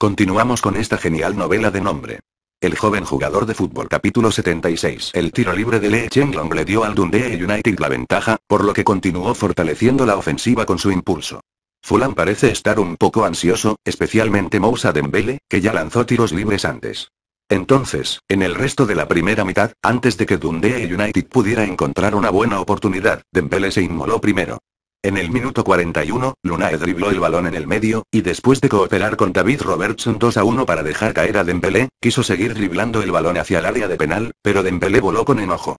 Continuamos con esta genial novela de nombre. El joven jugador de fútbol capítulo 76 El tiro libre de Lee Chenglong le dio al Dundee United la ventaja, por lo que continuó fortaleciendo la ofensiva con su impulso. Fulan parece estar un poco ansioso, especialmente Moussa Dembele, que ya lanzó tiros libres antes. Entonces, en el resto de la primera mitad, antes de que Dundee United pudiera encontrar una buena oportunidad, Dembele se inmoló primero. En el minuto 41, Lunae dribló el balón en el medio, y después de cooperar con David Robertson 2 a 1 para dejar caer a Dembele, quiso seguir driblando el balón hacia el área de penal, pero Dembele voló con enojo.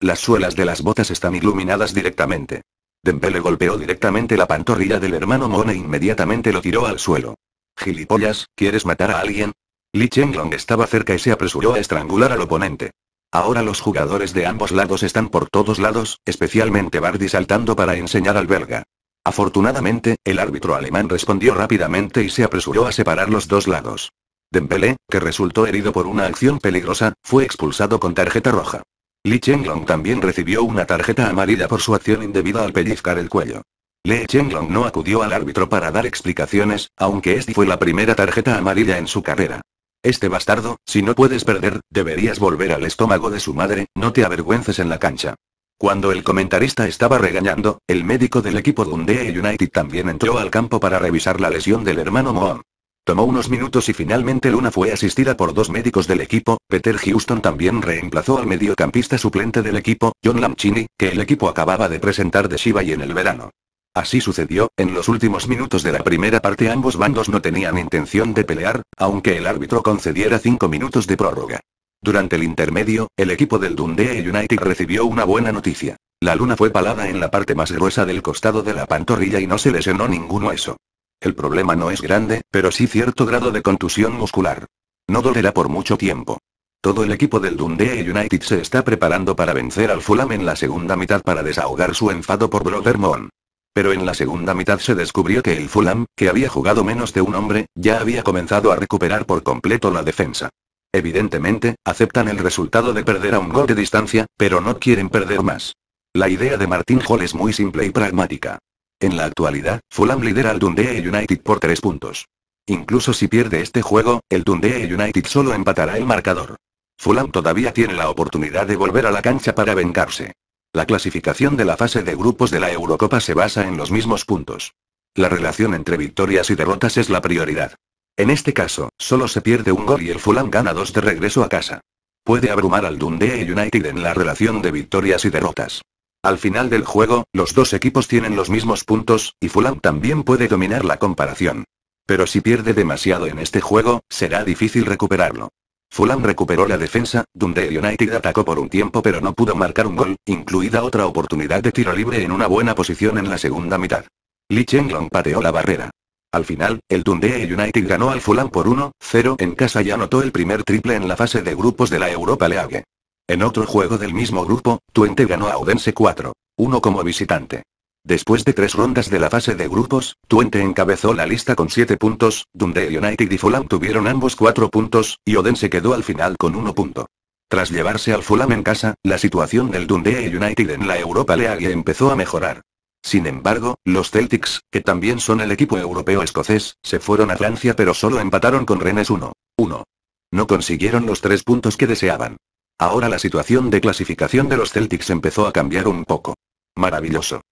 Las suelas de las botas están iluminadas directamente. Dembele golpeó directamente la pantorrilla del hermano Mone e inmediatamente lo tiró al suelo. Gilipollas, ¿quieres matar a alguien? Li Chenglong estaba cerca y se apresuró a estrangular al oponente. Ahora los jugadores de ambos lados están por todos lados, especialmente Bardi saltando para enseñar al verga. Afortunadamente, el árbitro alemán respondió rápidamente y se apresuró a separar los dos lados. Dembélé, que resultó herido por una acción peligrosa, fue expulsado con tarjeta roja. Li Chenglong también recibió una tarjeta amarilla por su acción indebida al pellizcar el cuello. Lee Chenglong no acudió al árbitro para dar explicaciones, aunque este fue la primera tarjeta amarilla en su carrera. Este bastardo, si no puedes perder, deberías volver al estómago de su madre, no te avergüences en la cancha. Cuando el comentarista estaba regañando, el médico del equipo Dundee United también entró al campo para revisar la lesión del hermano Moon. Tomó unos minutos y finalmente Luna fue asistida por dos médicos del equipo, Peter Houston también reemplazó al mediocampista suplente del equipo, John Lamchini, que el equipo acababa de presentar de Shiva y en el verano. Así sucedió, en los últimos minutos de la primera parte ambos bandos no tenían intención de pelear, aunque el árbitro concediera cinco minutos de prórroga. Durante el intermedio, el equipo del Dundee United recibió una buena noticia. La luna fue palada en la parte más gruesa del costado de la pantorrilla y no se lesionó ningún hueso. El problema no es grande, pero sí cierto grado de contusión muscular. No dolerá por mucho tiempo. Todo el equipo del Dundee United se está preparando para vencer al Fulham en la segunda mitad para desahogar su enfado por Moon. Pero en la segunda mitad se descubrió que el Fulham, que había jugado menos de un hombre, ya había comenzado a recuperar por completo la defensa. Evidentemente, aceptan el resultado de perder a un gol de distancia, pero no quieren perder más. La idea de Martin Hall es muy simple y pragmática. En la actualidad, Fulham lidera al Dundee United por tres puntos. Incluso si pierde este juego, el Dundee United solo empatará el marcador. Fulham todavía tiene la oportunidad de volver a la cancha para vengarse. La clasificación de la fase de grupos de la Eurocopa se basa en los mismos puntos. La relación entre victorias y derrotas es la prioridad. En este caso, solo se pierde un gol y el Fulham gana dos de regreso a casa. Puede abrumar al Dundee United en la relación de victorias y derrotas. Al final del juego, los dos equipos tienen los mismos puntos, y Fulham también puede dominar la comparación. Pero si pierde demasiado en este juego, será difícil recuperarlo. Fulham recuperó la defensa, Dundee United atacó por un tiempo pero no pudo marcar un gol, incluida otra oportunidad de tiro libre en una buena posición en la segunda mitad. Lee Chenglong pateó la barrera. Al final, el Dundee United ganó al Fulham por 1-0 en casa y anotó el primer triple en la fase de grupos de la Europa League. En otro juego del mismo grupo, Twente ganó a Odense 4-1 como visitante. Después de tres rondas de la fase de grupos, Twente encabezó la lista con 7 puntos, Dundee United y Fulham tuvieron ambos 4 puntos, y se quedó al final con 1 punto. Tras llevarse al Fulham en casa, la situación del Dundee United en la Europa League empezó a mejorar. Sin embargo, los Celtics, que también son el equipo europeo escocés, se fueron a Francia pero solo empataron con Rennes 1-1. No consiguieron los tres puntos que deseaban. Ahora la situación de clasificación de los Celtics empezó a cambiar un poco. Maravilloso.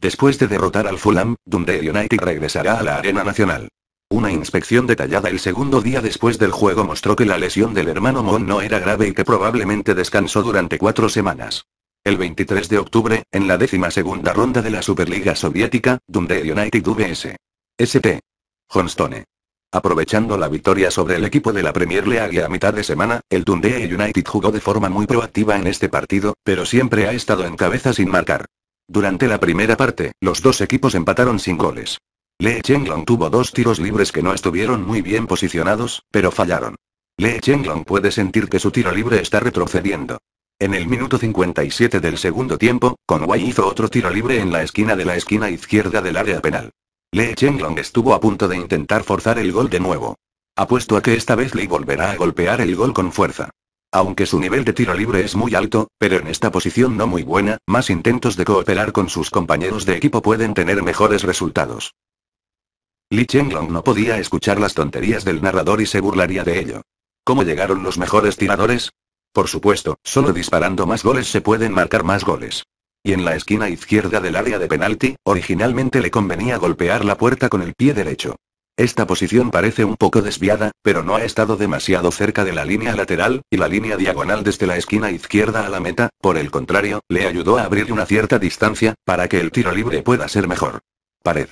Después de derrotar al Fulham, Dundee United regresará a la Arena Nacional. Una inspección detallada el segundo día después del juego mostró que la lesión del hermano Mon no era grave y que probablemente descansó durante cuatro semanas. El 23 de octubre, en la décima segunda ronda de la Superliga Soviética, Dundee United vs. St. Johnstone. Aprovechando la victoria sobre el equipo de la Premier League a mitad de semana, el Dundee United jugó de forma muy proactiva en este partido, pero siempre ha estado en cabeza sin marcar. Durante la primera parte, los dos equipos empataron sin goles. Lee Chenglong tuvo dos tiros libres que no estuvieron muy bien posicionados, pero fallaron. Lee Chenglong puede sentir que su tiro libre está retrocediendo. En el minuto 57 del segundo tiempo, Conway hizo otro tiro libre en la esquina de la esquina izquierda del área penal. Lee Chenglong estuvo a punto de intentar forzar el gol de nuevo. Apuesto a que esta vez Lee volverá a golpear el gol con fuerza. Aunque su nivel de tiro libre es muy alto, pero en esta posición no muy buena, más intentos de cooperar con sus compañeros de equipo pueden tener mejores resultados. Li Chenglong no podía escuchar las tonterías del narrador y se burlaría de ello. ¿Cómo llegaron los mejores tiradores? Por supuesto, solo disparando más goles se pueden marcar más goles. Y en la esquina izquierda del área de penalti, originalmente le convenía golpear la puerta con el pie derecho. Esta posición parece un poco desviada, pero no ha estado demasiado cerca de la línea lateral, y la línea diagonal desde la esquina izquierda a la meta, por el contrario, le ayudó a abrir una cierta distancia, para que el tiro libre pueda ser mejor. Pared.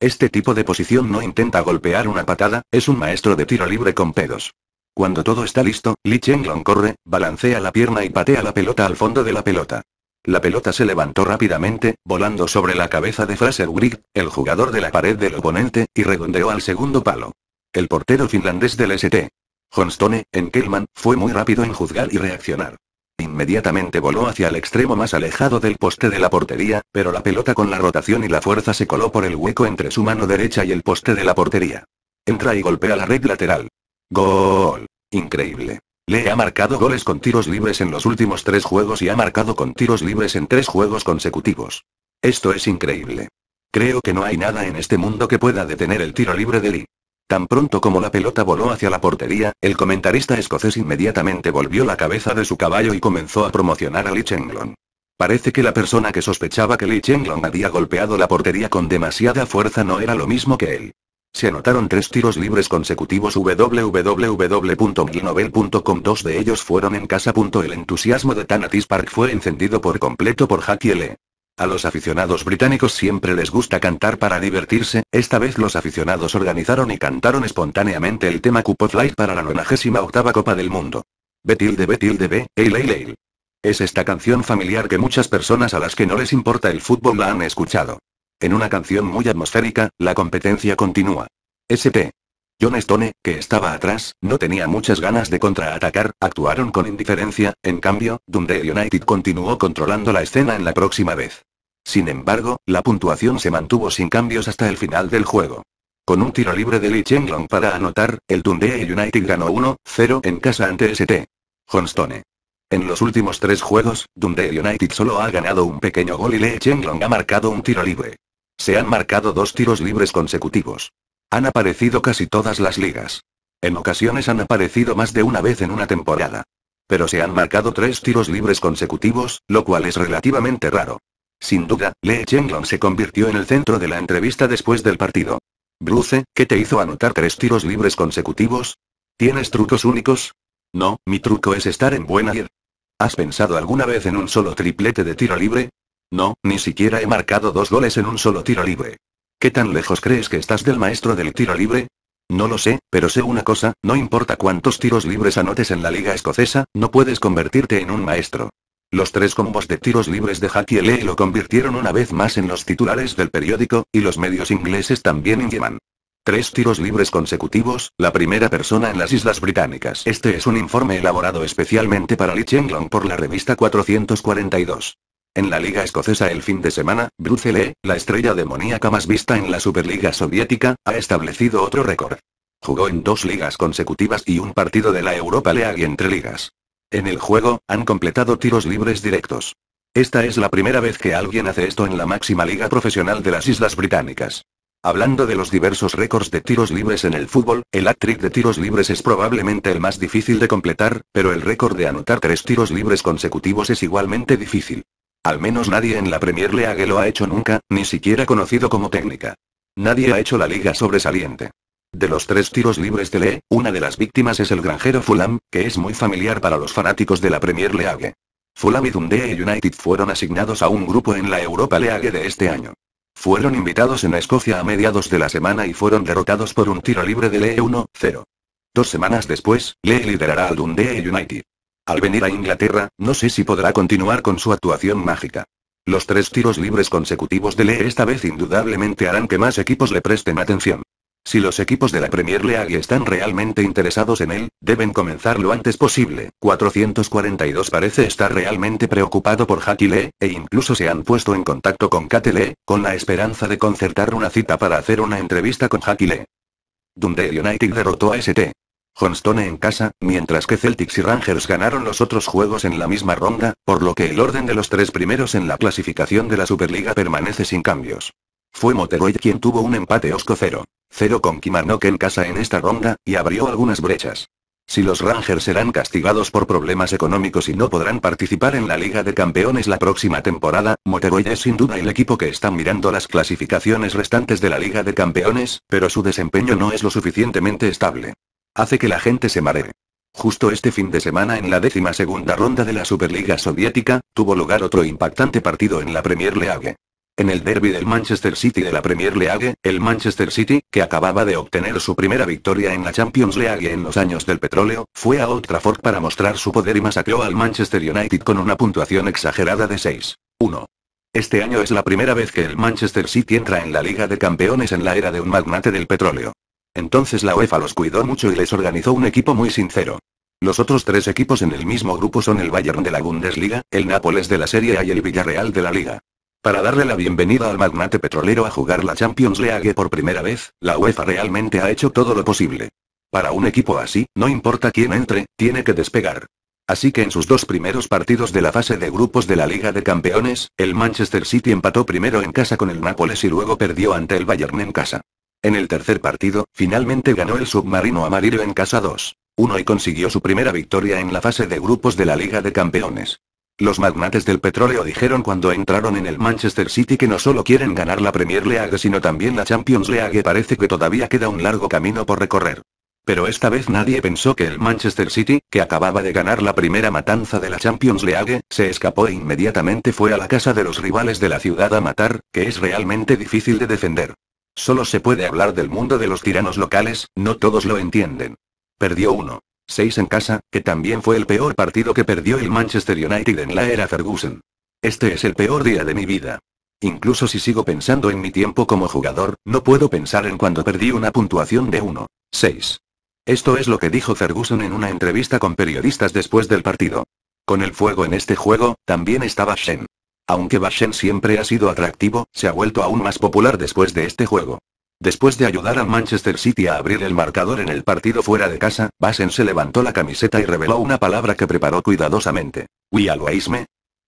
Este tipo de posición no intenta golpear una patada, es un maestro de tiro libre con pedos. Cuando todo está listo, Li Chenglong corre, balancea la pierna y patea la pelota al fondo de la pelota. La pelota se levantó rápidamente, volando sobre la cabeza de Fraser Grigg, el jugador de la pared del oponente, y redondeó al segundo palo. El portero finlandés del St. Johnstone, en Kelman, fue muy rápido en juzgar y reaccionar. Inmediatamente voló hacia el extremo más alejado del poste de la portería, pero la pelota con la rotación y la fuerza se coló por el hueco entre su mano derecha y el poste de la portería. Entra y golpea la red lateral. Gol. Increíble. Lee ha marcado goles con tiros libres en los últimos tres juegos y ha marcado con tiros libres en tres juegos consecutivos. Esto es increíble. Creo que no hay nada en este mundo que pueda detener el tiro libre de Lee. Tan pronto como la pelota voló hacia la portería, el comentarista escocés inmediatamente volvió la cabeza de su caballo y comenzó a promocionar a Lee Chenglong. Parece que la persona que sospechaba que Lee Chenglong había golpeado la portería con demasiada fuerza no era lo mismo que él. Se anotaron tres tiros libres consecutivos www.guinovel.com Dos de ellos fueron en casa. El entusiasmo de Tanatis Park fue encendido por completo por Jackie L. A los aficionados británicos siempre les gusta cantar para divertirse, esta vez los aficionados organizaron y cantaron espontáneamente el tema Cup of para la 98 Copa del Mundo. Betilde Betilde B, Eil Eil Es esta canción familiar que muchas personas a las que no les importa el fútbol la han escuchado. En una canción muy atmosférica, la competencia continúa. St. John Stone, que estaba atrás, no tenía muchas ganas de contraatacar, actuaron con indiferencia, en cambio, Dundee United continuó controlando la escena en la próxima vez. Sin embargo, la puntuación se mantuvo sin cambios hasta el final del juego. Con un tiro libre de Lee Chenglong para anotar, el Dundee United ganó 1-0 en casa ante St. Johnstone. En los últimos tres juegos, Dundee United solo ha ganado un pequeño gol y Lee Chenglong ha marcado un tiro libre. Se han marcado dos tiros libres consecutivos. Han aparecido casi todas las ligas. En ocasiones han aparecido más de una vez en una temporada. Pero se han marcado tres tiros libres consecutivos, lo cual es relativamente raro. Sin duda, Lee Chenglong se convirtió en el centro de la entrevista después del partido. Bruce, ¿qué te hizo anotar tres tiros libres consecutivos? ¿Tienes trucos únicos? No, mi truco es estar en buena ir. ¿Has pensado alguna vez en un solo triplete de tiro libre? No, ni siquiera he marcado dos goles en un solo tiro libre. ¿Qué tan lejos crees que estás del maestro del tiro libre? No lo sé, pero sé una cosa, no importa cuántos tiros libres anotes en la liga escocesa, no puedes convertirte en un maestro. Los tres combos de tiros libres de Jackie lo convirtieron una vez más en los titulares del periódico, y los medios ingleses también Yemen. Tres tiros libres consecutivos, la primera persona en las Islas Británicas. Este es un informe elaborado especialmente para Lee Chenglong por la revista 442. En la Liga Escocesa el fin de semana, Bruce Lee, la estrella demoníaca más vista en la Superliga Soviética, ha establecido otro récord. Jugó en dos ligas consecutivas y un partido de la Europa League entre ligas. En el juego, han completado tiros libres directos. Esta es la primera vez que alguien hace esto en la máxima liga profesional de las Islas Británicas. Hablando de los diversos récords de tiros libres en el fútbol, el hat-trick de tiros libres es probablemente el más difícil de completar, pero el récord de anotar tres tiros libres consecutivos es igualmente difícil. Al menos nadie en la Premier League lo ha hecho nunca, ni siquiera conocido como técnica. Nadie ha hecho la liga sobresaliente. De los tres tiros libres de Lee, una de las víctimas es el granjero Fulham, que es muy familiar para los fanáticos de la Premier League. Fulham y Dundee United fueron asignados a un grupo en la Europa League de este año. Fueron invitados en Escocia a mediados de la semana y fueron derrotados por un tiro libre de Lee 1-0. Dos semanas después, Lee liderará al Dundee United. Al venir a Inglaterra, no sé si podrá continuar con su actuación mágica. Los tres tiros libres consecutivos de Lee esta vez indudablemente harán que más equipos le presten atención. Si los equipos de la Premier League están realmente interesados en él, deben comenzar lo antes posible. 442 parece estar realmente preocupado por Haki Lee, e incluso se han puesto en contacto con Kate Lee, con la esperanza de concertar una cita para hacer una entrevista con Haki Lee. Dundee United derrotó a St. Johnstone en casa, mientras que Celtics y Rangers ganaron los otros juegos en la misma ronda, por lo que el orden de los tres primeros en la clasificación de la Superliga permanece sin cambios. Fue Moteroy quien tuvo un empate osco 0. 0 con Kimarnock en casa en esta ronda, y abrió algunas brechas. Si los Rangers serán castigados por problemas económicos y no podrán participar en la Liga de Campeones la próxima temporada, Moteroy es sin duda el equipo que está mirando las clasificaciones restantes de la Liga de Campeones, pero su desempeño no es lo suficientemente estable. Hace que la gente se maree. Justo este fin de semana en la décima segunda ronda de la Superliga Soviética, tuvo lugar otro impactante partido en la Premier League. En el derby del Manchester City de la Premier League, el Manchester City, que acababa de obtener su primera victoria en la Champions League en los años del petróleo, fue a Old Trafford para mostrar su poder y masacró al Manchester United con una puntuación exagerada de 6-1. Este año es la primera vez que el Manchester City entra en la Liga de Campeones en la era de un magnate del petróleo. Entonces la UEFA los cuidó mucho y les organizó un equipo muy sincero. Los otros tres equipos en el mismo grupo son el Bayern de la Bundesliga, el Nápoles de la Serie A y el Villarreal de la Liga. Para darle la bienvenida al magnate petrolero a jugar la Champions League por primera vez, la UEFA realmente ha hecho todo lo posible. Para un equipo así, no importa quién entre, tiene que despegar. Así que en sus dos primeros partidos de la fase de grupos de la Liga de Campeones, el Manchester City empató primero en casa con el Nápoles y luego perdió ante el Bayern en casa. En el tercer partido, finalmente ganó el submarino amarillo en casa 2-1 y consiguió su primera victoria en la fase de grupos de la Liga de Campeones. Los magnates del petróleo dijeron cuando entraron en el Manchester City que no solo quieren ganar la Premier League sino también la Champions League parece que todavía queda un largo camino por recorrer. Pero esta vez nadie pensó que el Manchester City, que acababa de ganar la primera matanza de la Champions League, se escapó e inmediatamente fue a la casa de los rivales de la ciudad a matar, que es realmente difícil de defender. Solo se puede hablar del mundo de los tiranos locales, no todos lo entienden. Perdió 1.6 6 en casa, que también fue el peor partido que perdió el Manchester United en la era Ferguson. Este es el peor día de mi vida. Incluso si sigo pensando en mi tiempo como jugador, no puedo pensar en cuando perdí una puntuación de 1-6. Esto es lo que dijo Ferguson en una entrevista con periodistas después del partido. Con el fuego en este juego, también estaba Shen. Aunque Bashen siempre ha sido atractivo, se ha vuelto aún más popular después de este juego. Después de ayudar a Manchester City a abrir el marcador en el partido fuera de casa, Basen se levantó la camiseta y reveló una palabra que preparó cuidadosamente. We always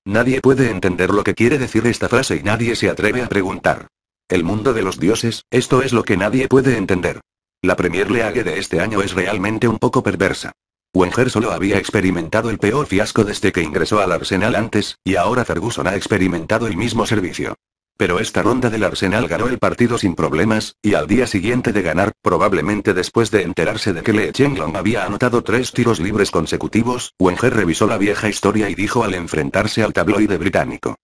Nadie puede entender lo que quiere decir esta frase y nadie se atreve a preguntar. El mundo de los dioses, esto es lo que nadie puede entender. La Premier League de este año es realmente un poco perversa. Wenger solo había experimentado el peor fiasco desde que ingresó al Arsenal antes, y ahora Ferguson ha experimentado el mismo servicio. Pero esta ronda del Arsenal ganó el partido sin problemas, y al día siguiente de ganar, probablemente después de enterarse de que Lee Chenglong había anotado tres tiros libres consecutivos, Wenger revisó la vieja historia y dijo al enfrentarse al tabloide británico.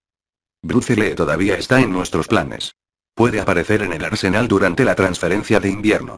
Bruce Lee todavía está en nuestros planes. Puede aparecer en el Arsenal durante la transferencia de invierno.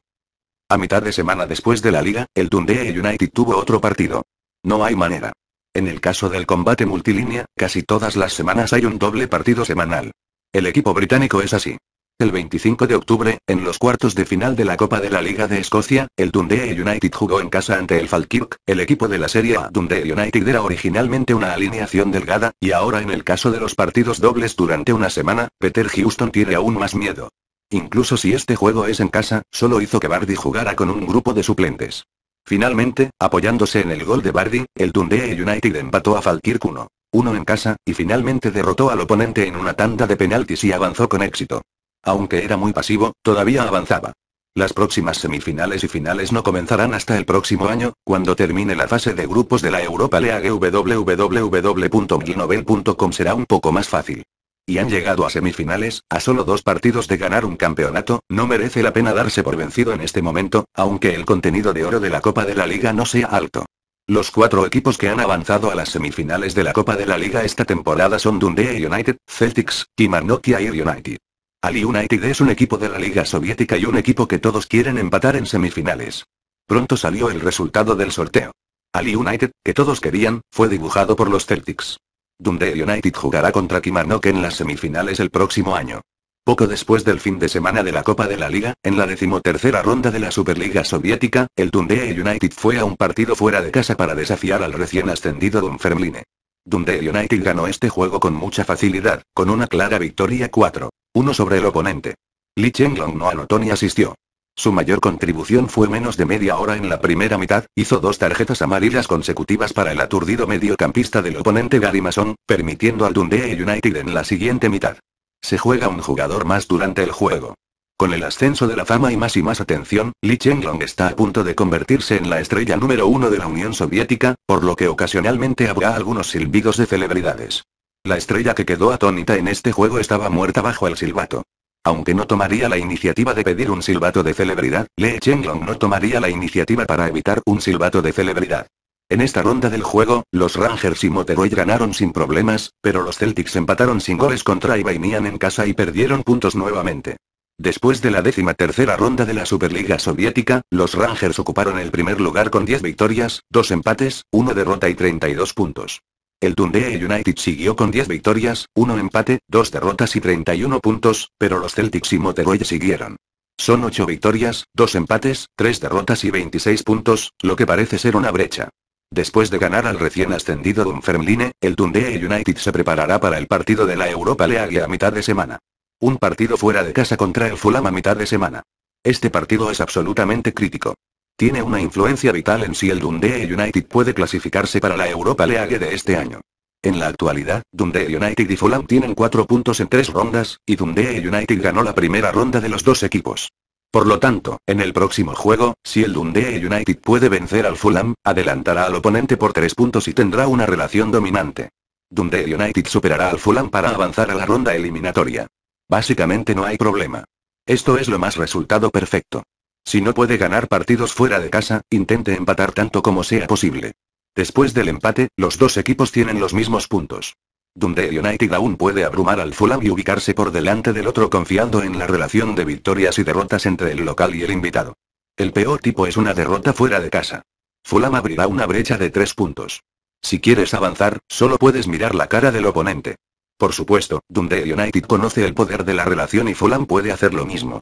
A mitad de semana después de la liga, el Dundee United tuvo otro partido. No hay manera. En el caso del combate multilínea, casi todas las semanas hay un doble partido semanal. El equipo británico es así. El 25 de octubre, en los cuartos de final de la Copa de la Liga de Escocia, el Dundee United jugó en casa ante el Falkirk, el equipo de la Serie A. Dundee United era originalmente una alineación delgada, y ahora en el caso de los partidos dobles durante una semana, Peter Houston tiene aún más miedo. Incluso si este juego es en casa, solo hizo que Bardi jugara con un grupo de suplentes. Finalmente, apoyándose en el gol de Bardi, el Dundee United empató a Falkirk 1. Uno en casa, y finalmente derrotó al oponente en una tanda de penaltis y avanzó con éxito. Aunque era muy pasivo, todavía avanzaba. Las próximas semifinales y finales no comenzarán hasta el próximo año, cuando termine la fase de grupos de la Europa League www.milnovel.com será un poco más fácil y han llegado a semifinales, a solo dos partidos de ganar un campeonato, no merece la pena darse por vencido en este momento, aunque el contenido de oro de la Copa de la Liga no sea alto. Los cuatro equipos que han avanzado a las semifinales de la Copa de la Liga esta temporada son Dundee United, Celtics, Nokia y United. Ali United es un equipo de la Liga Soviética y un equipo que todos quieren empatar en semifinales. Pronto salió el resultado del sorteo. Ali United, que todos querían, fue dibujado por los Celtics. Dundee United jugará contra Kimanok en las semifinales el próximo año. Poco después del fin de semana de la Copa de la Liga, en la decimotercera ronda de la Superliga Soviética, el Dundee United fue a un partido fuera de casa para desafiar al recién ascendido Dunfermline. Dundee United ganó este juego con mucha facilidad, con una clara victoria 4-1 sobre el oponente. Lee Chenglong no anotó ni asistió. Su mayor contribución fue menos de media hora en la primera mitad, hizo dos tarjetas amarillas consecutivas para el aturdido mediocampista del oponente Gary Mason, permitiendo al Dundee United en la siguiente mitad. Se juega un jugador más durante el juego. Con el ascenso de la fama y más y más atención, Li Chenglong está a punto de convertirse en la estrella número uno de la Unión Soviética, por lo que ocasionalmente habrá algunos silbidos de celebridades. La estrella que quedó atónita en este juego estaba muerta bajo el silbato. Aunque no tomaría la iniciativa de pedir un silbato de celebridad, Lee Chenglong no tomaría la iniciativa para evitar un silbato de celebridad. En esta ronda del juego, los Rangers y Monterrey ganaron sin problemas, pero los Celtics empataron sin goles contra Ibaimian en casa y perdieron puntos nuevamente. Después de la décima tercera ronda de la Superliga Soviética, los Rangers ocuparon el primer lugar con 10 victorias, 2 empates, 1 derrota y 32 puntos. El Dundee United siguió con 10 victorias, 1 empate, 2 derrotas y 31 puntos, pero los Celtics y Motherwell siguieron. Son 8 victorias, 2 empates, 3 derrotas y 26 puntos, lo que parece ser una brecha. Después de ganar al recién ascendido Dunfermline, el Dundee United se preparará para el partido de la Europa League a mitad de semana. Un partido fuera de casa contra el Fulham a mitad de semana. Este partido es absolutamente crítico. Tiene una influencia vital en si el Dundee United puede clasificarse para la Europa League de este año. En la actualidad, Dundee United y Fulham tienen cuatro puntos en tres rondas, y Dundee United ganó la primera ronda de los dos equipos. Por lo tanto, en el próximo juego, si el Dundee United puede vencer al Fulham, adelantará al oponente por tres puntos y tendrá una relación dominante. Dundee United superará al Fulham para avanzar a la ronda eliminatoria. Básicamente no hay problema. Esto es lo más resultado perfecto. Si no puede ganar partidos fuera de casa, intente empatar tanto como sea posible. Después del empate, los dos equipos tienen los mismos puntos. Dundee United aún puede abrumar al Fulham y ubicarse por delante del otro confiando en la relación de victorias y derrotas entre el local y el invitado. El peor tipo es una derrota fuera de casa. Fulham abrirá una brecha de tres puntos. Si quieres avanzar, solo puedes mirar la cara del oponente. Por supuesto, Dundee United conoce el poder de la relación y Fulham puede hacer lo mismo.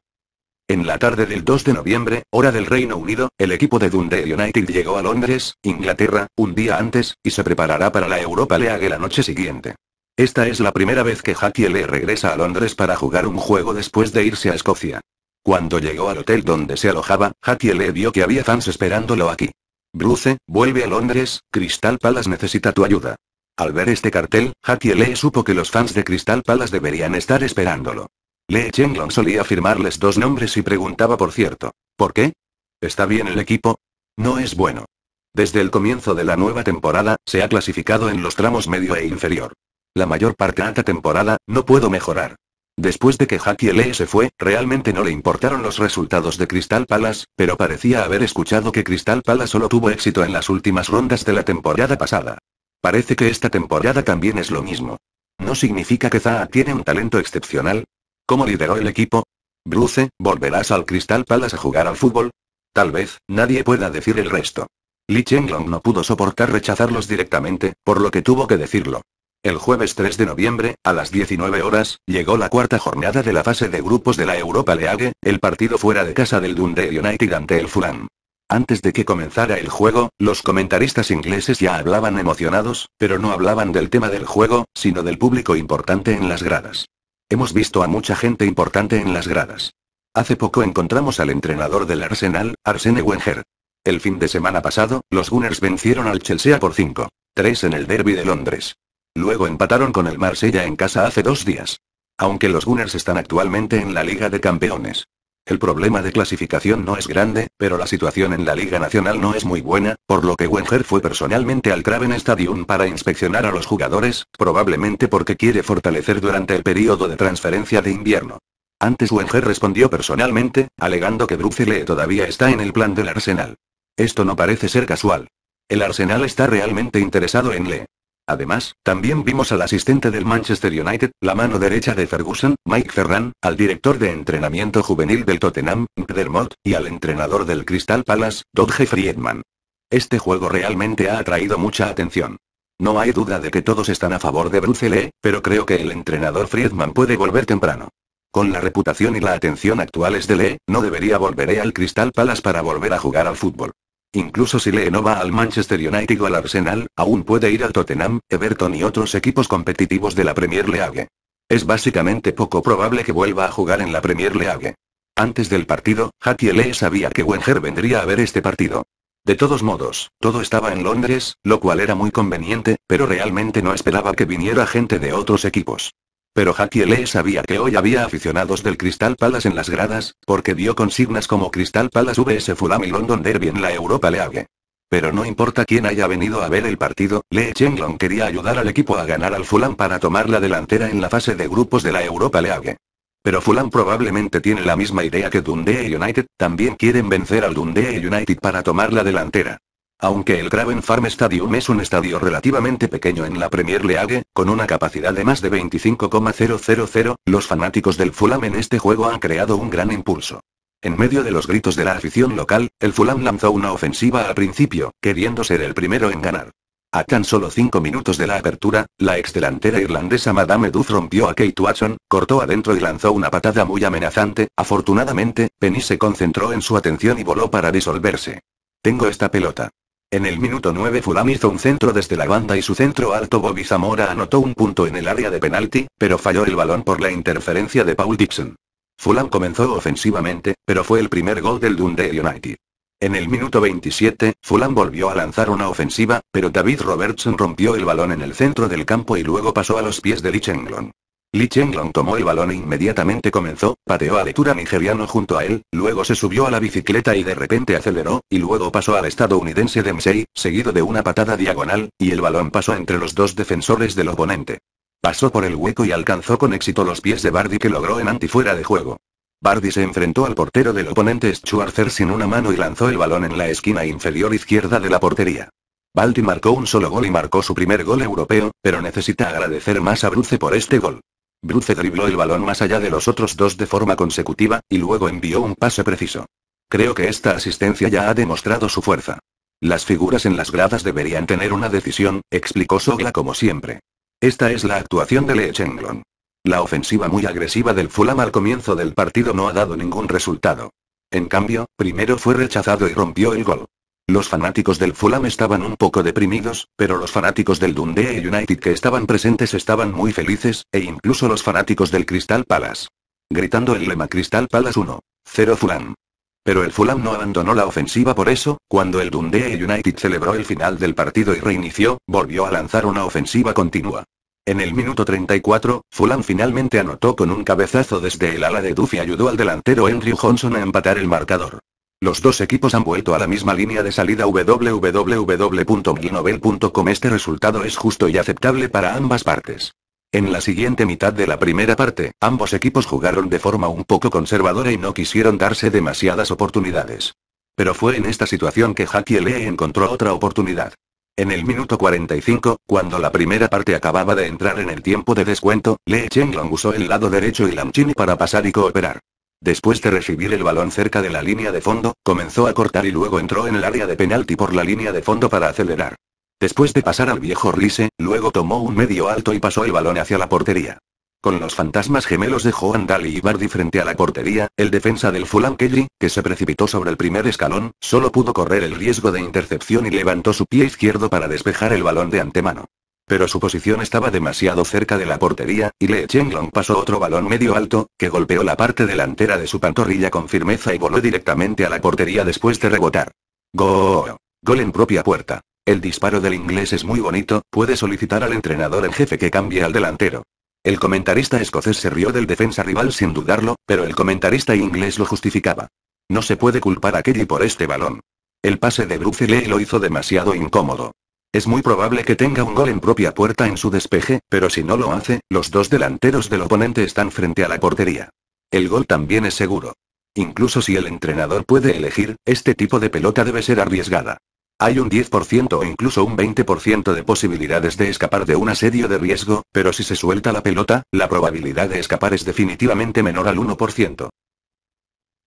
En la tarde del 2 de noviembre, hora del Reino Unido, el equipo de Dundee United llegó a Londres, Inglaterra, un día antes, y se preparará para la Europa League la noche siguiente. Esta es la primera vez que Jackie regresa a Londres para jugar un juego después de irse a Escocia. Cuando llegó al hotel donde se alojaba, Jackie vio que había fans esperándolo aquí. Bruce, vuelve a Londres, Crystal Palace necesita tu ayuda. Al ver este cartel, Jackie supo que los fans de Crystal Palace deberían estar esperándolo. Lee Chenglong solía firmarles dos nombres y preguntaba por cierto. ¿Por qué? ¿Está bien el equipo? No es bueno. Desde el comienzo de la nueva temporada, se ha clasificado en los tramos medio e inferior. La mayor parte alta temporada, no puedo mejorar. Después de que Haki Lee se fue, realmente no le importaron los resultados de Crystal Palace, pero parecía haber escuchado que Crystal Palace solo tuvo éxito en las últimas rondas de la temporada pasada. Parece que esta temporada también es lo mismo. No significa que Zaha tiene un talento excepcional, ¿Cómo lideró el equipo? Bruce, ¿volverás al Crystal Palace a jugar al fútbol? Tal vez, nadie pueda decir el resto. Li Chenglong no pudo soportar rechazarlos directamente, por lo que tuvo que decirlo. El jueves 3 de noviembre, a las 19 horas, llegó la cuarta jornada de la fase de grupos de la Europa League, el partido fuera de casa del Dundee United ante el Fulham. Antes de que comenzara el juego, los comentaristas ingleses ya hablaban emocionados, pero no hablaban del tema del juego, sino del público importante en las gradas. Hemos visto a mucha gente importante en las gradas. Hace poco encontramos al entrenador del Arsenal, Arsene Wenger. El fin de semana pasado, los Gunners vencieron al Chelsea por 5-3 en el Derby de Londres. Luego empataron con el Marsella en casa hace dos días. Aunque los Gunners están actualmente en la Liga de Campeones. El problema de clasificación no es grande, pero la situación en la Liga Nacional no es muy buena, por lo que Wenger fue personalmente al Craven Stadium para inspeccionar a los jugadores, probablemente porque quiere fortalecer durante el periodo de transferencia de invierno. Antes Wenger respondió personalmente, alegando que Bruce Lee todavía está en el plan del Arsenal. Esto no parece ser casual. El Arsenal está realmente interesado en Lee. Además, también vimos al asistente del Manchester United, la mano derecha de Ferguson, Mike Ferran, al director de entrenamiento juvenil del Tottenham, Dermot, y al entrenador del Crystal Palace, Dodge Friedman. Este juego realmente ha atraído mucha atención. No hay duda de que todos están a favor de Bruce Lee, pero creo que el entrenador Friedman puede volver temprano. Con la reputación y la atención actuales de Lee, no debería volveré al Crystal Palace para volver a jugar al fútbol. Incluso si Lee va al Manchester United o al Arsenal, aún puede ir al Tottenham, Everton y otros equipos competitivos de la Premier League. Es básicamente poco probable que vuelva a jugar en la Premier League. Antes del partido, Hattie Lee sabía que Wenger vendría a ver este partido. De todos modos, todo estaba en Londres, lo cual era muy conveniente, pero realmente no esperaba que viniera gente de otros equipos. Pero Jackie Lee sabía que hoy había aficionados del Crystal Palace en las gradas, porque dio consignas como Crystal Palace vs Fulham y London Derby en la Europa League. Pero no importa quién haya venido a ver el partido, Lee Chenglong quería ayudar al equipo a ganar al Fulham para tomar la delantera en la fase de grupos de la Europa League. Pero Fulham probablemente tiene la misma idea que Dundee United, también quieren vencer al Dundee United para tomar la delantera. Aunque el Craven Farm Stadium es un estadio relativamente pequeño en la Premier League, con una capacidad de más de 25,000, los fanáticos del Fulham en este juego han creado un gran impulso. En medio de los gritos de la afición local, el Fulham lanzó una ofensiva al principio, queriendo ser el primero en ganar. A tan solo 5 minutos de la apertura, la exdelantera irlandesa Madame Duff rompió a Kate Watson, cortó adentro y lanzó una patada muy amenazante. Afortunadamente, Penny se concentró en su atención y voló para disolverse. Tengo esta pelota. En el minuto 9 Fulham hizo un centro desde la banda y su centro alto Bobby Zamora anotó un punto en el área de penalti, pero falló el balón por la interferencia de Paul Dixon. Fulham comenzó ofensivamente, pero fue el primer gol del Dundee United. En el minuto 27, Fulham volvió a lanzar una ofensiva, pero David Robertson rompió el balón en el centro del campo y luego pasó a los pies de Lee Lee Chenglong tomó el balón e inmediatamente comenzó, pateó a lectura nigeriano junto a él, luego se subió a la bicicleta y de repente aceleró, y luego pasó al estadounidense Demsei, seguido de una patada diagonal, y el balón pasó entre los dos defensores del oponente. Pasó por el hueco y alcanzó con éxito los pies de Bardi que logró en antifuera de juego. Bardi se enfrentó al portero del oponente Schwarzer sin una mano y lanzó el balón en la esquina inferior izquierda de la portería. Baldi marcó un solo gol y marcó su primer gol europeo, pero necesita agradecer más a Bruce por este gol. Bruce dribló el balón más allá de los otros dos de forma consecutiva, y luego envió un pase preciso. Creo que esta asistencia ya ha demostrado su fuerza. Las figuras en las gradas deberían tener una decisión, explicó Sogla como siempre. Esta es la actuación de Lechenglon. La ofensiva muy agresiva del Fulham al comienzo del partido no ha dado ningún resultado. En cambio, primero fue rechazado y rompió el gol. Los fanáticos del Fulham estaban un poco deprimidos, pero los fanáticos del Dundee United que estaban presentes estaban muy felices, e incluso los fanáticos del Crystal Palace. Gritando el lema Crystal Palace 1. 0 Fulham. Pero el Fulham no abandonó la ofensiva por eso, cuando el Dundee United celebró el final del partido y reinició, volvió a lanzar una ofensiva continua. En el minuto 34, Fulham finalmente anotó con un cabezazo desde el ala de Duffy y ayudó al delantero Andrew Johnson a empatar el marcador. Los dos equipos han vuelto a la misma línea de salida www.ginovel.com. Este resultado es justo y aceptable para ambas partes. En la siguiente mitad de la primera parte, ambos equipos jugaron de forma un poco conservadora y no quisieron darse demasiadas oportunidades. Pero fue en esta situación que Lee encontró otra oportunidad. En el minuto 45, cuando la primera parte acababa de entrar en el tiempo de descuento, Lee Chenglong usó el lado derecho y Lamchini para pasar y cooperar. Después de recibir el balón cerca de la línea de fondo, comenzó a cortar y luego entró en el área de penalti por la línea de fondo para acelerar. Después de pasar al viejo Rise, luego tomó un medio alto y pasó el balón hacia la portería. Con los fantasmas gemelos de Joan Daly y Bardi frente a la portería, el defensa del Fulham Kelly, que se precipitó sobre el primer escalón, solo pudo correr el riesgo de intercepción y levantó su pie izquierdo para despejar el balón de antemano. Pero su posición estaba demasiado cerca de la portería, y Lee Chenglong pasó otro balón medio alto, que golpeó la parte delantera de su pantorrilla con firmeza y voló directamente a la portería después de rebotar. Gol, Gol en propia puerta. El disparo del inglés es muy bonito, puede solicitar al entrenador en jefe que cambie al delantero. El comentarista escocés se rió del defensa rival sin dudarlo, pero el comentarista inglés lo justificaba. No se puede culpar a Kelly por este balón. El pase de Bruce Lee lo hizo demasiado incómodo. Es muy probable que tenga un gol en propia puerta en su despeje, pero si no lo hace, los dos delanteros del oponente están frente a la portería. El gol también es seguro. Incluso si el entrenador puede elegir, este tipo de pelota debe ser arriesgada. Hay un 10% o incluso un 20% de posibilidades de escapar de un asedio de riesgo, pero si se suelta la pelota, la probabilidad de escapar es definitivamente menor al 1%.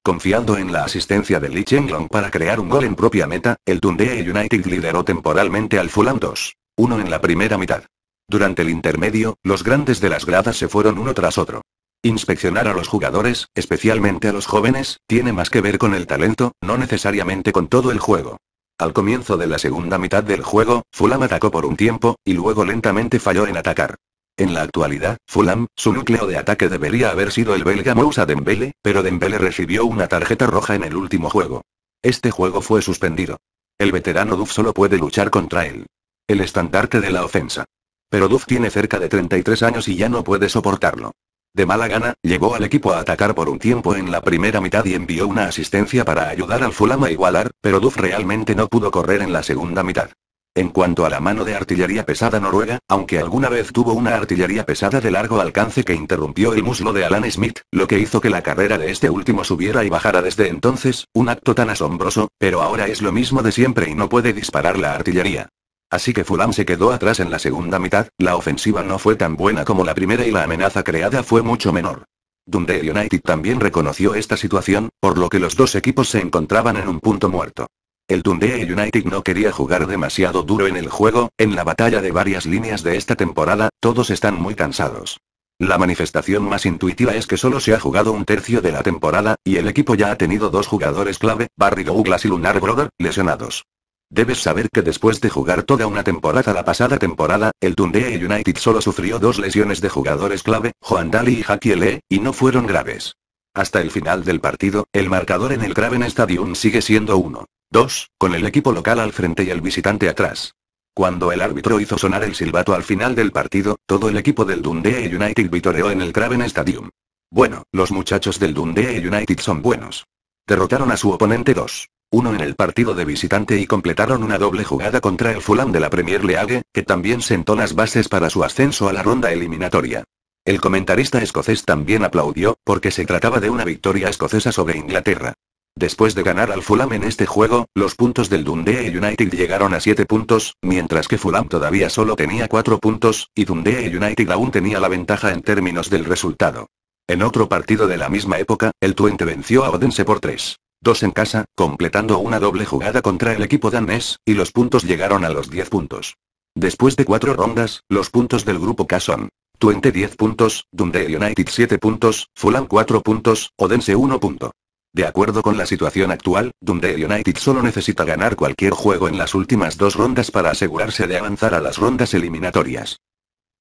Confiando en la asistencia de Li Chenglong para crear un gol en propia meta, el Dundee United lideró temporalmente al Fulham 2. 1 en la primera mitad. Durante el intermedio, los grandes de las gradas se fueron uno tras otro. Inspeccionar a los jugadores, especialmente a los jóvenes, tiene más que ver con el talento, no necesariamente con todo el juego. Al comienzo de la segunda mitad del juego, Fulham atacó por un tiempo, y luego lentamente falló en atacar. En la actualidad, Fulham, su núcleo de ataque debería haber sido el belga Moussa Dembele, pero Dembele recibió una tarjeta roja en el último juego. Este juego fue suspendido. El veterano Duff solo puede luchar contra él. El estandarte de la ofensa. Pero Duff tiene cerca de 33 años y ya no puede soportarlo. De mala gana, llevó al equipo a atacar por un tiempo en la primera mitad y envió una asistencia para ayudar al Fulham a igualar, pero Duff realmente no pudo correr en la segunda mitad. En cuanto a la mano de artillería pesada noruega, aunque alguna vez tuvo una artillería pesada de largo alcance que interrumpió el muslo de Alan Smith, lo que hizo que la carrera de este último subiera y bajara desde entonces, un acto tan asombroso, pero ahora es lo mismo de siempre y no puede disparar la artillería. Así que Fulham se quedó atrás en la segunda mitad, la ofensiva no fue tan buena como la primera y la amenaza creada fue mucho menor. Dundee United también reconoció esta situación, por lo que los dos equipos se encontraban en un punto muerto. El Dundee United no quería jugar demasiado duro en el juego, en la batalla de varias líneas de esta temporada, todos están muy cansados. La manifestación más intuitiva es que solo se ha jugado un tercio de la temporada, y el equipo ya ha tenido dos jugadores clave, Barry Douglas y Lunar Brother, lesionados. Debes saber que después de jugar toda una temporada la pasada temporada, el Dundee United solo sufrió dos lesiones de jugadores clave, Juan Dali y Jackie Lee, y no fueron graves. Hasta el final del partido, el marcador en el Craven Stadium sigue siendo uno. 2, con el equipo local al frente y el visitante atrás. Cuando el árbitro hizo sonar el silbato al final del partido, todo el equipo del Dundee United vitoreó en el Craven Stadium. Bueno, los muchachos del Dundee United son buenos. Derrotaron a su oponente 2. 1 en el partido de visitante y completaron una doble jugada contra el Fulham de la Premier League, que también sentó las bases para su ascenso a la ronda eliminatoria. El comentarista escocés también aplaudió, porque se trataba de una victoria escocesa sobre Inglaterra. Después de ganar al Fulham en este juego, los puntos del Dundee United llegaron a 7 puntos, mientras que Fulham todavía solo tenía 4 puntos, y Dundee United aún tenía la ventaja en términos del resultado. En otro partido de la misma época, el Twente venció a Odense por 3. 2 en casa, completando una doble jugada contra el equipo danés, y los puntos llegaron a los 10 puntos. Después de cuatro rondas, los puntos del grupo K son Twente 10 puntos, Dundee United 7 puntos, Fulham 4 puntos, Odense 1 punto. De acuerdo con la situación actual, Dundee United solo necesita ganar cualquier juego en las últimas dos rondas para asegurarse de avanzar a las rondas eliminatorias.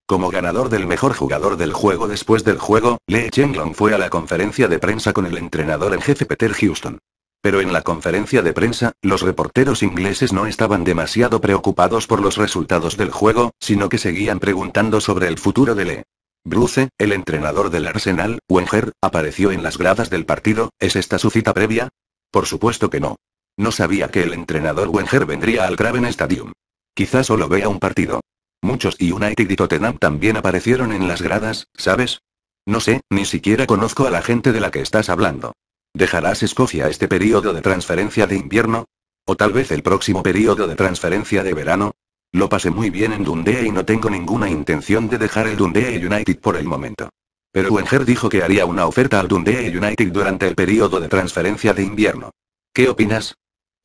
Como ganador del mejor jugador del juego después del juego, Lee Chenglong fue a la conferencia de prensa con el entrenador en jefe Peter Houston. Pero en la conferencia de prensa, los reporteros ingleses no estaban demasiado preocupados por los resultados del juego, sino que seguían preguntando sobre el futuro de Lee. Bruce, el entrenador del Arsenal, Wenger, apareció en las gradas del partido, ¿es esta su cita previa? Por supuesto que no. No sabía que el entrenador Wenger vendría al Craven Stadium. Quizás solo vea un partido. Muchos y United y Tottenham también aparecieron en las gradas, ¿sabes? No sé, ni siquiera conozco a la gente de la que estás hablando. ¿Dejarás Escocia este periodo de transferencia de invierno? ¿O tal vez el próximo periodo de transferencia de verano? Lo pasé muy bien en Dundee y no tengo ninguna intención de dejar el Dundee United por el momento. Pero Wenger dijo que haría una oferta al Dundee United durante el periodo de transferencia de invierno. ¿Qué opinas?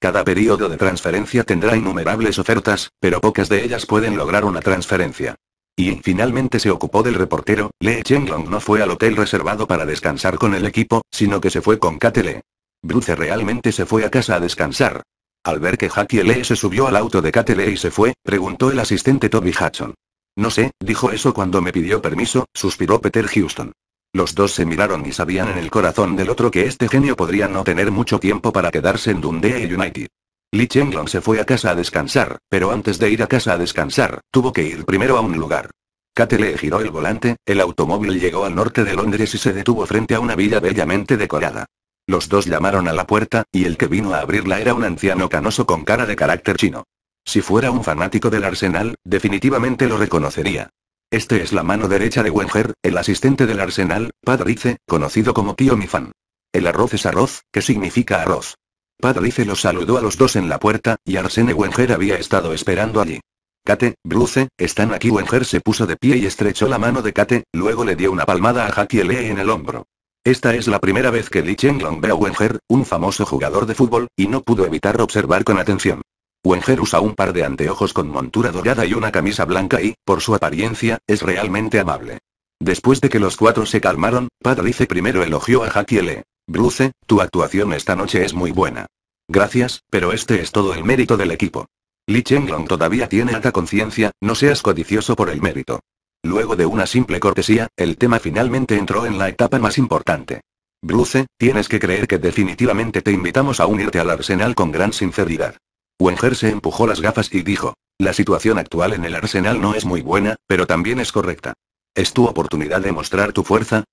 Cada periodo de transferencia tendrá innumerables ofertas, pero pocas de ellas pueden lograr una transferencia. Y finalmente se ocupó del reportero, Lee Chenglong no fue al hotel reservado para descansar con el equipo, sino que se fue con Catele. Bruce realmente se fue a casa a descansar. Al ver que Jackie Lee se subió al auto de Kate y se fue, preguntó el asistente Toby Hudson. No sé, dijo eso cuando me pidió permiso, suspiró Peter Houston. Los dos se miraron y sabían en el corazón del otro que este genio podría no tener mucho tiempo para quedarse en Dundee United. Lee Chenglong se fue a casa a descansar, pero antes de ir a casa a descansar, tuvo que ir primero a un lugar. Kate giró el volante, el automóvil llegó al norte de Londres y se detuvo frente a una villa bellamente decorada. Los dos llamaron a la puerta, y el que vino a abrirla era un anciano canoso con cara de carácter chino. Si fuera un fanático del Arsenal, definitivamente lo reconocería. Este es la mano derecha de Wenger, el asistente del Arsenal, Padrice, conocido como Tío Mifan. El arroz es arroz, que significa arroz. Padrice los saludó a los dos en la puerta, y Arsene Wenger había estado esperando allí. Kate, Bruce, están aquí. Wenger se puso de pie y estrechó la mano de Kate, luego le dio una palmada a Lee en el hombro. Esta es la primera vez que Li Chenglong ve a Wenger, un famoso jugador de fútbol, y no pudo evitar observar con atención. Wenger usa un par de anteojos con montura dorada y una camisa blanca y, por su apariencia, es realmente amable. Después de que los cuatro se calmaron, Padrice primero elogió a Lee. Bruce, tu actuación esta noche es muy buena. Gracias, pero este es todo el mérito del equipo. Li Chenglong todavía tiene alta conciencia, no seas codicioso por el mérito. Luego de una simple cortesía, el tema finalmente entró en la etapa más importante. Bruce, tienes que creer que definitivamente te invitamos a unirte al Arsenal con gran sinceridad. Wenger se empujó las gafas y dijo, la situación actual en el Arsenal no es muy buena, pero también es correcta. ¿Es tu oportunidad de mostrar tu fuerza?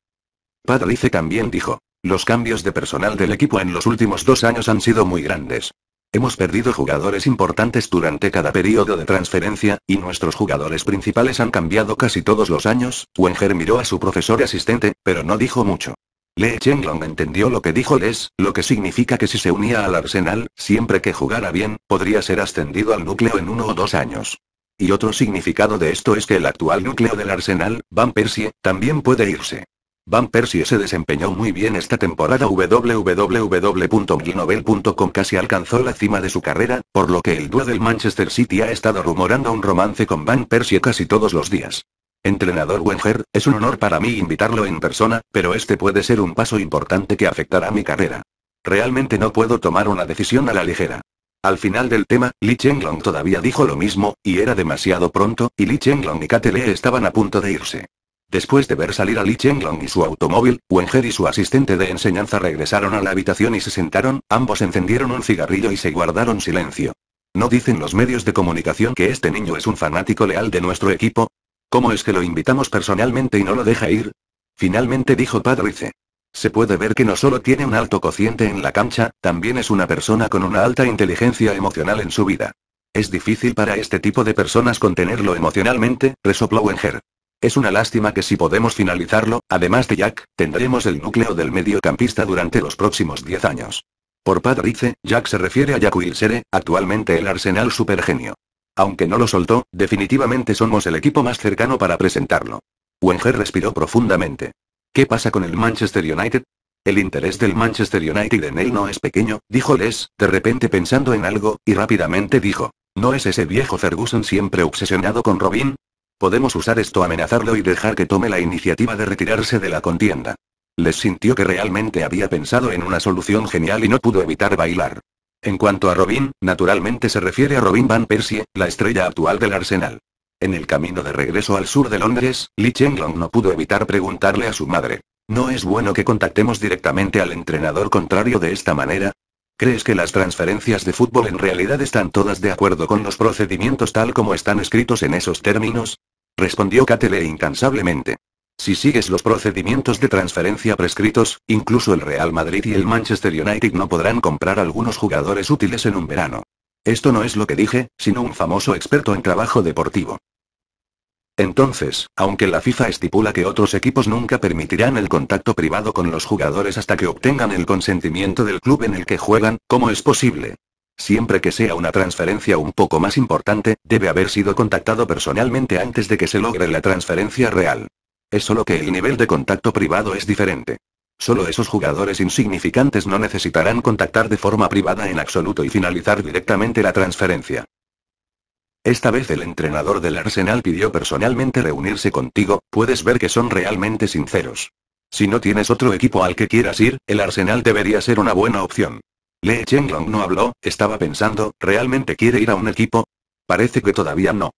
Padrice también dijo, los cambios de personal del equipo en los últimos dos años han sido muy grandes. Hemos perdido jugadores importantes durante cada periodo de transferencia, y nuestros jugadores principales han cambiado casi todos los años. Wenger miró a su profesor asistente, pero no dijo mucho. Lee Chenglong entendió lo que dijo Les, lo que significa que si se unía al Arsenal, siempre que jugara bien, podría ser ascendido al núcleo en uno o dos años. Y otro significado de esto es que el actual núcleo del Arsenal, Van Persie, también puede irse. Van Persie se desempeñó muy bien esta temporada www.guinovel.com casi alcanzó la cima de su carrera, por lo que el dúo del Manchester City ha estado rumorando un romance con Van Persie casi todos los días. Entrenador Wenger, es un honor para mí invitarlo en persona, pero este puede ser un paso importante que afectará mi carrera. Realmente no puedo tomar una decisión a la ligera. Al final del tema, Lee Chenglong todavía dijo lo mismo, y era demasiado pronto, y Lee Chenglong y Kate estaban a punto de irse. Después de ver salir a Li Chenglong y su automóvil, Wenger y su asistente de enseñanza regresaron a la habitación y se sentaron, ambos encendieron un cigarrillo y se guardaron silencio. ¿No dicen los medios de comunicación que este niño es un fanático leal de nuestro equipo? ¿Cómo es que lo invitamos personalmente y no lo deja ir? Finalmente dijo Padrice. Se puede ver que no solo tiene un alto cociente en la cancha, también es una persona con una alta inteligencia emocional en su vida. Es difícil para este tipo de personas contenerlo emocionalmente, resopló Wenger. Es una lástima que si podemos finalizarlo, además de Jack, tendremos el núcleo del mediocampista durante los próximos 10 años. Por Padrice, Jack se refiere a Jack Wilshere, actualmente el Arsenal supergenio. Aunque no lo soltó, definitivamente somos el equipo más cercano para presentarlo. Wenger respiró profundamente. ¿Qué pasa con el Manchester United? El interés del Manchester United en él no es pequeño, dijo Les, de repente pensando en algo, y rápidamente dijo. ¿No es ese viejo Ferguson siempre obsesionado con Robin? Podemos usar esto amenazarlo y dejar que tome la iniciativa de retirarse de la contienda. Les sintió que realmente había pensado en una solución genial y no pudo evitar bailar. En cuanto a Robin, naturalmente se refiere a Robin Van Persie, la estrella actual del Arsenal. En el camino de regreso al sur de Londres, Lee Chenglong no pudo evitar preguntarle a su madre. ¿No es bueno que contactemos directamente al entrenador contrario de esta manera? ¿Crees que las transferencias de fútbol en realidad están todas de acuerdo con los procedimientos tal como están escritos en esos términos? Respondió Catele incansablemente. Si sigues los procedimientos de transferencia prescritos, incluso el Real Madrid y el Manchester United no podrán comprar algunos jugadores útiles en un verano. Esto no es lo que dije, sino un famoso experto en trabajo deportivo. Entonces, aunque la FIFA estipula que otros equipos nunca permitirán el contacto privado con los jugadores hasta que obtengan el consentimiento del club en el que juegan, ¿cómo es posible? Siempre que sea una transferencia un poco más importante, debe haber sido contactado personalmente antes de que se logre la transferencia real. Es solo que el nivel de contacto privado es diferente. Solo esos jugadores insignificantes no necesitarán contactar de forma privada en absoluto y finalizar directamente la transferencia. Esta vez el entrenador del Arsenal pidió personalmente reunirse contigo, puedes ver que son realmente sinceros. Si no tienes otro equipo al que quieras ir, el Arsenal debería ser una buena opción. Lee Chenglong no habló, estaba pensando, ¿realmente quiere ir a un equipo? Parece que todavía no.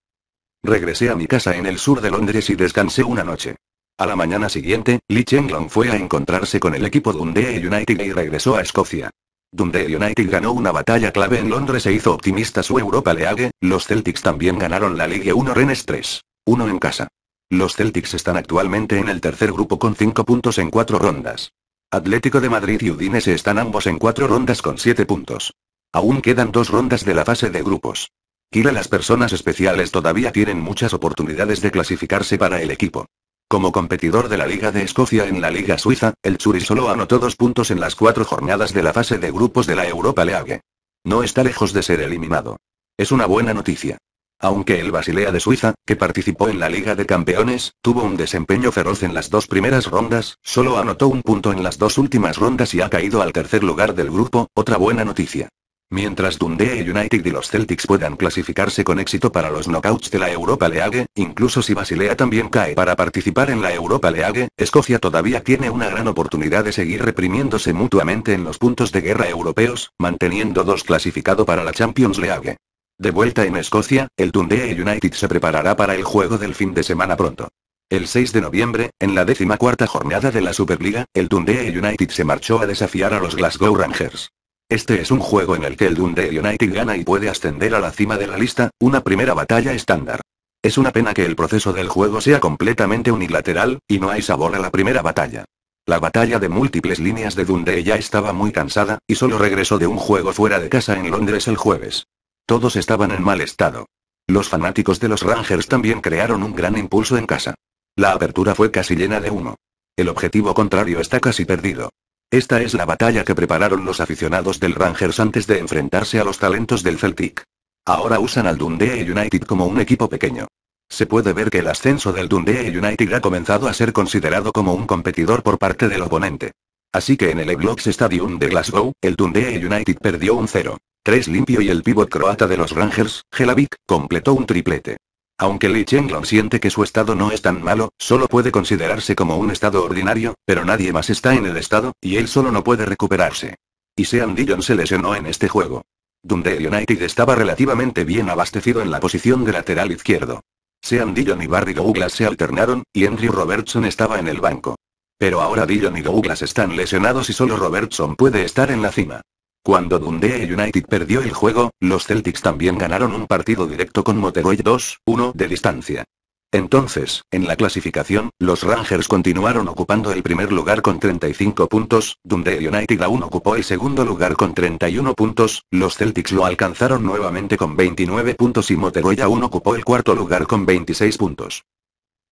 Regresé a mi casa en el sur de Londres y descansé una noche. A la mañana siguiente, Lee Chenglong fue a encontrarse con el equipo de Dundee United y regresó a Escocia. Dundee United ganó una batalla clave en Londres e hizo optimista su Europa League, los Celtics también ganaron la Ligue 1 Rennes 3. 1 en casa. Los Celtics están actualmente en el tercer grupo con 5 puntos en 4 rondas. Atlético de Madrid y Udinese están ambos en 4 rondas con 7 puntos. Aún quedan 2 rondas de la fase de grupos. Kira las personas especiales todavía tienen muchas oportunidades de clasificarse para el equipo. Como competidor de la Liga de Escocia en la Liga Suiza, el Churi solo anotó dos puntos en las cuatro jornadas de la fase de grupos de la Europa League. No está lejos de ser eliminado. Es una buena noticia. Aunque el Basilea de Suiza, que participó en la Liga de Campeones, tuvo un desempeño feroz en las dos primeras rondas, solo anotó un punto en las dos últimas rondas y ha caído al tercer lugar del grupo, otra buena noticia. Mientras Dundee United y los Celtics puedan clasificarse con éxito para los knockouts de la Europa League, incluso si Basilea también cae para participar en la Europa League, Escocia todavía tiene una gran oportunidad de seguir reprimiéndose mutuamente en los puntos de guerra europeos, manteniendo dos clasificado para la Champions League. De vuelta en Escocia, el Dundee United se preparará para el juego del fin de semana pronto. El 6 de noviembre, en la décima cuarta jornada de la Superliga, el Dundee United se marchó a desafiar a los Glasgow Rangers. Este es un juego en el que el Dundee United gana y puede ascender a la cima de la lista, una primera batalla estándar. Es una pena que el proceso del juego sea completamente unilateral, y no hay sabor a la primera batalla. La batalla de múltiples líneas de Dundee ya estaba muy cansada, y solo regresó de un juego fuera de casa en Londres el jueves. Todos estaban en mal estado. Los fanáticos de los Rangers también crearon un gran impulso en casa. La apertura fue casi llena de humo. El objetivo contrario está casi perdido. Esta es la batalla que prepararon los aficionados del Rangers antes de enfrentarse a los talentos del Celtic. Ahora usan al Dundee United como un equipo pequeño. Se puede ver que el ascenso del Dundee United ha comenzado a ser considerado como un competidor por parte del oponente. Así que en el Eblox Stadium de Glasgow, el Dundee United perdió un 0. 3 limpio y el pívot croata de los Rangers, Gelavic, completó un triplete. Aunque Lee Chenglong siente que su estado no es tan malo, solo puede considerarse como un estado ordinario, pero nadie más está en el estado, y él solo no puede recuperarse. Y Sean Dillon se lesionó en este juego. Dundee United estaba relativamente bien abastecido en la posición de lateral izquierdo. Sean Dillon y Barry Douglas se alternaron, y Andrew Robertson estaba en el banco. Pero ahora Dillon y Douglas están lesionados y solo Robertson puede estar en la cima. Cuando Dundee United perdió el juego, los Celtics también ganaron un partido directo con Motorway 2-1 de distancia. Entonces, en la clasificación, los Rangers continuaron ocupando el primer lugar con 35 puntos, Dundee United aún ocupó el segundo lugar con 31 puntos, los Celtics lo alcanzaron nuevamente con 29 puntos y Motorway aún ocupó el cuarto lugar con 26 puntos.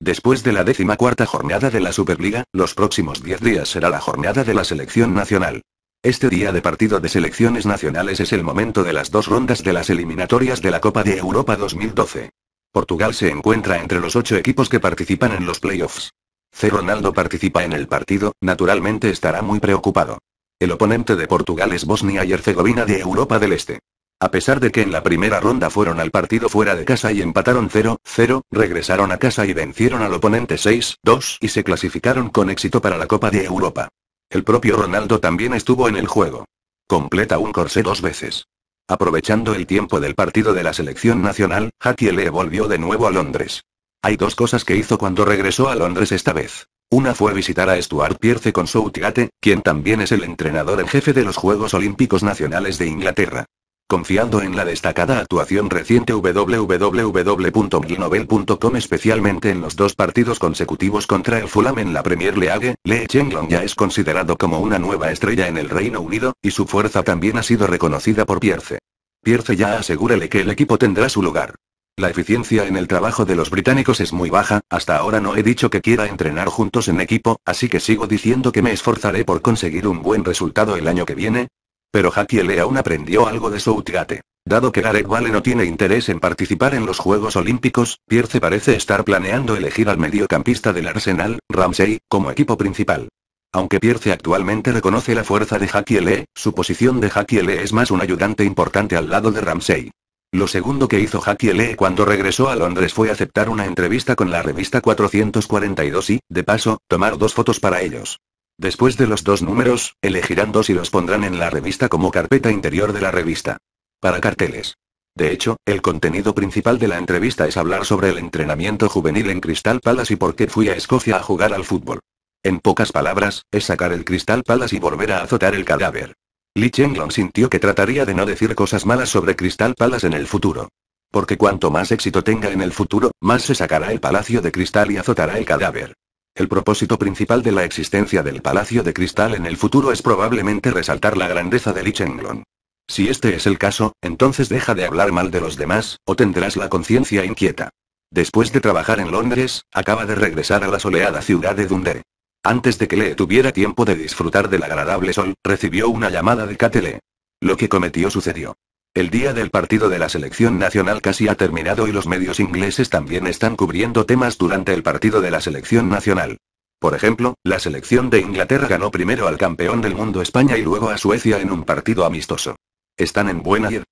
Después de la décima cuarta jornada de la Superliga, los próximos 10 días será la jornada de la selección nacional. Este día de partido de selecciones nacionales es el momento de las dos rondas de las eliminatorias de la Copa de Europa 2012. Portugal se encuentra entre los ocho equipos que participan en los playoffs. C. Ronaldo participa en el partido, naturalmente estará muy preocupado. El oponente de Portugal es Bosnia y Herzegovina de Europa del Este. A pesar de que en la primera ronda fueron al partido fuera de casa y empataron 0-0, regresaron a casa y vencieron al oponente 6-2 y se clasificaron con éxito para la Copa de Europa. El propio Ronaldo también estuvo en el juego. Completa un corsé dos veces. Aprovechando el tiempo del partido de la selección nacional, Lee volvió de nuevo a Londres. Hay dos cosas que hizo cuando regresó a Londres esta vez. Una fue visitar a Stuart Pierce con Southgate, quien también es el entrenador en jefe de los Juegos Olímpicos Nacionales de Inglaterra. Confiando en la destacada actuación reciente www.ginovel.com, especialmente en los dos partidos consecutivos contra el Fulham en la Premier League, Lee Chenglong ya es considerado como una nueva estrella en el Reino Unido, y su fuerza también ha sido reconocida por Pierce. Pierce ya asegúrele que el equipo tendrá su lugar. La eficiencia en el trabajo de los británicos es muy baja, hasta ahora no he dicho que quiera entrenar juntos en equipo, así que sigo diciendo que me esforzaré por conseguir un buen resultado el año que viene, pero Hakiele aún aprendió algo de Soutgate. Dado que Gareth Bale no tiene interés en participar en los Juegos Olímpicos, Pierce parece estar planeando elegir al mediocampista del Arsenal, Ramsey, como equipo principal. Aunque Pierce actualmente reconoce la fuerza de le, su posición de le es más un ayudante importante al lado de Ramsey. Lo segundo que hizo Hakiele cuando regresó a Londres fue aceptar una entrevista con la revista 442 y, de paso, tomar dos fotos para ellos. Después de los dos números, elegirán dos y los pondrán en la revista como carpeta interior de la revista. Para carteles. De hecho, el contenido principal de la entrevista es hablar sobre el entrenamiento juvenil en Crystal Palace y por qué fui a Escocia a jugar al fútbol. En pocas palabras, es sacar el Crystal Palace y volver a azotar el cadáver. Lee Chenglong sintió que trataría de no decir cosas malas sobre Crystal Palace en el futuro. Porque cuanto más éxito tenga en el futuro, más se sacará el palacio de cristal y azotará el cadáver. El propósito principal de la existencia del Palacio de Cristal en el futuro es probablemente resaltar la grandeza de Lichenglon. Si este es el caso, entonces deja de hablar mal de los demás, o tendrás la conciencia inquieta. Después de trabajar en Londres, acaba de regresar a la soleada ciudad de Dundee. Antes de que Lee tuviera tiempo de disfrutar del agradable sol, recibió una llamada de Catele. Lo que cometió sucedió. El día del partido de la selección nacional casi ha terminado y los medios ingleses también están cubriendo temas durante el partido de la selección nacional. Por ejemplo, la selección de Inglaterra ganó primero al campeón del mundo España y luego a Suecia en un partido amistoso. Están en buena ir.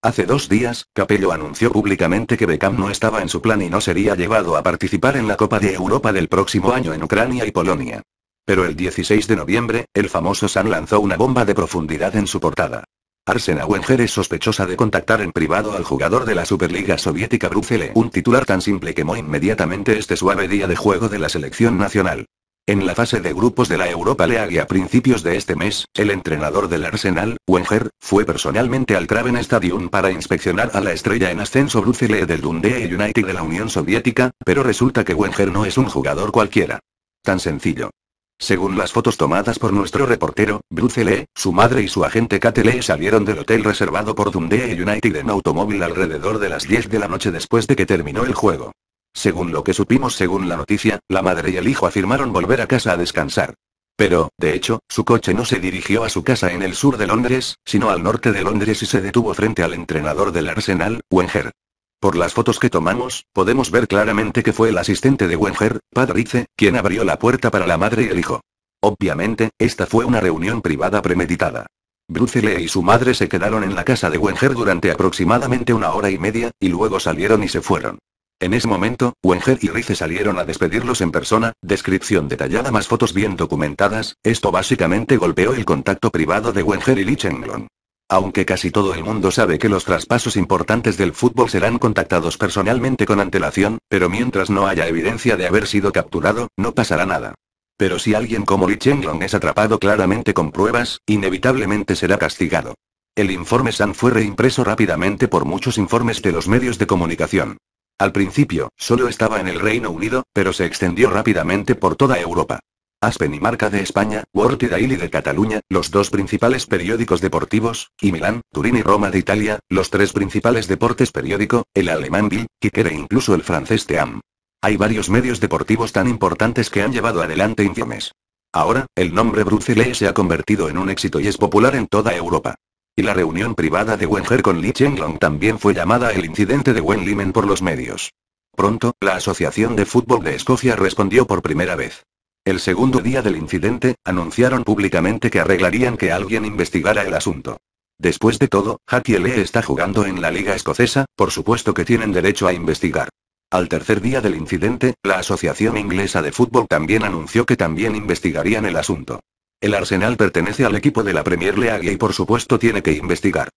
Hace dos días, Capello anunció públicamente que Beckham no estaba en su plan y no sería llevado a participar en la Copa de Europa del próximo año en Ucrania y Polonia. Pero el 16 de noviembre, el famoso San lanzó una bomba de profundidad en su portada. Arsena Wenger es sospechosa de contactar en privado al jugador de la Superliga Soviética Lee, un titular tan simple quemó inmediatamente este suave día de juego de la selección nacional. En la fase de grupos de la Europa League a principios de este mes, el entrenador del Arsenal, Wenger, fue personalmente al Craven Stadium para inspeccionar a la estrella en ascenso Brucele del Dundee United de la Unión Soviética, pero resulta que Wenger no es un jugador cualquiera. Tan sencillo. Según las fotos tomadas por nuestro reportero, Bruce Lee, su madre y su agente Kate Lee salieron del hotel reservado por Dundee United en automóvil alrededor de las 10 de la noche después de que terminó el juego. Según lo que supimos según la noticia, la madre y el hijo afirmaron volver a casa a descansar. Pero, de hecho, su coche no se dirigió a su casa en el sur de Londres, sino al norte de Londres y se detuvo frente al entrenador del Arsenal, Wenger. Por las fotos que tomamos, podemos ver claramente que fue el asistente de Wenger, Padrice, quien abrió la puerta para la madre y el hijo. Obviamente, esta fue una reunión privada premeditada. Bruce Lee y su madre se quedaron en la casa de Wenger durante aproximadamente una hora y media, y luego salieron y se fueron. En ese momento, Wenger y Rice salieron a despedirlos en persona, descripción detallada más fotos bien documentadas, esto básicamente golpeó el contacto privado de Wenger y Lee Chenglong. Aunque casi todo el mundo sabe que los traspasos importantes del fútbol serán contactados personalmente con antelación, pero mientras no haya evidencia de haber sido capturado, no pasará nada. Pero si alguien como Lee Chenglong es atrapado claramente con pruebas, inevitablemente será castigado. El informe San fue reimpreso rápidamente por muchos informes de los medios de comunicación. Al principio, solo estaba en el Reino Unido, pero se extendió rápidamente por toda Europa. Aspen y Marca de España, World y Daily de Cataluña, los dos principales periódicos deportivos, y Milán, Turín y Roma de Italia, los tres principales deportes periódico, el alemán Bill, que e incluso el francés Team. Hay varios medios deportivos tan importantes que han llevado adelante informes. Ahora, el nombre Bruce Lee se ha convertido en un éxito y es popular en toda Europa. Y la reunión privada de Wenger con Lee Chenglong también fue llamada el incidente de Wen Limen por los medios. Pronto, la Asociación de Fútbol de Escocia respondió por primera vez. El segundo día del incidente, anunciaron públicamente que arreglarían que alguien investigara el asunto. Después de todo, Jackie está jugando en la liga escocesa, por supuesto que tienen derecho a investigar. Al tercer día del incidente, la Asociación Inglesa de Fútbol también anunció que también investigarían el asunto. El Arsenal pertenece al equipo de la Premier League y por supuesto tiene que investigar.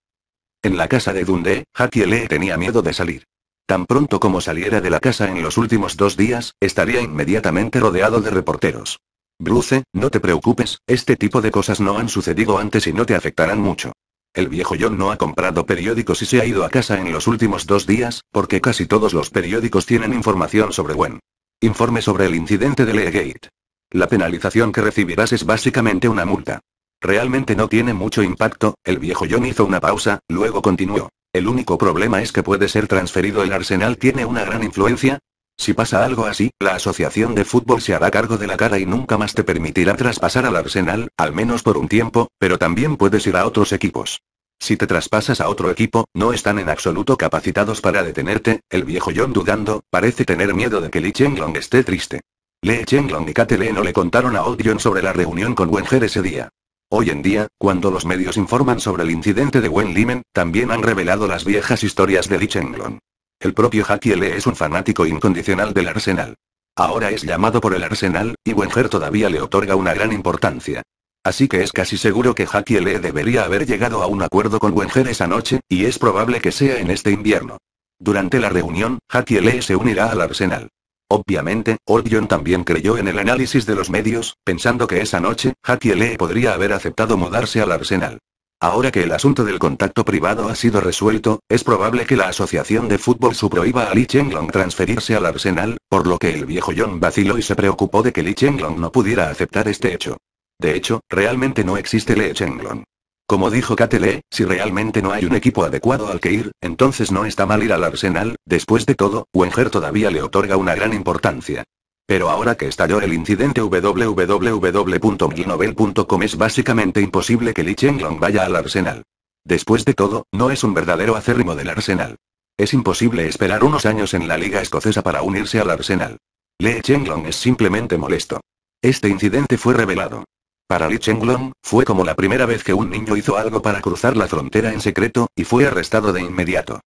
En la casa de Dundee, Jackie tenía miedo de salir. Tan pronto como saliera de la casa en los últimos dos días, estaría inmediatamente rodeado de reporteros. Bruce, no te preocupes, este tipo de cosas no han sucedido antes y no te afectarán mucho. El viejo John no ha comprado periódicos y se ha ido a casa en los últimos dos días, porque casi todos los periódicos tienen información sobre Gwen. Informe sobre el incidente de LeGate, La penalización que recibirás es básicamente una multa. Realmente no tiene mucho impacto, el viejo John hizo una pausa, luego continuó. El único problema es que puede ser transferido. El Arsenal tiene una gran influencia. Si pasa algo así, la Asociación de Fútbol se hará cargo de la cara y nunca más te permitirá traspasar al Arsenal, al menos por un tiempo, pero también puedes ir a otros equipos. Si te traspasas a otro equipo, no están en absoluto capacitados para detenerte, el viejo John dudando, parece tener miedo de que Lee Chenglong esté triste. Lee Chenglong y Kate Lee no le contaron a Old John sobre la reunión con Wenger ese día. Hoy en día, cuando los medios informan sobre el incidente de Wen Limen, también han revelado las viejas historias de Li Chenglong. El propio Jaquiel es un fanático incondicional del Arsenal. Ahora es llamado por el Arsenal, y Wenger todavía le otorga una gran importancia. Así que es casi seguro que Jaquiel debería haber llegado a un acuerdo con Wenger esa noche, y es probable que sea en este invierno. Durante la reunión, Jaquiel se unirá al Arsenal. Obviamente, Old John también creyó en el análisis de los medios, pensando que esa noche, Lee podría haber aceptado mudarse al Arsenal. Ahora que el asunto del contacto privado ha sido resuelto, es probable que la Asociación de Fútbol suprohíba a Lee Chenglong transferirse al Arsenal, por lo que el viejo John vaciló y se preocupó de que Lee Chenglong no pudiera aceptar este hecho. De hecho, realmente no existe Lee Chenglong. Como dijo Katele, si realmente no hay un equipo adecuado al que ir, entonces no está mal ir al Arsenal, después de todo, Wenger todavía le otorga una gran importancia. Pero ahora que estalló el incidente www.guinovel.com es básicamente imposible que Lee Chenglong vaya al Arsenal. Después de todo, no es un verdadero acérrimo del Arsenal. Es imposible esperar unos años en la liga escocesa para unirse al Arsenal. Lee Chenglong es simplemente molesto. Este incidente fue revelado. Para Li Chenglong, fue como la primera vez que un niño hizo algo para cruzar la frontera en secreto, y fue arrestado de inmediato.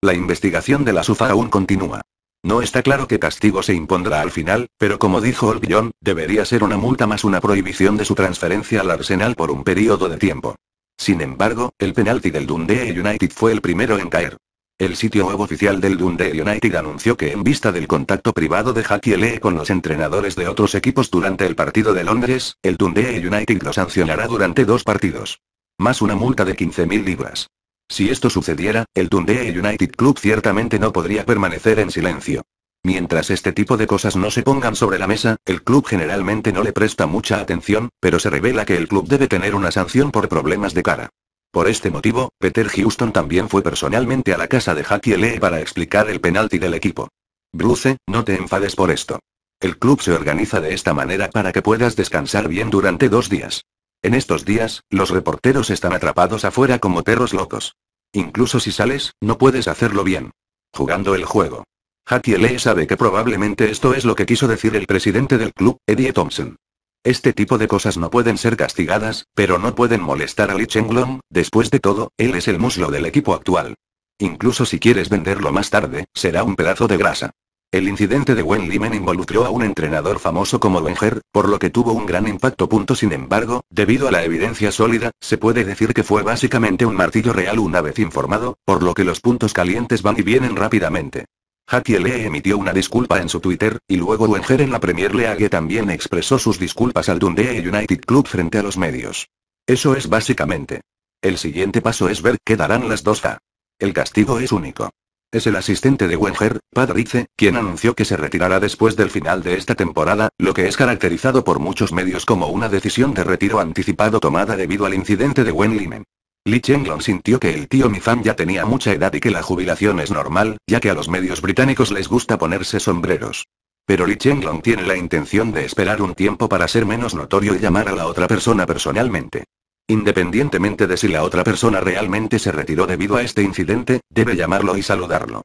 La investigación de la SUFA aún continúa. No está claro qué castigo se impondrá al final, pero como dijo Olguillón, debería ser una multa más una prohibición de su transferencia al Arsenal por un periodo de tiempo. Sin embargo, el penalti del Dundee United fue el primero en caer. El sitio web oficial del Dundee United anunció que en vista del contacto privado de Jackie Lee con los entrenadores de otros equipos durante el partido de Londres, el Dundee United lo sancionará durante dos partidos. Más una multa de 15.000 libras. Si esto sucediera, el Dundee United Club ciertamente no podría permanecer en silencio. Mientras este tipo de cosas no se pongan sobre la mesa, el club generalmente no le presta mucha atención, pero se revela que el club debe tener una sanción por problemas de cara. Por este motivo, Peter Houston también fue personalmente a la casa de Jackie Lee para explicar el penalti del equipo. Bruce, no te enfades por esto. El club se organiza de esta manera para que puedas descansar bien durante dos días. En estos días, los reporteros están atrapados afuera como perros locos. Incluso si sales, no puedes hacerlo bien. Jugando el juego. Jackie Lee sabe que probablemente esto es lo que quiso decir el presidente del club, Eddie Thompson. Este tipo de cosas no pueden ser castigadas, pero no pueden molestar a Lee Chenglong, después de todo, él es el muslo del equipo actual. Incluso si quieres venderlo más tarde, será un pedazo de grasa. El incidente de Wen Limen involucró a un entrenador famoso como Wenger, por lo que tuvo un gran impacto. punto Sin embargo, debido a la evidencia sólida, se puede decir que fue básicamente un martillo real una vez informado, por lo que los puntos calientes van y vienen rápidamente. Lee emitió una disculpa en su Twitter, y luego Wenger en la Premier League también expresó sus disculpas al Dundee United Club frente a los medios. Eso es básicamente. El siguiente paso es ver qué darán las dos A. El castigo es único. Es el asistente de Wenger, Padrice, quien anunció que se retirará después del final de esta temporada, lo que es caracterizado por muchos medios como una decisión de retiro anticipado tomada debido al incidente de Limen. Li Chenglong sintió que el tío Mizan ya tenía mucha edad y que la jubilación es normal, ya que a los medios británicos les gusta ponerse sombreros. Pero Li Chenglong tiene la intención de esperar un tiempo para ser menos notorio y llamar a la otra persona personalmente. Independientemente de si la otra persona realmente se retiró debido a este incidente, debe llamarlo y saludarlo.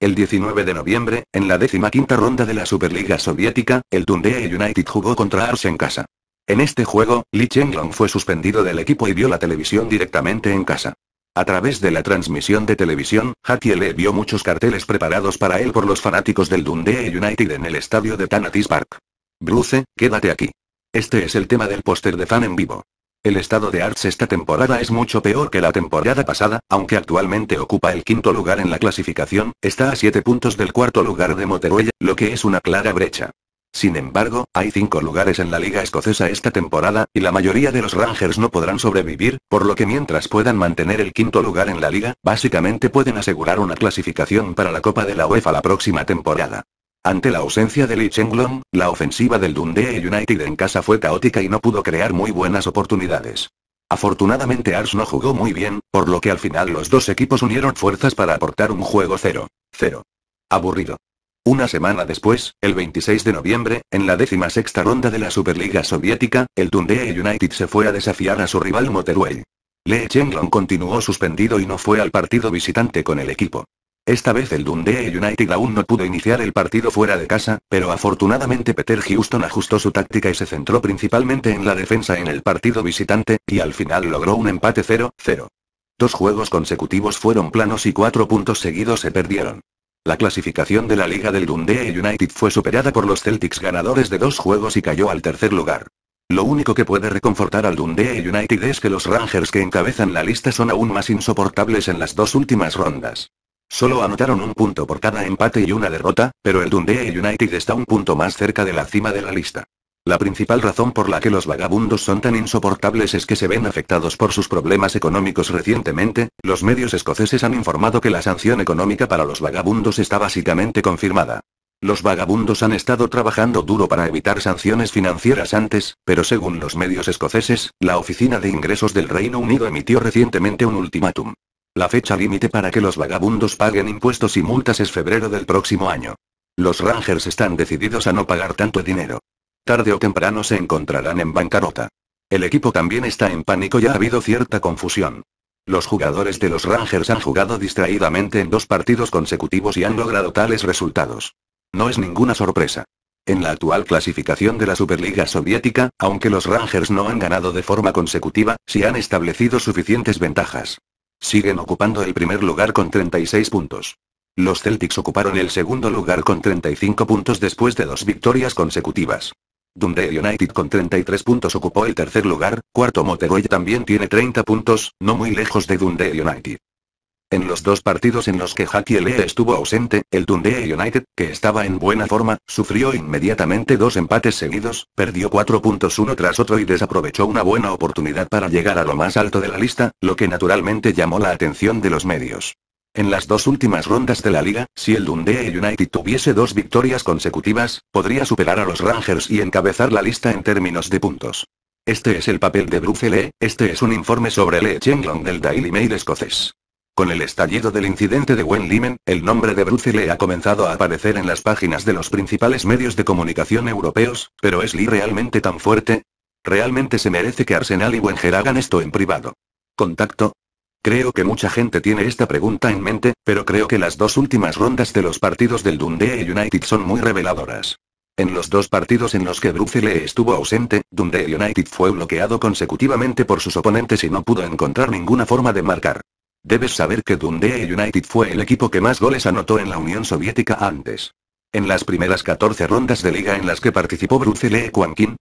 El 19 de noviembre, en la décima quinta ronda de la Superliga Soviética, el Dundee United jugó contra Ars en casa. En este juego, Li Chenglong fue suspendido del equipo y vio la televisión directamente en casa. A través de la transmisión de televisión, le vio muchos carteles preparados para él por los fanáticos del Dundee United en el estadio de Tanatis Park. Bruce, quédate aquí. Este es el tema del póster de fan en vivo. El estado de Arts esta temporada es mucho peor que la temporada pasada, aunque actualmente ocupa el quinto lugar en la clasificación, está a 7 puntos del cuarto lugar de Moteruella, lo que es una clara brecha. Sin embargo, hay cinco lugares en la liga escocesa esta temporada, y la mayoría de los Rangers no podrán sobrevivir, por lo que mientras puedan mantener el quinto lugar en la liga, básicamente pueden asegurar una clasificación para la Copa de la UEFA la próxima temporada. Ante la ausencia de Lee Chenglong, la ofensiva del Dundee United en casa fue caótica y no pudo crear muy buenas oportunidades. Afortunadamente Ars no jugó muy bien, por lo que al final los dos equipos unieron fuerzas para aportar un juego 0-0. Aburrido. Una semana después, el 26 de noviembre, en la décima sexta ronda de la Superliga Soviética, el Dundee United se fue a desafiar a su rival Motorway. Lee Chenglong continuó suspendido y no fue al partido visitante con el equipo. Esta vez el Dundee United aún no pudo iniciar el partido fuera de casa, pero afortunadamente Peter Houston ajustó su táctica y se centró principalmente en la defensa en el partido visitante, y al final logró un empate 0-0. Dos juegos consecutivos fueron planos y cuatro puntos seguidos se perdieron. La clasificación de la Liga del Dundee United fue superada por los Celtics ganadores de dos juegos y cayó al tercer lugar. Lo único que puede reconfortar al Dundee United es que los Rangers que encabezan la lista son aún más insoportables en las dos últimas rondas. Solo anotaron un punto por cada empate y una derrota, pero el Dundee United está un punto más cerca de la cima de la lista. La principal razón por la que los vagabundos son tan insoportables es que se ven afectados por sus problemas económicos recientemente, los medios escoceses han informado que la sanción económica para los vagabundos está básicamente confirmada. Los vagabundos han estado trabajando duro para evitar sanciones financieras antes, pero según los medios escoceses, la Oficina de Ingresos del Reino Unido emitió recientemente un ultimátum. La fecha límite para que los vagabundos paguen impuestos y multas es febrero del próximo año. Los Rangers están decididos a no pagar tanto dinero. Tarde o temprano se encontrarán en bancarrota. El equipo también está en pánico y ha habido cierta confusión. Los jugadores de los Rangers han jugado distraídamente en dos partidos consecutivos y han logrado tales resultados. No es ninguna sorpresa. En la actual clasificación de la Superliga Soviética, aunque los Rangers no han ganado de forma consecutiva, sí han establecido suficientes ventajas. Siguen ocupando el primer lugar con 36 puntos. Los Celtics ocuparon el segundo lugar con 35 puntos después de dos victorias consecutivas. Dundee United con 33 puntos ocupó el tercer lugar, cuarto y también tiene 30 puntos, no muy lejos de Dundee United. En los dos partidos en los que Jackie estuvo ausente, el Dundee United, que estaba en buena forma, sufrió inmediatamente dos empates seguidos, perdió cuatro puntos uno tras otro y desaprovechó una buena oportunidad para llegar a lo más alto de la lista, lo que naturalmente llamó la atención de los medios. En las dos últimas rondas de la liga, si el Dundee United tuviese dos victorias consecutivas, podría superar a los Rangers y encabezar la lista en términos de puntos. Este es el papel de Bruce Lee, este es un informe sobre Lee Chenglong del Daily Mail escocés. Con el estallido del incidente de Wen Limen, el nombre de Bruce Lee ha comenzado a aparecer en las páginas de los principales medios de comunicación europeos, pero ¿es Lee realmente tan fuerte? Realmente se merece que Arsenal y Wenger hagan esto en privado. Contacto, Creo que mucha gente tiene esta pregunta en mente, pero creo que las dos últimas rondas de los partidos del Dundee United son muy reveladoras. En los dos partidos en los que Lee estuvo ausente, Dundee United fue bloqueado consecutivamente por sus oponentes y no pudo encontrar ninguna forma de marcar. Debes saber que Dundee United fue el equipo que más goles anotó en la Unión Soviética antes. En las primeras 14 rondas de liga en las que participó Bruce Lee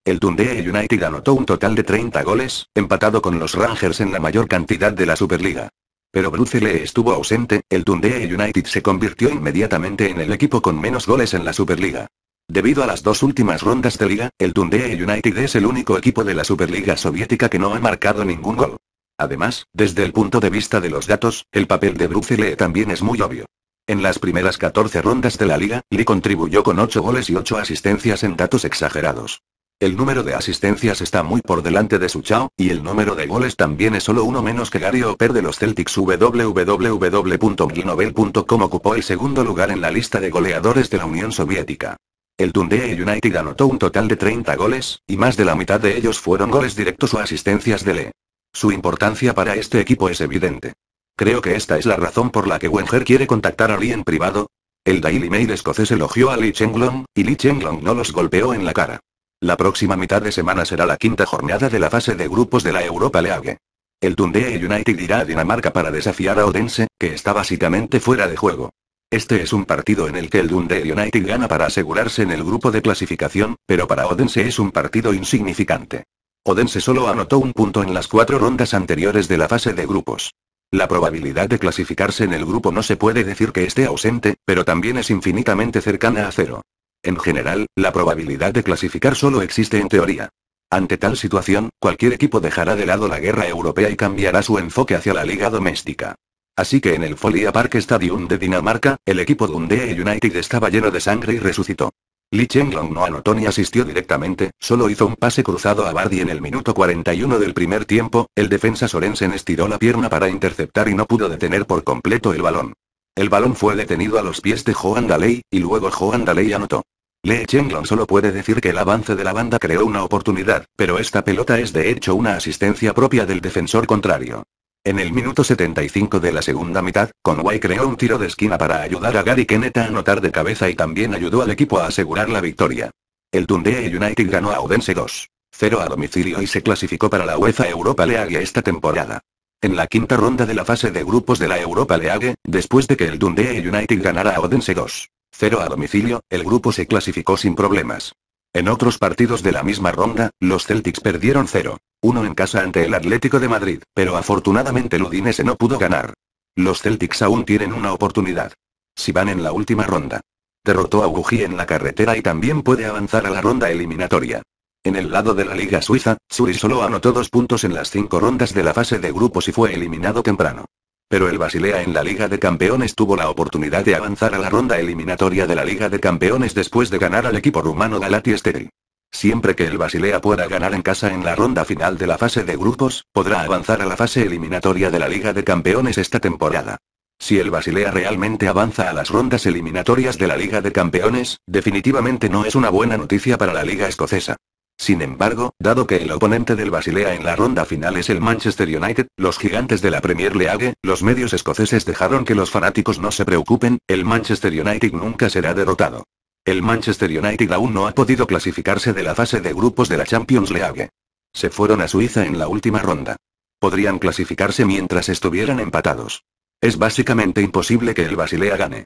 el Dundee United anotó un total de 30 goles, empatado con los Rangers en la mayor cantidad de la Superliga. Pero Bruce Lee estuvo ausente, el Dundee United se convirtió inmediatamente en el equipo con menos goles en la Superliga. Debido a las dos últimas rondas de liga, el Dundee United es el único equipo de la Superliga soviética que no ha marcado ningún gol. Además, desde el punto de vista de los datos, el papel de Bruce Lee también es muy obvio. En las primeras 14 rondas de la liga, Lee contribuyó con 8 goles y 8 asistencias en datos exagerados. El número de asistencias está muy por delante de su chao, y el número de goles también es solo uno menos que Gary Oper de los Celtics. www.ginovel.com ocupó el segundo lugar en la lista de goleadores de la Unión Soviética. El Dundee United anotó un total de 30 goles, y más de la mitad de ellos fueron goles directos o asistencias de Lee. Su importancia para este equipo es evidente. Creo que esta es la razón por la que Wenger quiere contactar a Lee en privado. El Daily Mail escocés elogió a Lee Chenglong, y Lee Chenglong no los golpeó en la cara. La próxima mitad de semana será la quinta jornada de la fase de grupos de la Europa League. El Dundee United irá a Dinamarca para desafiar a Odense, que está básicamente fuera de juego. Este es un partido en el que el Dundee United gana para asegurarse en el grupo de clasificación, pero para Odense es un partido insignificante. Odense solo anotó un punto en las cuatro rondas anteriores de la fase de grupos. La probabilidad de clasificarse en el grupo no se puede decir que esté ausente, pero también es infinitamente cercana a cero. En general, la probabilidad de clasificar solo existe en teoría. Ante tal situación, cualquier equipo dejará de lado la guerra europea y cambiará su enfoque hacia la liga doméstica. Así que en el Folia Park Stadium de Dinamarca, el equipo Dundee United estaba lleno de sangre y resucitó. Lee Chenglong no anotó ni asistió directamente, solo hizo un pase cruzado a Bardi en el minuto 41 del primer tiempo, el defensa Sorensen estiró la pierna para interceptar y no pudo detener por completo el balón. El balón fue detenido a los pies de Joan Daley, y luego Joan Daley anotó. Lee Chenglong solo puede decir que el avance de la banda creó una oportunidad, pero esta pelota es de hecho una asistencia propia del defensor contrario. En el minuto 75 de la segunda mitad, Conway creó un tiro de esquina para ayudar a Gary Kennett a anotar de cabeza y también ayudó al equipo a asegurar la victoria. El Dundee United ganó a Odense 2. 0 a domicilio y se clasificó para la UEFA Europa League esta temporada. En la quinta ronda de la fase de grupos de la Europa League, después de que el Dundee United ganara a Odense 2. 0 a domicilio, el grupo se clasificó sin problemas. En otros partidos de la misma ronda, los Celtics perdieron 0. Uno en casa ante el Atlético de Madrid, pero afortunadamente el no pudo ganar. Los Celtics aún tienen una oportunidad. Si van en la última ronda. Derrotó a Uguji en la carretera y también puede avanzar a la ronda eliminatoria. En el lado de la Liga Suiza, Zuri solo anotó dos puntos en las cinco rondas de la fase de grupos y fue eliminado temprano. Pero el Basilea en la Liga de Campeones tuvo la oportunidad de avanzar a la ronda eliminatoria de la Liga de Campeones después de ganar al equipo rumano Esteri. Siempre que el Basilea pueda ganar en casa en la ronda final de la fase de grupos, podrá avanzar a la fase eliminatoria de la Liga de Campeones esta temporada. Si el Basilea realmente avanza a las rondas eliminatorias de la Liga de Campeones, definitivamente no es una buena noticia para la Liga Escocesa. Sin embargo, dado que el oponente del Basilea en la ronda final es el Manchester United, los gigantes de la Premier League, los medios escoceses dejaron que los fanáticos no se preocupen, el Manchester United nunca será derrotado. El Manchester United aún no ha podido clasificarse de la fase de grupos de la Champions League. Se fueron a Suiza en la última ronda. Podrían clasificarse mientras estuvieran empatados. Es básicamente imposible que el Basilea gane.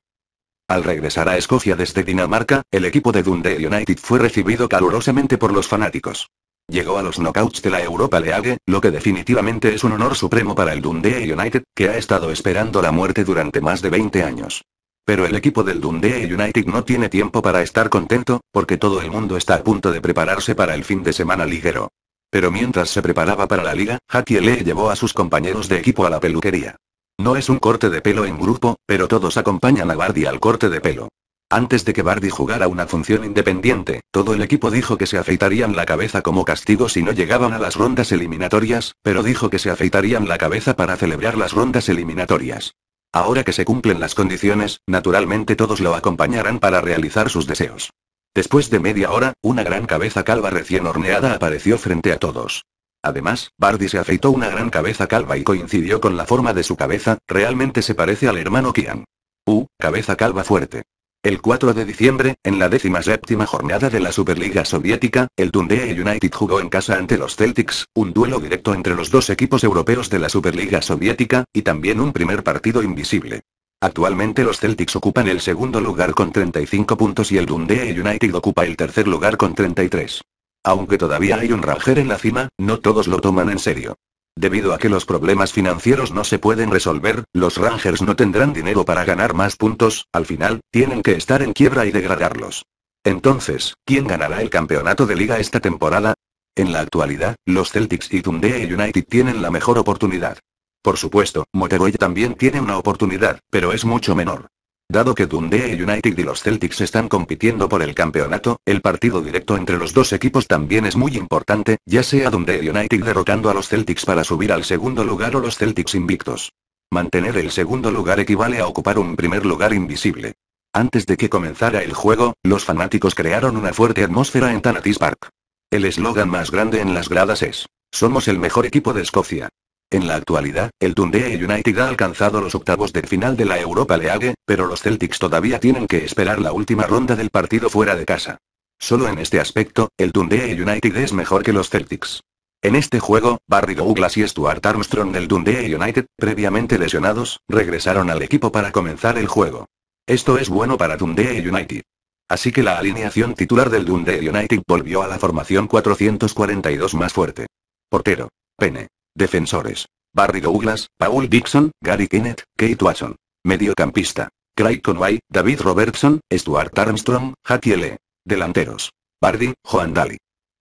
Al regresar a Escocia desde Dinamarca, el equipo de Dundee United fue recibido calurosamente por los fanáticos. Llegó a los knockouts de la Europa League, lo que definitivamente es un honor supremo para el Dundee United, que ha estado esperando la muerte durante más de 20 años. Pero el equipo del Dundee United no tiene tiempo para estar contento, porque todo el mundo está a punto de prepararse para el fin de semana ligero. Pero mientras se preparaba para la liga, Lee llevó a sus compañeros de equipo a la peluquería. No es un corte de pelo en grupo, pero todos acompañan a Bardi al corte de pelo. Antes de que Bardi jugara una función independiente, todo el equipo dijo que se afeitarían la cabeza como castigo si no llegaban a las rondas eliminatorias, pero dijo que se afeitarían la cabeza para celebrar las rondas eliminatorias. Ahora que se cumplen las condiciones, naturalmente todos lo acompañarán para realizar sus deseos. Después de media hora, una gran cabeza calva recién horneada apareció frente a todos. Además, Bardi se afeitó una gran cabeza calva y coincidió con la forma de su cabeza, realmente se parece al hermano Kian. U, ¡Uh! cabeza calva fuerte. El 4 de diciembre, en la décima séptima jornada de la Superliga Soviética, el Dundee United jugó en casa ante los Celtics, un duelo directo entre los dos equipos europeos de la Superliga Soviética, y también un primer partido invisible. Actualmente los Celtics ocupan el segundo lugar con 35 puntos y el Dundee United ocupa el tercer lugar con 33. Aunque todavía hay un Ranger en la cima, no todos lo toman en serio. Debido a que los problemas financieros no se pueden resolver, los Rangers no tendrán dinero para ganar más puntos, al final, tienen que estar en quiebra y degradarlos. Entonces, ¿quién ganará el campeonato de liga esta temporada? En la actualidad, los Celtics y Dundee United tienen la mejor oportunidad. Por supuesto, Motorway también tiene una oportunidad, pero es mucho menor. Dado que Dundee United y los Celtics están compitiendo por el campeonato, el partido directo entre los dos equipos también es muy importante, ya sea Dundee United derrotando a los Celtics para subir al segundo lugar o los Celtics invictos. Mantener el segundo lugar equivale a ocupar un primer lugar invisible. Antes de que comenzara el juego, los fanáticos crearon una fuerte atmósfera en Tanatis Park. El eslogan más grande en las gradas es, Somos el mejor equipo de Escocia. En la actualidad, el Dundee United ha alcanzado los octavos de final de la Europa League, pero los Celtics todavía tienen que esperar la última ronda del partido fuera de casa. Solo en este aspecto, el Dundee United es mejor que los Celtics. En este juego, Barry Douglas y Stuart Armstrong del Dundee United, previamente lesionados, regresaron al equipo para comenzar el juego. Esto es bueno para Dundee United. Así que la alineación titular del Dundee United volvió a la formación 442 más fuerte. Portero. Pene. Defensores. Barry Douglas, Paul Dixon, Gary Kinnett, Kate Watson. Mediocampista. Craig Conway, David Robertson, Stuart Armstrong, Jackie L. Delanteros. Bardi, Juan Daly.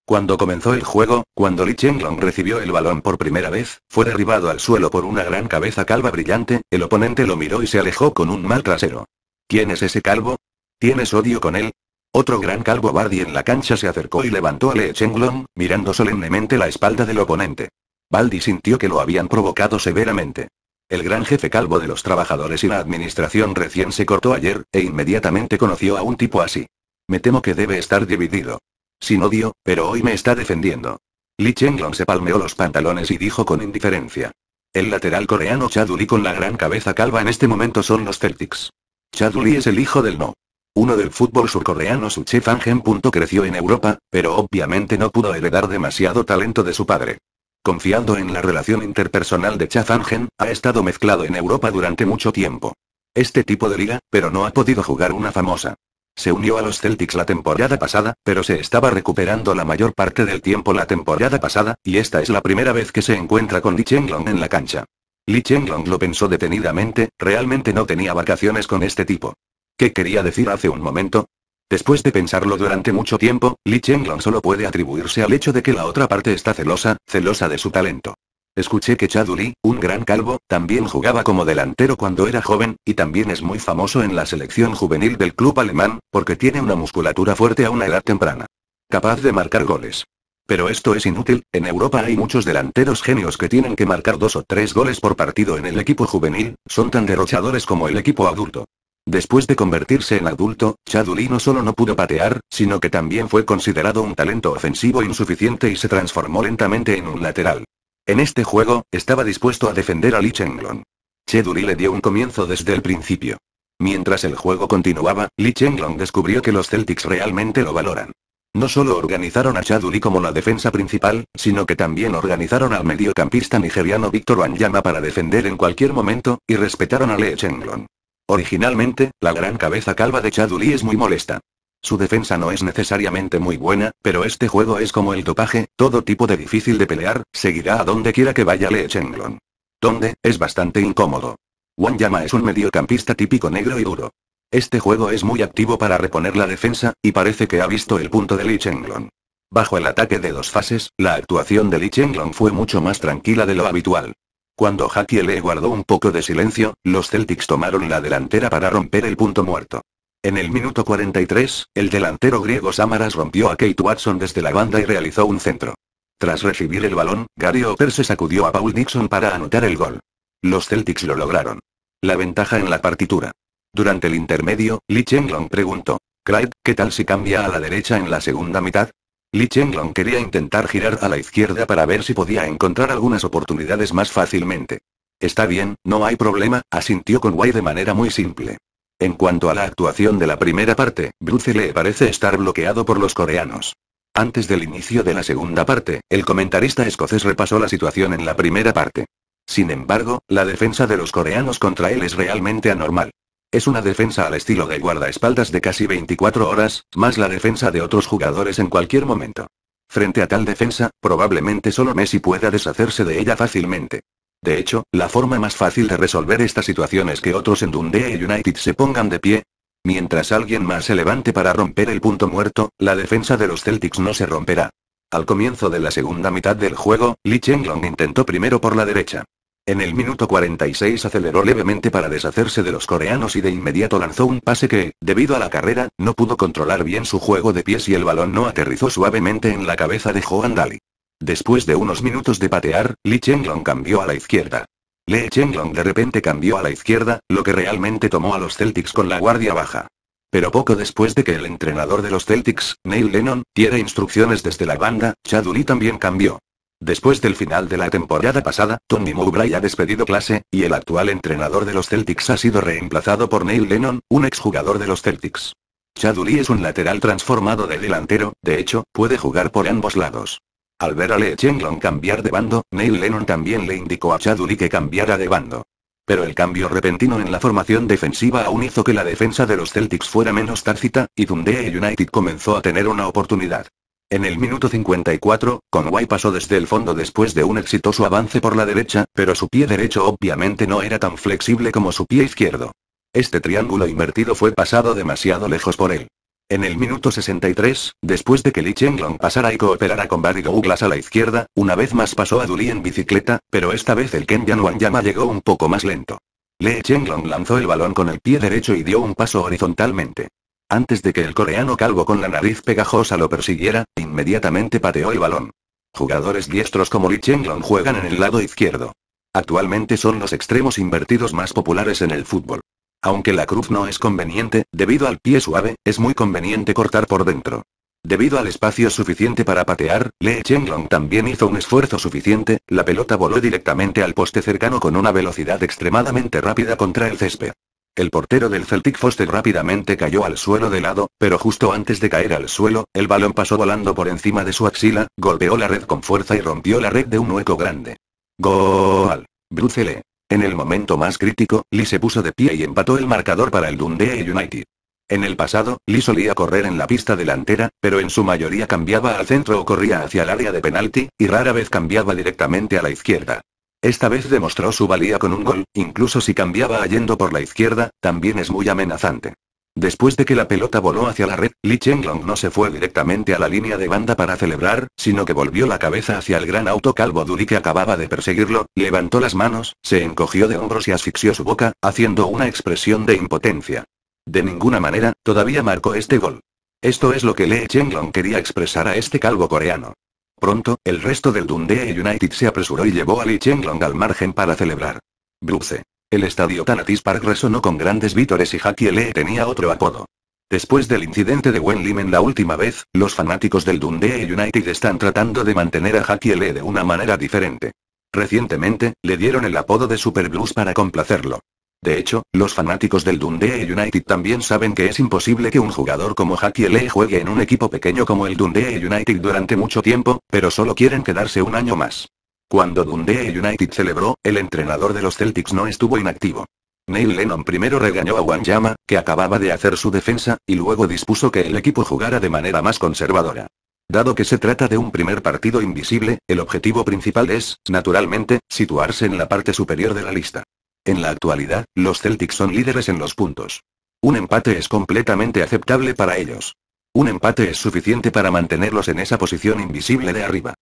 Cuando comenzó el juego, cuando Lee Chenglong recibió el balón por primera vez, fue derribado al suelo por una gran cabeza calva brillante, el oponente lo miró y se alejó con un mal trasero. ¿Quién es ese calvo? ¿Tienes odio con él? Otro gran calvo Bardi en la cancha se acercó y levantó a Lee Chenglong, mirando solemnemente la espalda del oponente. Baldi sintió que lo habían provocado severamente. El gran jefe calvo de los trabajadores y la administración recién se cortó ayer, e inmediatamente conoció a un tipo así. Me temo que debe estar dividido. Sin odio, pero hoy me está defendiendo. Lee Chenglong se palmeó los pantalones y dijo con indiferencia. El lateral coreano Chaduli con la gran cabeza calva en este momento son los Celtics. Chaduli es el hijo del no. Uno del fútbol surcoreano chef Angen. Creció en Europa, pero obviamente no pudo heredar demasiado talento de su padre confiando en la relación interpersonal de Chafangen, ha estado mezclado en Europa durante mucho tiempo. Este tipo de liga, pero no ha podido jugar una famosa. Se unió a los Celtics la temporada pasada, pero se estaba recuperando la mayor parte del tiempo la temporada pasada, y esta es la primera vez que se encuentra con Li Chenglong en la cancha. Li Chenglong lo pensó detenidamente, realmente no tenía vacaciones con este tipo. ¿Qué quería decir hace un momento? Después de pensarlo durante mucho tiempo, Li Chenglong solo puede atribuirse al hecho de que la otra parte está celosa, celosa de su talento. Escuché que Chaduli, un gran calvo, también jugaba como delantero cuando era joven, y también es muy famoso en la selección juvenil del club alemán, porque tiene una musculatura fuerte a una edad temprana. Capaz de marcar goles. Pero esto es inútil, en Europa hay muchos delanteros genios que tienen que marcar dos o tres goles por partido en el equipo juvenil, son tan derrochadores como el equipo adulto. Después de convertirse en adulto, Chaduli no solo no pudo patear, sino que también fue considerado un talento ofensivo insuficiente y se transformó lentamente en un lateral. En este juego, estaba dispuesto a defender a Lee Chenglong. Chaduli le dio un comienzo desde el principio. Mientras el juego continuaba, Lee Chenglong descubrió que los Celtics realmente lo valoran. No solo organizaron a Chaduli como la defensa principal, sino que también organizaron al mediocampista nigeriano Víctor Wanyama para defender en cualquier momento, y respetaron a Lee Chenglong. Originalmente, la gran cabeza calva de Chaduli es muy molesta. Su defensa no es necesariamente muy buena, pero este juego es como el topaje, todo tipo de difícil de pelear, seguirá a donde quiera que vaya Lee Chenglong. Donde, es bastante incómodo. Wang Yama es un mediocampista típico negro y duro. Este juego es muy activo para reponer la defensa, y parece que ha visto el punto de Lee Chenglong. Bajo el ataque de dos fases, la actuación de Lee Chenglong fue mucho más tranquila de lo habitual. Cuando Jackie le guardó un poco de silencio, los Celtics tomaron la delantera para romper el punto muerto. En el minuto 43, el delantero griego Samaras rompió a Kate Watson desde la banda y realizó un centro. Tras recibir el balón, Gary Oper se sacudió a Paul Nixon para anotar el gol. Los Celtics lo lograron. La ventaja en la partitura. Durante el intermedio, Lee Chenglong preguntó. Clyde, ¿qué tal si cambia a la derecha en la segunda mitad? Li long quería intentar girar a la izquierda para ver si podía encontrar algunas oportunidades más fácilmente. Está bien, no hay problema, asintió con Conway de manera muy simple. En cuanto a la actuación de la primera parte, Bruce Lee parece estar bloqueado por los coreanos. Antes del inicio de la segunda parte, el comentarista escocés repasó la situación en la primera parte. Sin embargo, la defensa de los coreanos contra él es realmente anormal. Es una defensa al estilo de guardaespaldas de casi 24 horas, más la defensa de otros jugadores en cualquier momento. Frente a tal defensa, probablemente solo Messi pueda deshacerse de ella fácilmente. De hecho, la forma más fácil de resolver esta situación es que otros en Dundee y United se pongan de pie, Mientras alguien más se levante para romper el punto muerto, la defensa de los Celtics no se romperá. Al comienzo de la segunda mitad del juego, Lee Chenglong intentó primero por la derecha. En el minuto 46 aceleró levemente para deshacerse de los coreanos y de inmediato lanzó un pase que, debido a la carrera, no pudo controlar bien su juego de pies y el balón no aterrizó suavemente en la cabeza de Hoang Dali. Después de unos minutos de patear, Lee Chenglong cambió a la izquierda. Lee Chenglong de repente cambió a la izquierda, lo que realmente tomó a los Celtics con la guardia baja. Pero poco después de que el entrenador de los Celtics, Neil Lennon, diera instrucciones desde la banda, Chaduli también cambió. Después del final de la temporada pasada, Tommy Mowbray ha despedido clase, y el actual entrenador de los Celtics ha sido reemplazado por Neil Lennon, un exjugador de los Celtics. Chaduli es un lateral transformado de delantero, de hecho, puede jugar por ambos lados. Al ver a Lee Chenglong cambiar de bando, Neil Lennon también le indicó a Chaduli que cambiara de bando. Pero el cambio repentino en la formación defensiva aún hizo que la defensa de los Celtics fuera menos tácita, y Dundee United comenzó a tener una oportunidad. En el minuto 54, Conway pasó desde el fondo después de un exitoso avance por la derecha, pero su pie derecho obviamente no era tan flexible como su pie izquierdo. Este triángulo invertido fue pasado demasiado lejos por él. En el minuto 63, después de que Lee Chenglong pasara y cooperara con Barry Douglas a la izquierda, una vez más pasó a Duli en bicicleta, pero esta vez el Kenyan Yama llegó un poco más lento. Lee Chenglong lanzó el balón con el pie derecho y dio un paso horizontalmente. Antes de que el coreano calvo con la nariz pegajosa lo persiguiera, inmediatamente pateó el balón. Jugadores diestros como Lee Chenglong juegan en el lado izquierdo. Actualmente son los extremos invertidos más populares en el fútbol. Aunque la cruz no es conveniente, debido al pie suave, es muy conveniente cortar por dentro. Debido al espacio suficiente para patear, Lee Chenglong también hizo un esfuerzo suficiente, la pelota voló directamente al poste cercano con una velocidad extremadamente rápida contra el césped. El portero del Celtic Foster rápidamente cayó al suelo de lado, pero justo antes de caer al suelo, el balón pasó volando por encima de su axila, golpeó la red con fuerza y rompió la red de un hueco grande. Gol. Bruce Lee. En el momento más crítico, Lee se puso de pie y empató el marcador para el Dundee United. En el pasado, Lee solía correr en la pista delantera, pero en su mayoría cambiaba al centro o corría hacia el área de penalti, y rara vez cambiaba directamente a la izquierda. Esta vez demostró su valía con un gol, incluso si cambiaba Yendo por la izquierda, también es muy amenazante. Después de que la pelota voló hacia la red, Li Chenglong no se fue directamente a la línea de banda para celebrar, sino que volvió la cabeza hacia el gran auto calvo Duri que acababa de perseguirlo, levantó las manos, se encogió de hombros y asfixió su boca, haciendo una expresión de impotencia. De ninguna manera, todavía marcó este gol. Esto es lo que Lee Chenglong quería expresar a este calvo coreano. Pronto, el resto del Dundee United se apresuró y llevó a Lee Chenglong al margen para celebrar. Bruce. El estadio Tanatis Park resonó con grandes vítores y Jackie Lee tenía otro apodo. Después del incidente de Wen en la última vez, los fanáticos del Dundee United están tratando de mantener a Jackie Lee de una manera diferente. Recientemente, le dieron el apodo de Super Blues para complacerlo. De hecho, los fanáticos del Dundee United también saben que es imposible que un jugador como Haki Lee juegue en un equipo pequeño como el Dundee United durante mucho tiempo, pero solo quieren quedarse un año más. Cuando Dundee United celebró, el entrenador de los Celtics no estuvo inactivo. Neil Lennon primero regañó a Wan-Yama, que acababa de hacer su defensa, y luego dispuso que el equipo jugara de manera más conservadora. Dado que se trata de un primer partido invisible, el objetivo principal es, naturalmente, situarse en la parte superior de la lista. En la actualidad, los Celtics son líderes en los puntos. Un empate es completamente aceptable para ellos. Un empate es suficiente para mantenerlos en esa posición invisible de arriba.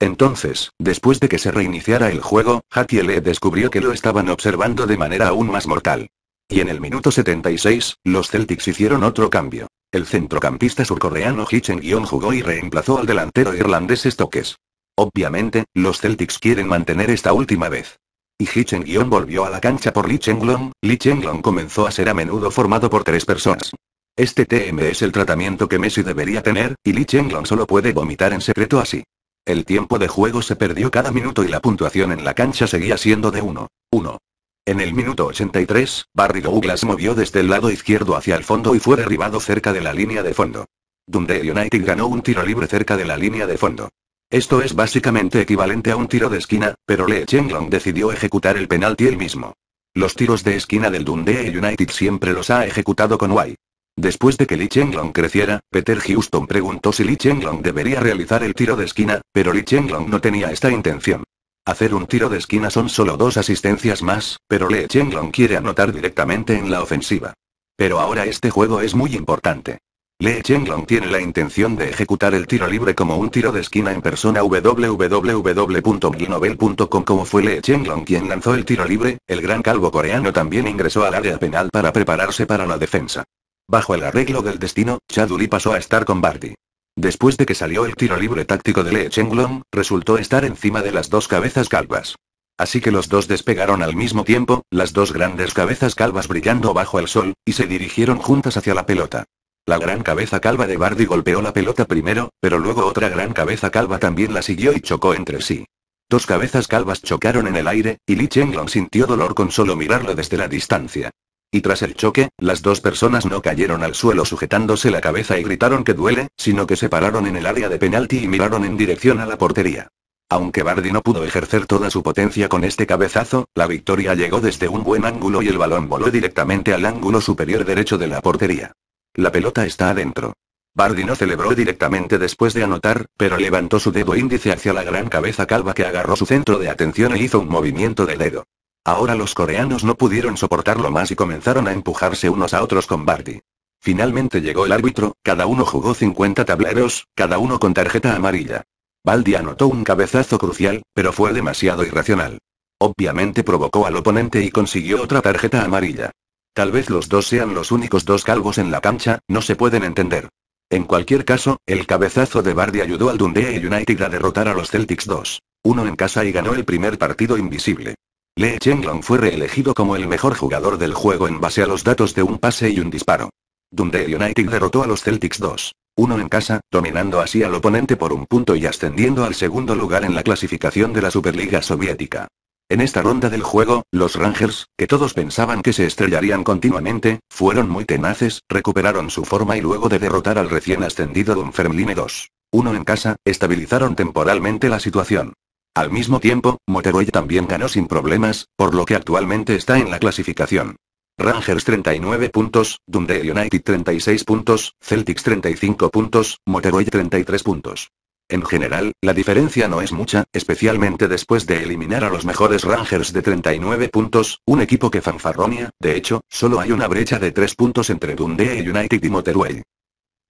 Entonces, después de que se reiniciara el juego, Lee descubrió que lo estaban observando de manera aún más mortal. Y en el minuto 76, los Celtics hicieron otro cambio. El centrocampista surcoreano Hicheng jugó y reemplazó al delantero irlandés Stokes. Obviamente, los Celtics quieren mantener esta última vez. Y Hichengion volvió a la cancha por Lee Chenglong, Lee comenzó a ser a menudo formado por tres personas. Este TM es el tratamiento que Messi debería tener, y Lee Chenglong solo puede vomitar en secreto así. El tiempo de juego se perdió cada minuto y la puntuación en la cancha seguía siendo de 1. 1. En el minuto 83, Barry Douglas movió desde el lado izquierdo hacia el fondo y fue derribado cerca de la línea de fondo. Dundee United ganó un tiro libre cerca de la línea de fondo. Esto es básicamente equivalente a un tiro de esquina, pero Lee Chenglong decidió ejecutar el penalti él mismo. Los tiros de esquina del Dundee United siempre los ha ejecutado con Wai. Después de que Lee Chenglong creciera, Peter Houston preguntó si Lee Chenglong debería realizar el tiro de esquina, pero Lee Chenglong no tenía esta intención. Hacer un tiro de esquina son solo dos asistencias más, pero Lee Chenglong quiere anotar directamente en la ofensiva. Pero ahora este juego es muy importante. Lee Chenglong tiene la intención de ejecutar el tiro libre como un tiro de esquina en persona www.glinovel.com Como fue Lee Chenglong quien lanzó el tiro libre, el gran calvo coreano también ingresó al área penal para prepararse para la defensa. Bajo el arreglo del destino, Chaduli pasó a estar con Barty. Después de que salió el tiro libre táctico de Lee Chenglong, resultó estar encima de las dos cabezas calvas. Así que los dos despegaron al mismo tiempo, las dos grandes cabezas calvas brillando bajo el sol, y se dirigieron juntas hacia la pelota. La gran cabeza calva de Bardi golpeó la pelota primero, pero luego otra gran cabeza calva también la siguió y chocó entre sí. Dos cabezas calvas chocaron en el aire, y Lee Chenglong sintió dolor con solo mirarlo desde la distancia. Y tras el choque, las dos personas no cayeron al suelo sujetándose la cabeza y gritaron que duele, sino que se pararon en el área de penalti y miraron en dirección a la portería. Aunque Bardi no pudo ejercer toda su potencia con este cabezazo, la victoria llegó desde un buen ángulo y el balón voló directamente al ángulo superior derecho de la portería. La pelota está adentro. Bardi no celebró directamente después de anotar, pero levantó su dedo índice hacia la gran cabeza calva que agarró su centro de atención e hizo un movimiento de dedo. Ahora los coreanos no pudieron soportarlo más y comenzaron a empujarse unos a otros con Bardi. Finalmente llegó el árbitro, cada uno jugó 50 tableros, cada uno con tarjeta amarilla. Baldi anotó un cabezazo crucial, pero fue demasiado irracional. Obviamente provocó al oponente y consiguió otra tarjeta amarilla. Tal vez los dos sean los únicos dos calvos en la cancha, no se pueden entender. En cualquier caso, el cabezazo de Bardi ayudó al Dundee United a derrotar a los Celtics 2. 1 en casa y ganó el primer partido invisible. Lee Chenglong fue reelegido como el mejor jugador del juego en base a los datos de un pase y un disparo. Dundee United derrotó a los Celtics 2. 1 en casa, dominando así al oponente por un punto y ascendiendo al segundo lugar en la clasificación de la Superliga Soviética. En esta ronda del juego, los Rangers, que todos pensaban que se estrellarían continuamente, fueron muy tenaces, recuperaron su forma y luego de derrotar al recién ascendido Dunfermline 2. Uno en casa, estabilizaron temporalmente la situación. Al mismo tiempo, Motorway también ganó sin problemas, por lo que actualmente está en la clasificación. Rangers 39 puntos, Dundee United 36 puntos, Celtics 35 puntos, Motorway 33 puntos. En general, la diferencia no es mucha, especialmente después de eliminar a los mejores Rangers de 39 puntos, un equipo que fanfarronia, de hecho, solo hay una brecha de 3 puntos entre Dundee United y Motorway.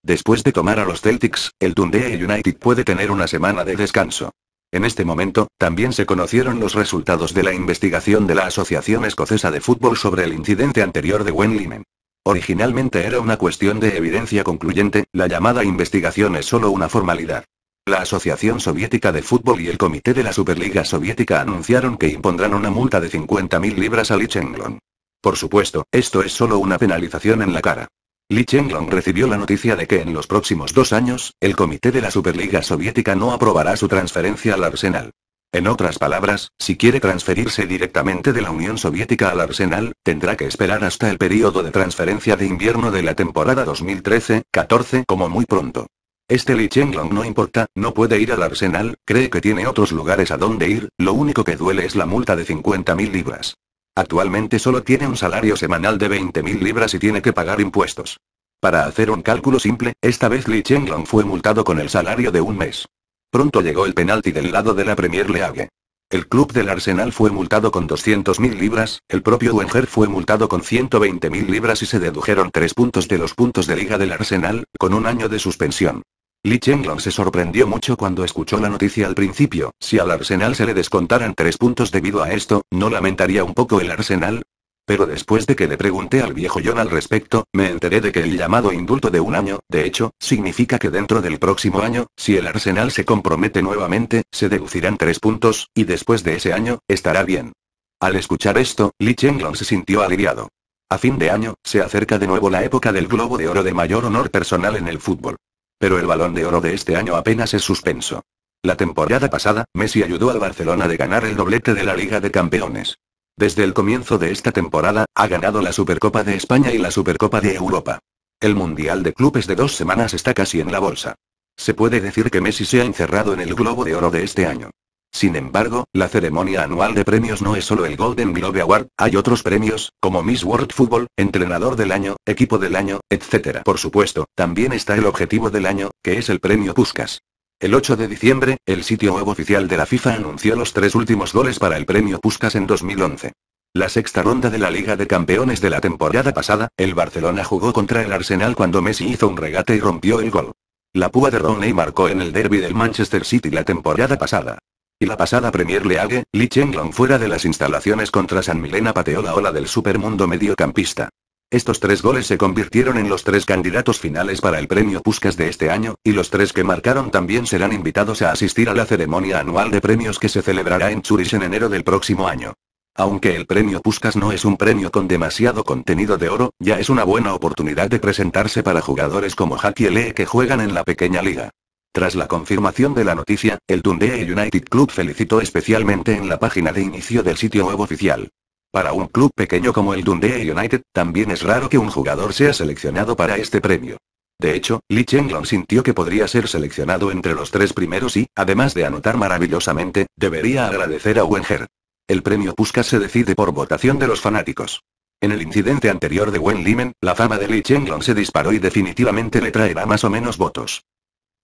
Después de tomar a los Celtics, el Dundee United puede tener una semana de descanso. En este momento, también se conocieron los resultados de la investigación de la Asociación Escocesa de Fútbol sobre el incidente anterior de Wen Limen. Originalmente era una cuestión de evidencia concluyente, la llamada investigación es solo una formalidad. La Asociación Soviética de Fútbol y el Comité de la Superliga Soviética anunciaron que impondrán una multa de 50.000 libras a Li Chenglong. Por supuesto, esto es solo una penalización en la cara. Li Chenglong recibió la noticia de que en los próximos dos años, el comité de la Superliga Soviética no aprobará su transferencia al Arsenal. En otras palabras, si quiere transferirse directamente de la Unión Soviética al Arsenal, tendrá que esperar hasta el periodo de transferencia de invierno de la temporada 2013-14 como muy pronto. Este Li Chenglong no importa, no puede ir al arsenal, cree que tiene otros lugares a donde ir, lo único que duele es la multa de 50.000 libras. Actualmente solo tiene un salario semanal de 20.000 libras y tiene que pagar impuestos. Para hacer un cálculo simple, esta vez Li Chenglong fue multado con el salario de un mes. Pronto llegó el penalti del lado de la Premier League. El club del Arsenal fue multado con 200.000 libras, el propio Wenger fue multado con 120.000 libras y se dedujeron tres puntos de los puntos de liga del Arsenal, con un año de suspensión. Li Chenglong se sorprendió mucho cuando escuchó la noticia al principio, si al Arsenal se le descontaran tres puntos debido a esto, ¿no lamentaría un poco el Arsenal? Pero después de que le pregunté al viejo John al respecto, me enteré de que el llamado indulto de un año, de hecho, significa que dentro del próximo año, si el Arsenal se compromete nuevamente, se deducirán tres puntos, y después de ese año, estará bien. Al escuchar esto, Li Chenglong se sintió aliviado. A fin de año, se acerca de nuevo la época del Globo de Oro de mayor honor personal en el fútbol. Pero el balón de oro de este año apenas es suspenso. La temporada pasada, Messi ayudó al Barcelona de ganar el doblete de la Liga de Campeones. Desde el comienzo de esta temporada, ha ganado la Supercopa de España y la Supercopa de Europa. El Mundial de Clubes de dos semanas está casi en la bolsa. Se puede decir que Messi se ha encerrado en el globo de oro de este año. Sin embargo, la ceremonia anual de premios no es solo el Golden Globe Award, hay otros premios, como Miss World Football, Entrenador del Año, Equipo del Año, etc. Por supuesto, también está el Objetivo del Año, que es el premio Puskas. El 8 de diciembre, el sitio web oficial de la FIFA anunció los tres últimos goles para el premio Puskas en 2011. La sexta ronda de la Liga de Campeones de la temporada pasada, el Barcelona jugó contra el Arsenal cuando Messi hizo un regate y rompió el gol. La púa de Roney marcó en el derby del Manchester City la temporada pasada y la pasada Premier League, Li Chenglong fuera de las instalaciones contra San Milena pateó la ola del supermundo mediocampista. Estos tres goles se convirtieron en los tres candidatos finales para el premio Puskas de este año, y los tres que marcaron también serán invitados a asistir a la ceremonia anual de premios que se celebrará en Zurich en enero del próximo año. Aunque el premio Puskas no es un premio con demasiado contenido de oro, ya es una buena oportunidad de presentarse para jugadores como Hakiele que juegan en la pequeña liga. Tras la confirmación de la noticia, el Dundee United Club felicitó especialmente en la página de inicio del sitio web oficial. Para un club pequeño como el Dundee United, también es raro que un jugador sea seleccionado para este premio. De hecho, Lee Chenglong sintió que podría ser seleccionado entre los tres primeros y, además de anotar maravillosamente, debería agradecer a Wenger. El premio Puskas se decide por votación de los fanáticos. En el incidente anterior de Wen Limen, la fama de Lee Chenglong se disparó y definitivamente le traerá más o menos votos.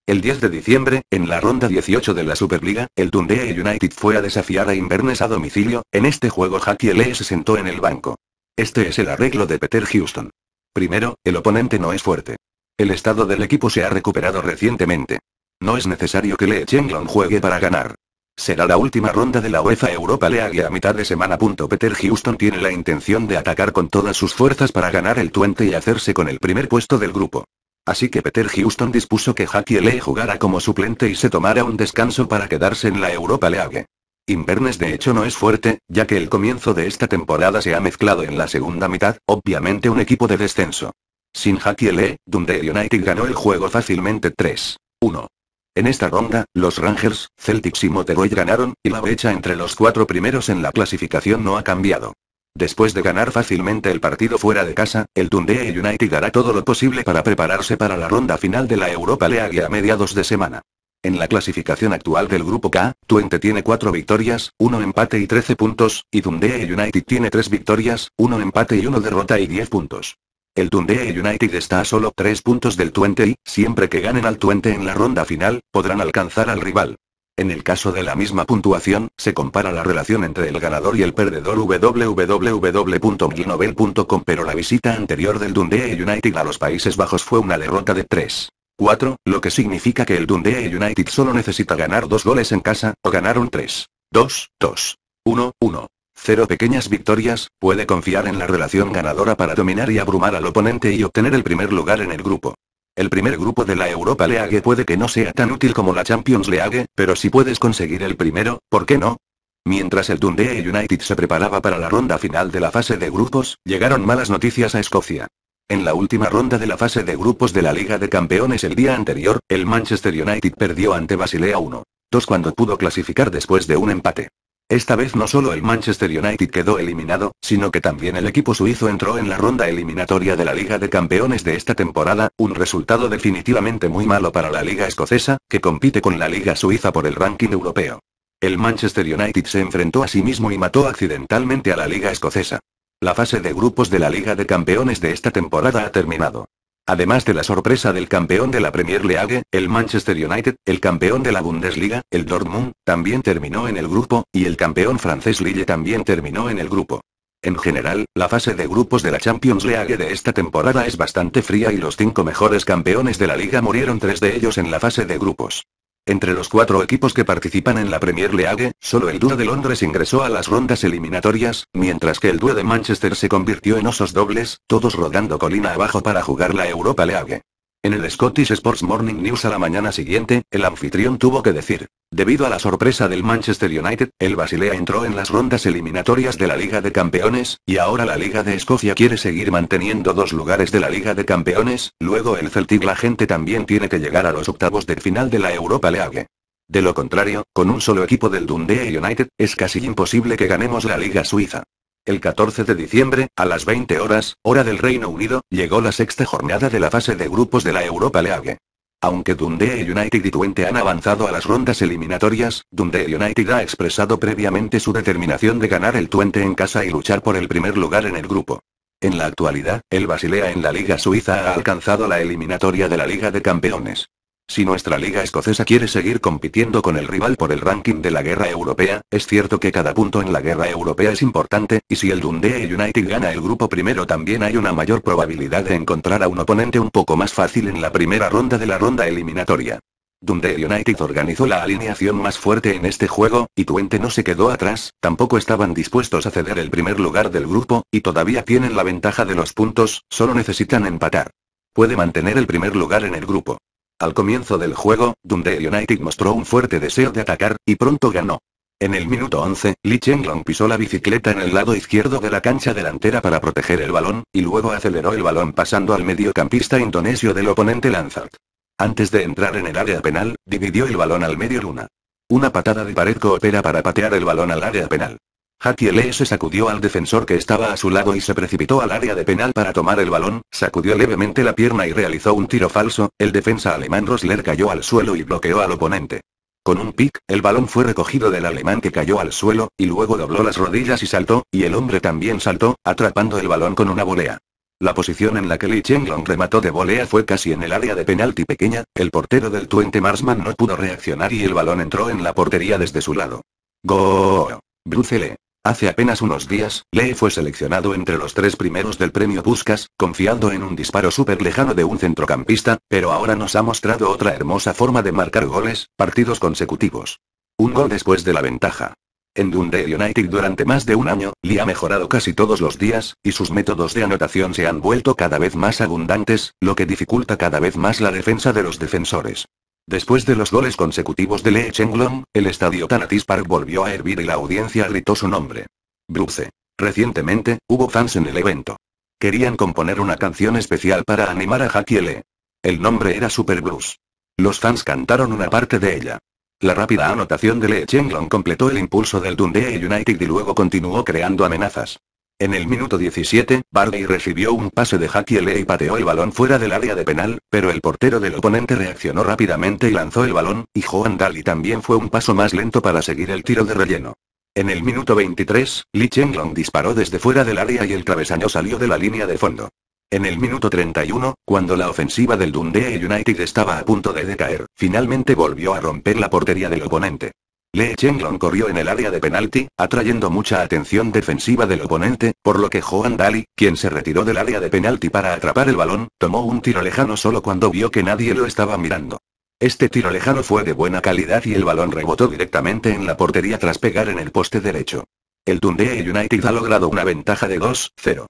El 10 de diciembre, en la ronda 18 de la Superliga, el Dundee United fue a desafiar a Inverness a domicilio, en este juego Jackie Lee se sentó en el banco. Este es el arreglo de Peter Houston. Primero, el oponente no es fuerte. El estado del equipo se ha recuperado recientemente. No es necesario que Lee Chenglong juegue para ganar. Será la última ronda de la UEFA Europa League a mitad de semana. Peter Houston tiene la intención de atacar con todas sus fuerzas para ganar el tuente y hacerse con el primer puesto del grupo. Así que Peter Houston dispuso que Jackie jugara como suplente y se tomara un descanso para quedarse en la Europa League. Inverness de hecho no es fuerte, ya que el comienzo de esta temporada se ha mezclado en la segunda mitad, obviamente un equipo de descenso. Sin Jackie Dundee United ganó el juego fácilmente 3-1. En esta ronda, los Rangers, Celtics y Motorway ganaron, y la brecha entre los cuatro primeros en la clasificación no ha cambiado. Después de ganar fácilmente el partido fuera de casa, el Dundee United hará todo lo posible para prepararse para la ronda final de la Europa League a mediados de semana. En la clasificación actual del grupo K, Twente tiene 4 victorias, 1 empate y 13 puntos, y Dundee United tiene 3 victorias, 1 empate y 1 derrota y 10 puntos. El Dundee United está a solo 3 puntos del Twente y, siempre que ganen al Twente en la ronda final, podrán alcanzar al rival. En el caso de la misma puntuación, se compara la relación entre el ganador y el perdedor www.mlinovel.com pero la visita anterior del Dundee United a los Países Bajos fue una derrota de 3. 4, lo que significa que el Dundee United solo necesita ganar dos goles en casa, o un 3. 2, 2. 1, 1. 0 pequeñas victorias, puede confiar en la relación ganadora para dominar y abrumar al oponente y obtener el primer lugar en el grupo. El primer grupo de la Europa League puede que no sea tan útil como la Champions League, pero si puedes conseguir el primero, ¿por qué no? Mientras el Dundee United se preparaba para la ronda final de la fase de grupos, llegaron malas noticias a Escocia. En la última ronda de la fase de grupos de la Liga de Campeones el día anterior, el Manchester United perdió ante Basilea 1. 2 cuando pudo clasificar después de un empate. Esta vez no solo el Manchester United quedó eliminado, sino que también el equipo suizo entró en la ronda eliminatoria de la Liga de Campeones de esta temporada, un resultado definitivamente muy malo para la Liga Escocesa, que compite con la Liga Suiza por el ranking europeo. El Manchester United se enfrentó a sí mismo y mató accidentalmente a la Liga Escocesa. La fase de grupos de la Liga de Campeones de esta temporada ha terminado. Además de la sorpresa del campeón de la Premier League, el Manchester United, el campeón de la Bundesliga, el Dortmund, también terminó en el grupo, y el campeón francés Lille también terminó en el grupo. En general, la fase de grupos de la Champions League de esta temporada es bastante fría y los cinco mejores campeones de la liga murieron tres de ellos en la fase de grupos. Entre los cuatro equipos que participan en la Premier League, solo el dúo de Londres ingresó a las rondas eliminatorias, mientras que el dúo de Manchester se convirtió en osos dobles, todos rodando colina abajo para jugar la Europa League. En el Scottish Sports Morning News a la mañana siguiente, el anfitrión tuvo que decir, debido a la sorpresa del Manchester United, el Basilea entró en las rondas eliminatorias de la Liga de Campeones, y ahora la Liga de Escocia quiere seguir manteniendo dos lugares de la Liga de Campeones, luego el Celtic la gente también tiene que llegar a los octavos de final de la Europa League. De lo contrario, con un solo equipo del Dundee United, es casi imposible que ganemos la Liga Suiza. El 14 de diciembre, a las 20 horas, hora del Reino Unido, llegó la sexta jornada de la fase de grupos de la Europa League. Aunque Dundee United y Twente han avanzado a las rondas eliminatorias, Dundee United ha expresado previamente su determinación de ganar el Twente en casa y luchar por el primer lugar en el grupo. En la actualidad, el Basilea en la Liga Suiza ha alcanzado la eliminatoria de la Liga de Campeones. Si nuestra liga escocesa quiere seguir compitiendo con el rival por el ranking de la guerra europea, es cierto que cada punto en la guerra europea es importante, y si el Dundee United gana el grupo primero también hay una mayor probabilidad de encontrar a un oponente un poco más fácil en la primera ronda de la ronda eliminatoria. Dundee United organizó la alineación más fuerte en este juego, y Twente no se quedó atrás, tampoco estaban dispuestos a ceder el primer lugar del grupo, y todavía tienen la ventaja de los puntos, solo necesitan empatar. Puede mantener el primer lugar en el grupo. Al comienzo del juego, Dundee United mostró un fuerte deseo de atacar, y pronto ganó. En el minuto 11, Li Chenglong pisó la bicicleta en el lado izquierdo de la cancha delantera para proteger el balón, y luego aceleró el balón pasando al mediocampista indonesio del oponente Lanzard. Antes de entrar en el área penal, dividió el balón al medio luna. Una patada de pared coopera para patear el balón al área penal. Hakiele se sacudió al defensor que estaba a su lado y se precipitó al área de penal para tomar el balón, sacudió levemente la pierna y realizó un tiro falso, el defensa alemán Rosler cayó al suelo y bloqueó al oponente. Con un pick, el balón fue recogido del alemán que cayó al suelo, y luego dobló las rodillas y saltó, y el hombre también saltó, atrapando el balón con una volea. La posición en la que Lee Chenglong remató de volea fue casi en el área de penalti pequeña, el portero del tuente Marsman no pudo reaccionar y el balón entró en la portería desde su lado. Go. Hace apenas unos días, Lee fue seleccionado entre los tres primeros del premio Buscas, confiando en un disparo súper lejano de un centrocampista, pero ahora nos ha mostrado otra hermosa forma de marcar goles, partidos consecutivos. Un gol después de la ventaja. En Dundee United durante más de un año, Lee ha mejorado casi todos los días, y sus métodos de anotación se han vuelto cada vez más abundantes, lo que dificulta cada vez más la defensa de los defensores. Después de los goles consecutivos de Lee Chenglong, el estadio Tanatis Park volvió a hervir y la audiencia gritó su nombre. Bruce. Recientemente, hubo fans en el evento. Querían componer una canción especial para animar a Lee. El nombre era Super Blues. Los fans cantaron una parte de ella. La rápida anotación de Lee Chenglong completó el impulso del Dundee United y luego continuó creando amenazas. En el minuto 17, Barley recibió un pase de Lee y pateó el balón fuera del área de penal, pero el portero del oponente reaccionó rápidamente y lanzó el balón, y Joan Daly también fue un paso más lento para seguir el tiro de relleno. En el minuto 23, Lee Chenglong disparó desde fuera del área y el travesaño salió de la línea de fondo. En el minuto 31, cuando la ofensiva del Dundee United estaba a punto de decaer, finalmente volvió a romper la portería del oponente. Lee Chenglong corrió en el área de penalti, atrayendo mucha atención defensiva del oponente, por lo que Joan Daly, quien se retiró del área de penalti para atrapar el balón, tomó un tiro lejano solo cuando vio que nadie lo estaba mirando. Este tiro lejano fue de buena calidad y el balón rebotó directamente en la portería tras pegar en el poste derecho. El Dundee United ha logrado una ventaja de 2-0.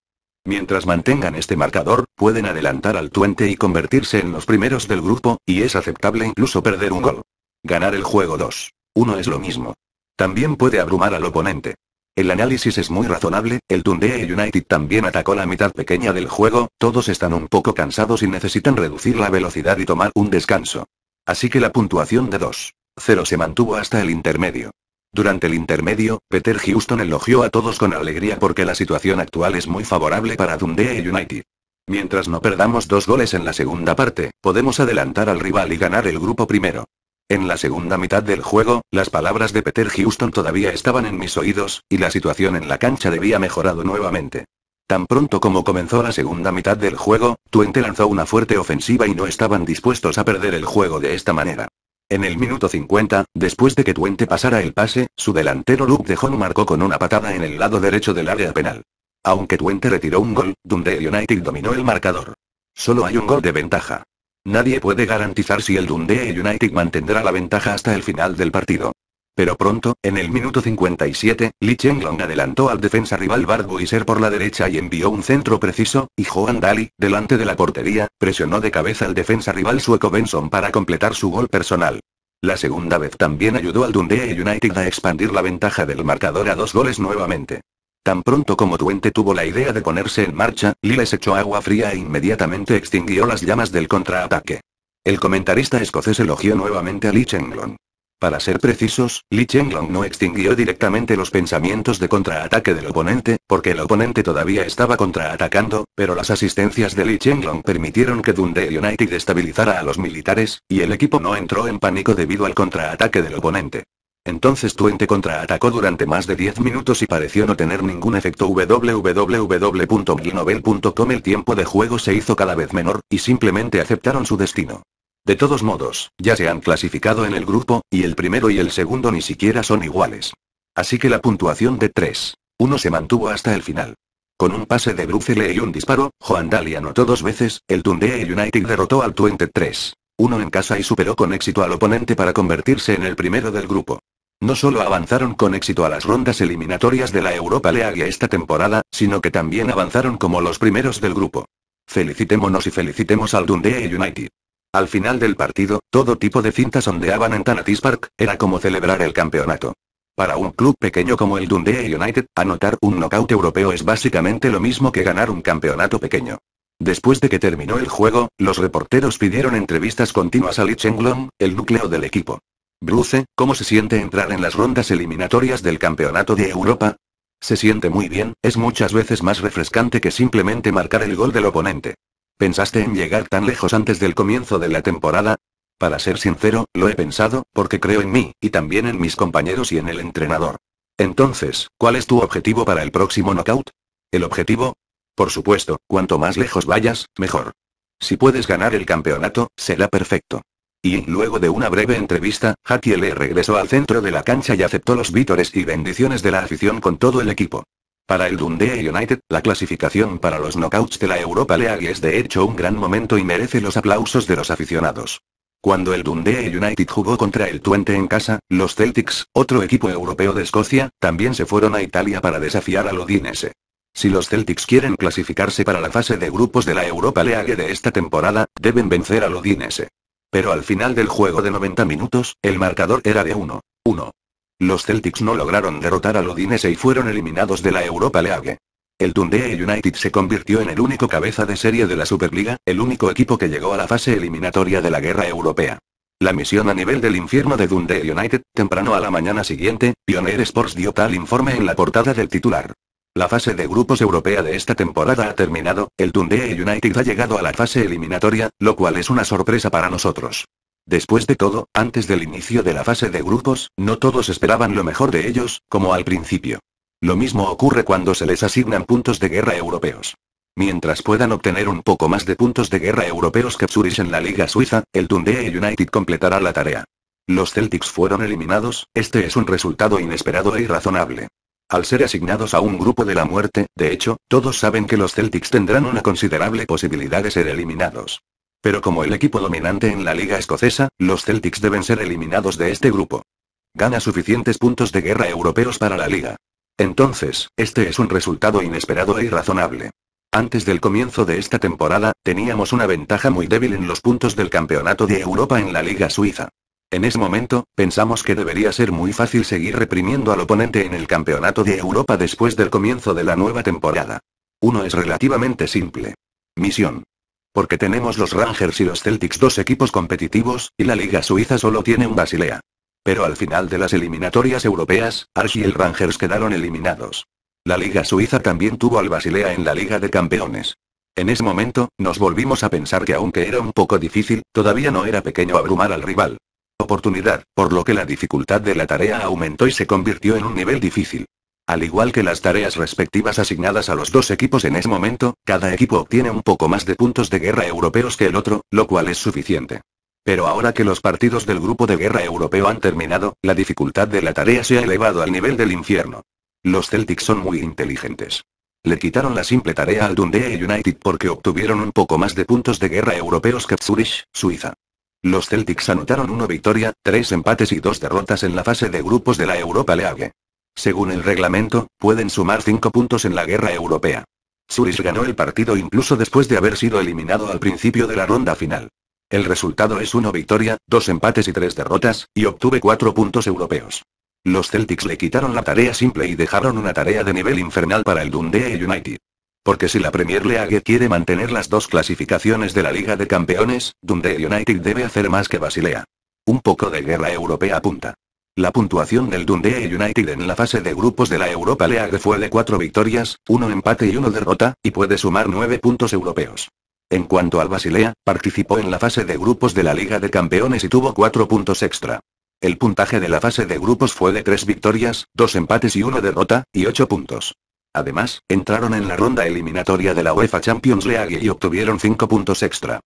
Mientras mantengan este marcador, pueden adelantar al Twente y convertirse en los primeros del grupo, y es aceptable incluso perder un gol. Ganar el juego 2. Uno es lo mismo. También puede abrumar al oponente. El análisis es muy razonable, el Dundee United también atacó la mitad pequeña del juego, todos están un poco cansados y necesitan reducir la velocidad y tomar un descanso. Así que la puntuación de 2-0 se mantuvo hasta el intermedio. Durante el intermedio, Peter Houston elogió a todos con alegría porque la situación actual es muy favorable para Dundee United. Mientras no perdamos dos goles en la segunda parte, podemos adelantar al rival y ganar el grupo primero. En la segunda mitad del juego, las palabras de Peter Houston todavía estaban en mis oídos, y la situación en la cancha debía mejorado nuevamente. Tan pronto como comenzó la segunda mitad del juego, Twente lanzó una fuerte ofensiva y no estaban dispuestos a perder el juego de esta manera. En el minuto 50, después de que Twente pasara el pase, su delantero Luke de Jong marcó con una patada en el lado derecho del área penal. Aunque Twente retiró un gol, Dundee United dominó el marcador. Solo hay un gol de ventaja. Nadie puede garantizar si el Dundee United mantendrá la ventaja hasta el final del partido. Pero pronto, en el minuto 57, Lee Chenglong adelantó al defensa rival Bart ser por la derecha y envió un centro preciso, y Joan Dali, delante de la portería, presionó de cabeza al defensa rival sueco Benson para completar su gol personal. La segunda vez también ayudó al Dundee United a expandir la ventaja del marcador a dos goles nuevamente. Tan pronto como Duente tuvo la idea de ponerse en marcha, Liles echó agua fría e inmediatamente extinguió las llamas del contraataque. El comentarista escocés elogió nuevamente a Lee Chenglong. Para ser precisos, Lee Chenglong no extinguió directamente los pensamientos de contraataque del oponente, porque el oponente todavía estaba contraatacando, pero las asistencias de Lee Chenglong permitieron que Dundee United estabilizara a los militares, y el equipo no entró en pánico debido al contraataque del oponente. Entonces Twente contraatacó durante más de 10 minutos y pareció no tener ningún efecto. www.guinovel.com El tiempo de juego se hizo cada vez menor, y simplemente aceptaron su destino. De todos modos, ya se han clasificado en el grupo, y el primero y el segundo ni siquiera son iguales. Así que la puntuación de 3. uno se mantuvo hasta el final. Con un pase de Lee y un disparo, Juan Dali anotó dos veces, el Dundee United derrotó al Twente 3. uno en casa y superó con éxito al oponente para convertirse en el primero del grupo. No solo avanzaron con éxito a las rondas eliminatorias de la Europa League esta temporada, sino que también avanzaron como los primeros del grupo. Felicitémonos y felicitemos al Dundee United. Al final del partido, todo tipo de cintas ondeaban en Tanatis Park, era como celebrar el campeonato. Para un club pequeño como el Dundee United, anotar un knockout europeo es básicamente lo mismo que ganar un campeonato pequeño. Después de que terminó el juego, los reporteros pidieron entrevistas continuas a Lee Long, el núcleo del equipo. Bruce, ¿cómo se siente entrar en las rondas eliminatorias del Campeonato de Europa? Se siente muy bien, es muchas veces más refrescante que simplemente marcar el gol del oponente. ¿Pensaste en llegar tan lejos antes del comienzo de la temporada? Para ser sincero, lo he pensado, porque creo en mí, y también en mis compañeros y en el entrenador. Entonces, ¿cuál es tu objetivo para el próximo knockout? ¿El objetivo? Por supuesto, cuanto más lejos vayas, mejor. Si puedes ganar el campeonato, será perfecto. Y, luego de una breve entrevista, le regresó al centro de la cancha y aceptó los vítores y bendiciones de la afición con todo el equipo. Para el Dundee United, la clasificación para los knockouts de la Europa League es de hecho un gran momento y merece los aplausos de los aficionados. Cuando el Dundee United jugó contra el Twente en casa, los Celtics, otro equipo europeo de Escocia, también se fueron a Italia para desafiar al Odinese. Si los Celtics quieren clasificarse para la fase de grupos de la Europa League de esta temporada, deben vencer al Odinese. Pero al final del juego de 90 minutos, el marcador era de 1-1. Los Celtics no lograron derrotar a Odinese y fueron eliminados de la Europa League. El Dundee United se convirtió en el único cabeza de serie de la Superliga, el único equipo que llegó a la fase eliminatoria de la guerra europea. La misión a nivel del infierno de Dundee United, temprano a la mañana siguiente, Pioneer Sports dio tal informe en la portada del titular. La fase de grupos europea de esta temporada ha terminado, el Dundee United ha llegado a la fase eliminatoria, lo cual es una sorpresa para nosotros. Después de todo, antes del inicio de la fase de grupos, no todos esperaban lo mejor de ellos, como al principio. Lo mismo ocurre cuando se les asignan puntos de guerra europeos. Mientras puedan obtener un poco más de puntos de guerra europeos que Zurich en la Liga Suiza, el Dundee United completará la tarea. Los Celtics fueron eliminados, este es un resultado inesperado e irrazonable. Al ser asignados a un grupo de la muerte, de hecho, todos saben que los Celtics tendrán una considerable posibilidad de ser eliminados. Pero como el equipo dominante en la liga escocesa, los Celtics deben ser eliminados de este grupo. Gana suficientes puntos de guerra europeos para la liga. Entonces, este es un resultado inesperado e irrazonable. Antes del comienzo de esta temporada, teníamos una ventaja muy débil en los puntos del Campeonato de Europa en la Liga Suiza. En ese momento, pensamos que debería ser muy fácil seguir reprimiendo al oponente en el Campeonato de Europa después del comienzo de la nueva temporada. Uno es relativamente simple. Misión. Porque tenemos los Rangers y los Celtics dos equipos competitivos, y la Liga Suiza solo tiene un Basilea. Pero al final de las eliminatorias europeas, Archie y el Rangers quedaron eliminados. La Liga Suiza también tuvo al Basilea en la Liga de Campeones. En ese momento, nos volvimos a pensar que aunque era un poco difícil, todavía no era pequeño abrumar al rival oportunidad, por lo que la dificultad de la tarea aumentó y se convirtió en un nivel difícil. Al igual que las tareas respectivas asignadas a los dos equipos en ese momento, cada equipo obtiene un poco más de puntos de guerra europeos que el otro, lo cual es suficiente. Pero ahora que los partidos del grupo de guerra europeo han terminado, la dificultad de la tarea se ha elevado al nivel del infierno. Los Celtics son muy inteligentes. Le quitaron la simple tarea al Dundee United porque obtuvieron un poco más de puntos de guerra europeos que Zurich, Suiza. Los Celtics anotaron una victoria, tres empates y dos derrotas en la fase de grupos de la Europa League. Según el reglamento, pueden sumar cinco puntos en la guerra europea. Zurich ganó el partido incluso después de haber sido eliminado al principio de la ronda final. El resultado es una victoria, dos empates y tres derrotas, y obtuve cuatro puntos europeos. Los Celtics le quitaron la tarea simple y dejaron una tarea de nivel infernal para el Dundee United. Porque si la Premier League quiere mantener las dos clasificaciones de la Liga de Campeones, Dundee United debe hacer más que Basilea. Un poco de guerra europea apunta. La puntuación del Dundee United en la fase de grupos de la Europa League fue de cuatro victorias, uno empate y uno derrota, y puede sumar nueve puntos europeos. En cuanto al Basilea, participó en la fase de grupos de la Liga de Campeones y tuvo cuatro puntos extra. El puntaje de la fase de grupos fue de tres victorias, dos empates y 1 derrota, y ocho puntos. Además, entraron en la ronda eliminatoria de la UEFA Champions League y obtuvieron 5 puntos extra.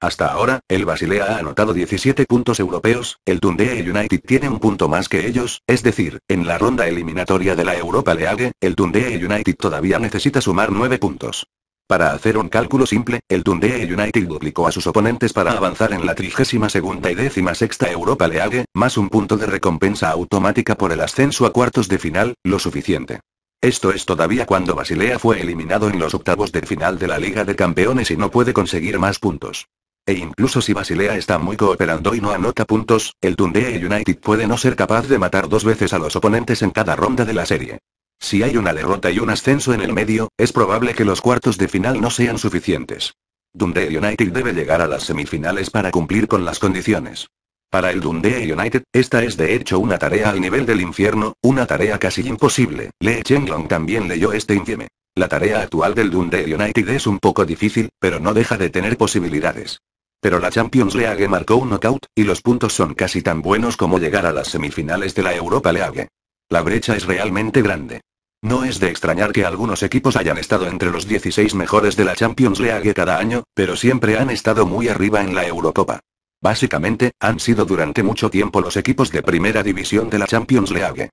Hasta ahora, el Basilea ha anotado 17 puntos europeos, el Dundee United tiene un punto más que ellos, es decir, en la ronda eliminatoria de la Europa League, el Dundee United todavía necesita sumar 9 puntos. Para hacer un cálculo simple, el Dundee United duplicó a sus oponentes para avanzar en la 32 y 16 sexta Europa League, más un punto de recompensa automática por el ascenso a cuartos de final, lo suficiente. Esto es todavía cuando Basilea fue eliminado en los octavos de final de la Liga de Campeones y no puede conseguir más puntos. E incluso si Basilea está muy cooperando y no anota puntos, el Dundee United puede no ser capaz de matar dos veces a los oponentes en cada ronda de la serie. Si hay una derrota y un ascenso en el medio, es probable que los cuartos de final no sean suficientes. Dundee United debe llegar a las semifinales para cumplir con las condiciones. Para el Dundee United, esta es de hecho una tarea al nivel del infierno, una tarea casi imposible. Lee Chenglong también leyó este infierno. La tarea actual del Dundee United es un poco difícil, pero no deja de tener posibilidades. Pero la Champions League marcó un knockout, y los puntos son casi tan buenos como llegar a las semifinales de la Europa League. La brecha es realmente grande. No es de extrañar que algunos equipos hayan estado entre los 16 mejores de la Champions League cada año, pero siempre han estado muy arriba en la Eurocopa. Básicamente, han sido durante mucho tiempo los equipos de primera división de la Champions League.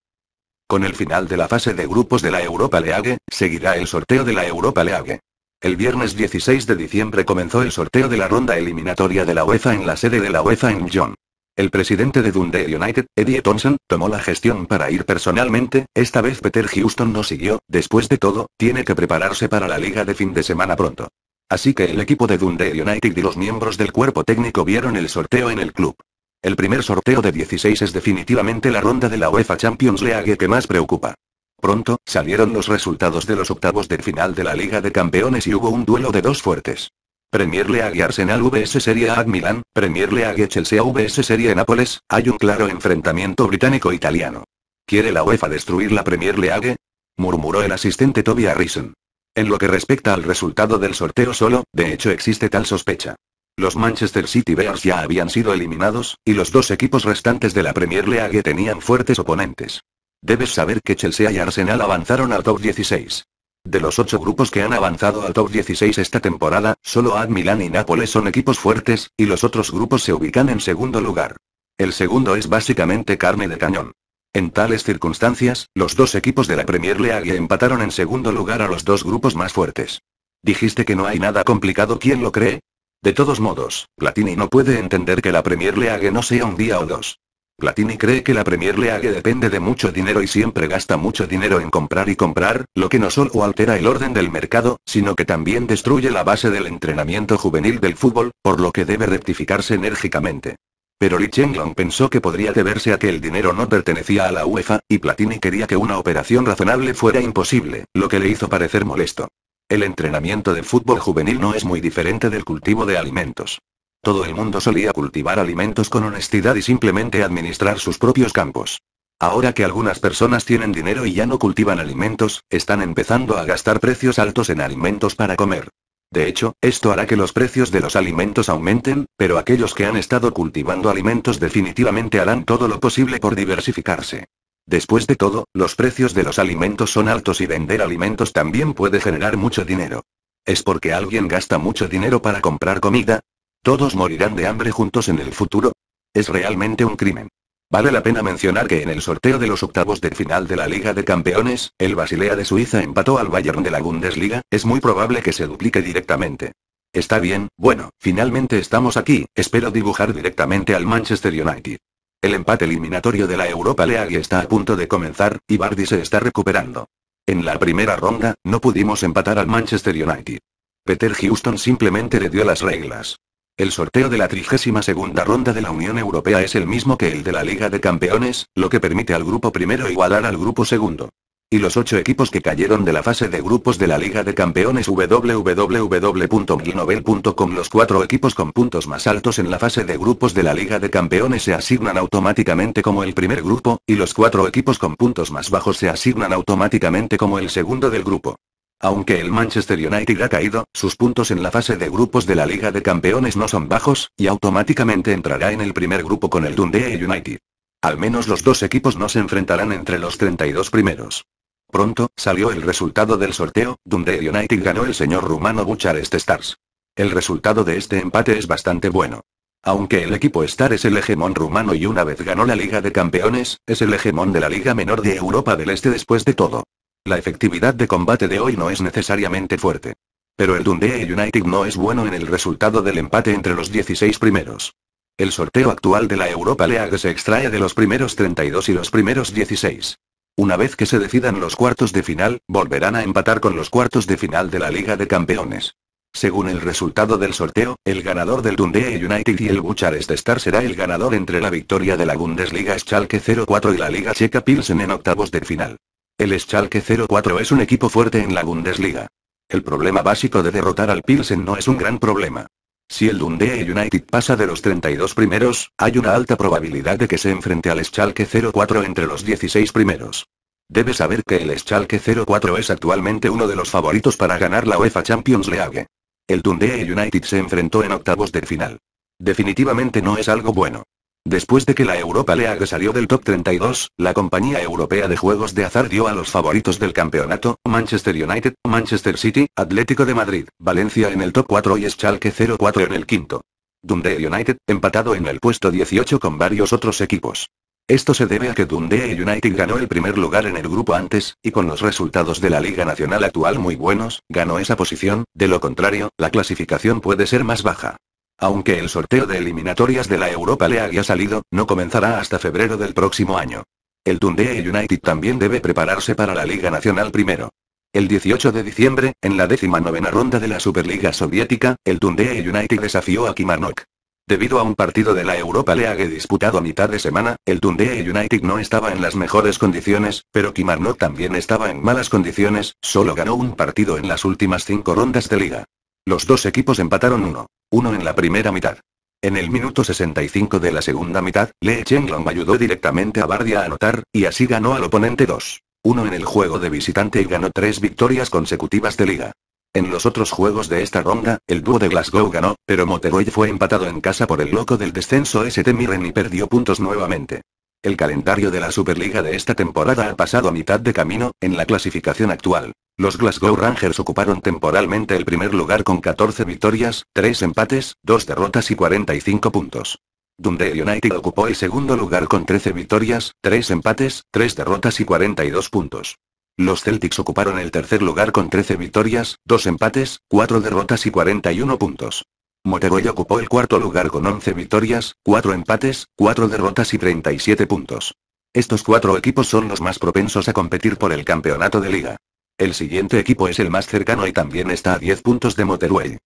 Con el final de la fase de grupos de la Europa League, seguirá el sorteo de la Europa League. El viernes 16 de diciembre comenzó el sorteo de la ronda eliminatoria de la UEFA en la sede de la UEFA en Lyon. El presidente de Dundee United, Eddie Thompson, tomó la gestión para ir personalmente, esta vez Peter Houston no siguió, después de todo, tiene que prepararse para la liga de fin de semana pronto. Así que el equipo de Dundee United y los miembros del cuerpo técnico vieron el sorteo en el club. El primer sorteo de 16 es definitivamente la ronda de la UEFA Champions League que más preocupa. Pronto, salieron los resultados de los octavos de final de la Liga de Campeones y hubo un duelo de dos fuertes. Premier League Arsenal vs Serie A Milan, Premier League Chelsea vs Serie Nápoles, hay un claro enfrentamiento británico-italiano. E ¿Quiere la UEFA destruir la Premier League? murmuró el asistente Toby Harrison. En lo que respecta al resultado del sorteo solo, de hecho existe tal sospecha. Los Manchester City Bears ya habían sido eliminados, y los dos equipos restantes de la Premier League tenían fuertes oponentes. Debes saber que Chelsea y Arsenal avanzaron al top 16. De los ocho grupos que han avanzado al top 16 esta temporada, solo Ad Milan y Nápoles son equipos fuertes, y los otros grupos se ubican en segundo lugar. El segundo es básicamente carne de cañón. En tales circunstancias, los dos equipos de la Premier League empataron en segundo lugar a los dos grupos más fuertes. Dijiste que no hay nada complicado, ¿quién lo cree? De todos modos, Platini no puede entender que la Premier League no sea un día o dos. Platini cree que la Premier League depende de mucho dinero y siempre gasta mucho dinero en comprar y comprar, lo que no solo altera el orden del mercado, sino que también destruye la base del entrenamiento juvenil del fútbol, por lo que debe rectificarse enérgicamente. Pero Li Chenglong pensó que podría deberse a que el dinero no pertenecía a la UEFA, y Platini quería que una operación razonable fuera imposible, lo que le hizo parecer molesto. El entrenamiento de fútbol juvenil no es muy diferente del cultivo de alimentos. Todo el mundo solía cultivar alimentos con honestidad y simplemente administrar sus propios campos. Ahora que algunas personas tienen dinero y ya no cultivan alimentos, están empezando a gastar precios altos en alimentos para comer. De hecho, esto hará que los precios de los alimentos aumenten, pero aquellos que han estado cultivando alimentos definitivamente harán todo lo posible por diversificarse. Después de todo, los precios de los alimentos son altos y vender alimentos también puede generar mucho dinero. ¿Es porque alguien gasta mucho dinero para comprar comida? ¿Todos morirán de hambre juntos en el futuro? Es realmente un crimen. Vale la pena mencionar que en el sorteo de los octavos de final de la Liga de Campeones, el Basilea de Suiza empató al Bayern de la Bundesliga, es muy probable que se duplique directamente. Está bien, bueno, finalmente estamos aquí, espero dibujar directamente al Manchester United. El empate eliminatorio de la Europa League está a punto de comenzar, y Bardi se está recuperando. En la primera ronda, no pudimos empatar al Manchester United. Peter Houston simplemente le dio las reglas. El sorteo de la 32 ronda de la Unión Europea es el mismo que el de la Liga de Campeones, lo que permite al grupo primero igualar al grupo segundo. Y los ocho equipos que cayeron de la fase de grupos de la Liga de Campeones www.milnovel.com Los cuatro equipos con puntos más altos en la fase de grupos de la Liga de Campeones se asignan automáticamente como el primer grupo, y los cuatro equipos con puntos más bajos se asignan automáticamente como el segundo del grupo. Aunque el Manchester United ha caído, sus puntos en la fase de grupos de la Liga de Campeones no son bajos, y automáticamente entrará en el primer grupo con el Dundee United. Al menos los dos equipos no se enfrentarán entre los 32 primeros. Pronto, salió el resultado del sorteo, Dundee United ganó el señor rumano Bucharest Stars. El resultado de este empate es bastante bueno. Aunque el equipo Star es el hegemón rumano y una vez ganó la Liga de Campeones, es el hegemón de la Liga Menor de Europa del Este después de todo. La efectividad de combate de hoy no es necesariamente fuerte. Pero el Dundee United no es bueno en el resultado del empate entre los 16 primeros. El sorteo actual de la Europa League se extrae de los primeros 32 y los primeros 16. Una vez que se decidan los cuartos de final, volverán a empatar con los cuartos de final de la Liga de Campeones. Según el resultado del sorteo, el ganador del Dundee United y el Bucharest Star será el ganador entre la victoria de la Bundesliga Schalke 04 y la Liga Checa Pilsen en octavos de final. El Schalke 04 es un equipo fuerte en la Bundesliga. El problema básico de derrotar al Pilsen no es un gran problema. Si el Dundee United pasa de los 32 primeros, hay una alta probabilidad de que se enfrente al Schalke 04 entre los 16 primeros. Debe saber que el Schalke 04 es actualmente uno de los favoritos para ganar la UEFA Champions League. El Dundee United se enfrentó en octavos de final. Definitivamente no es algo bueno. Después de que la Europa League salió del top 32, la compañía europea de juegos de azar dio a los favoritos del campeonato, Manchester United, Manchester City, Atlético de Madrid, Valencia en el top 4 y Schalke 04 en el quinto. Dundee United, empatado en el puesto 18 con varios otros equipos. Esto se debe a que Dundee United ganó el primer lugar en el grupo antes, y con los resultados de la Liga Nacional actual muy buenos, ganó esa posición, de lo contrario, la clasificación puede ser más baja. Aunque el sorteo de eliminatorias de la Europa League haya salido, no comenzará hasta febrero del próximo año. El Dundee United también debe prepararse para la Liga Nacional primero. El 18 de diciembre, en la décima novena ronda de la Superliga Soviética, el Dundee United desafió a Kimarnock. Debido a un partido de la Europa League disputado a mitad de semana, el Dundee United no estaba en las mejores condiciones, pero Kimarnock también estaba en malas condiciones, solo ganó un partido en las últimas cinco rondas de liga. Los dos equipos empataron uno. Uno en la primera mitad. En el minuto 65 de la segunda mitad, Lee Chenglong ayudó directamente a Bardia a anotar, y así ganó al oponente 2. 1 en el juego de visitante y ganó tres victorias consecutivas de liga. En los otros juegos de esta ronda, el dúo de Glasgow ganó, pero Moteroy fue empatado en casa por el loco del descenso ST Mirren y perdió puntos nuevamente. El calendario de la Superliga de esta temporada ha pasado a mitad de camino, en la clasificación actual. Los Glasgow Rangers ocuparon temporalmente el primer lugar con 14 victorias, 3 empates, 2 derrotas y 45 puntos. Dundee United ocupó el segundo lugar con 13 victorias, 3 empates, 3 derrotas y 42 puntos. Los Celtics ocuparon el tercer lugar con 13 victorias, 2 empates, 4 derrotas y 41 puntos. Motorway ocupó el cuarto lugar con 11 victorias, 4 empates, 4 derrotas y 37 puntos. Estos cuatro equipos son los más propensos a competir por el campeonato de liga. El siguiente equipo es el más cercano y también está a 10 puntos de Motorway.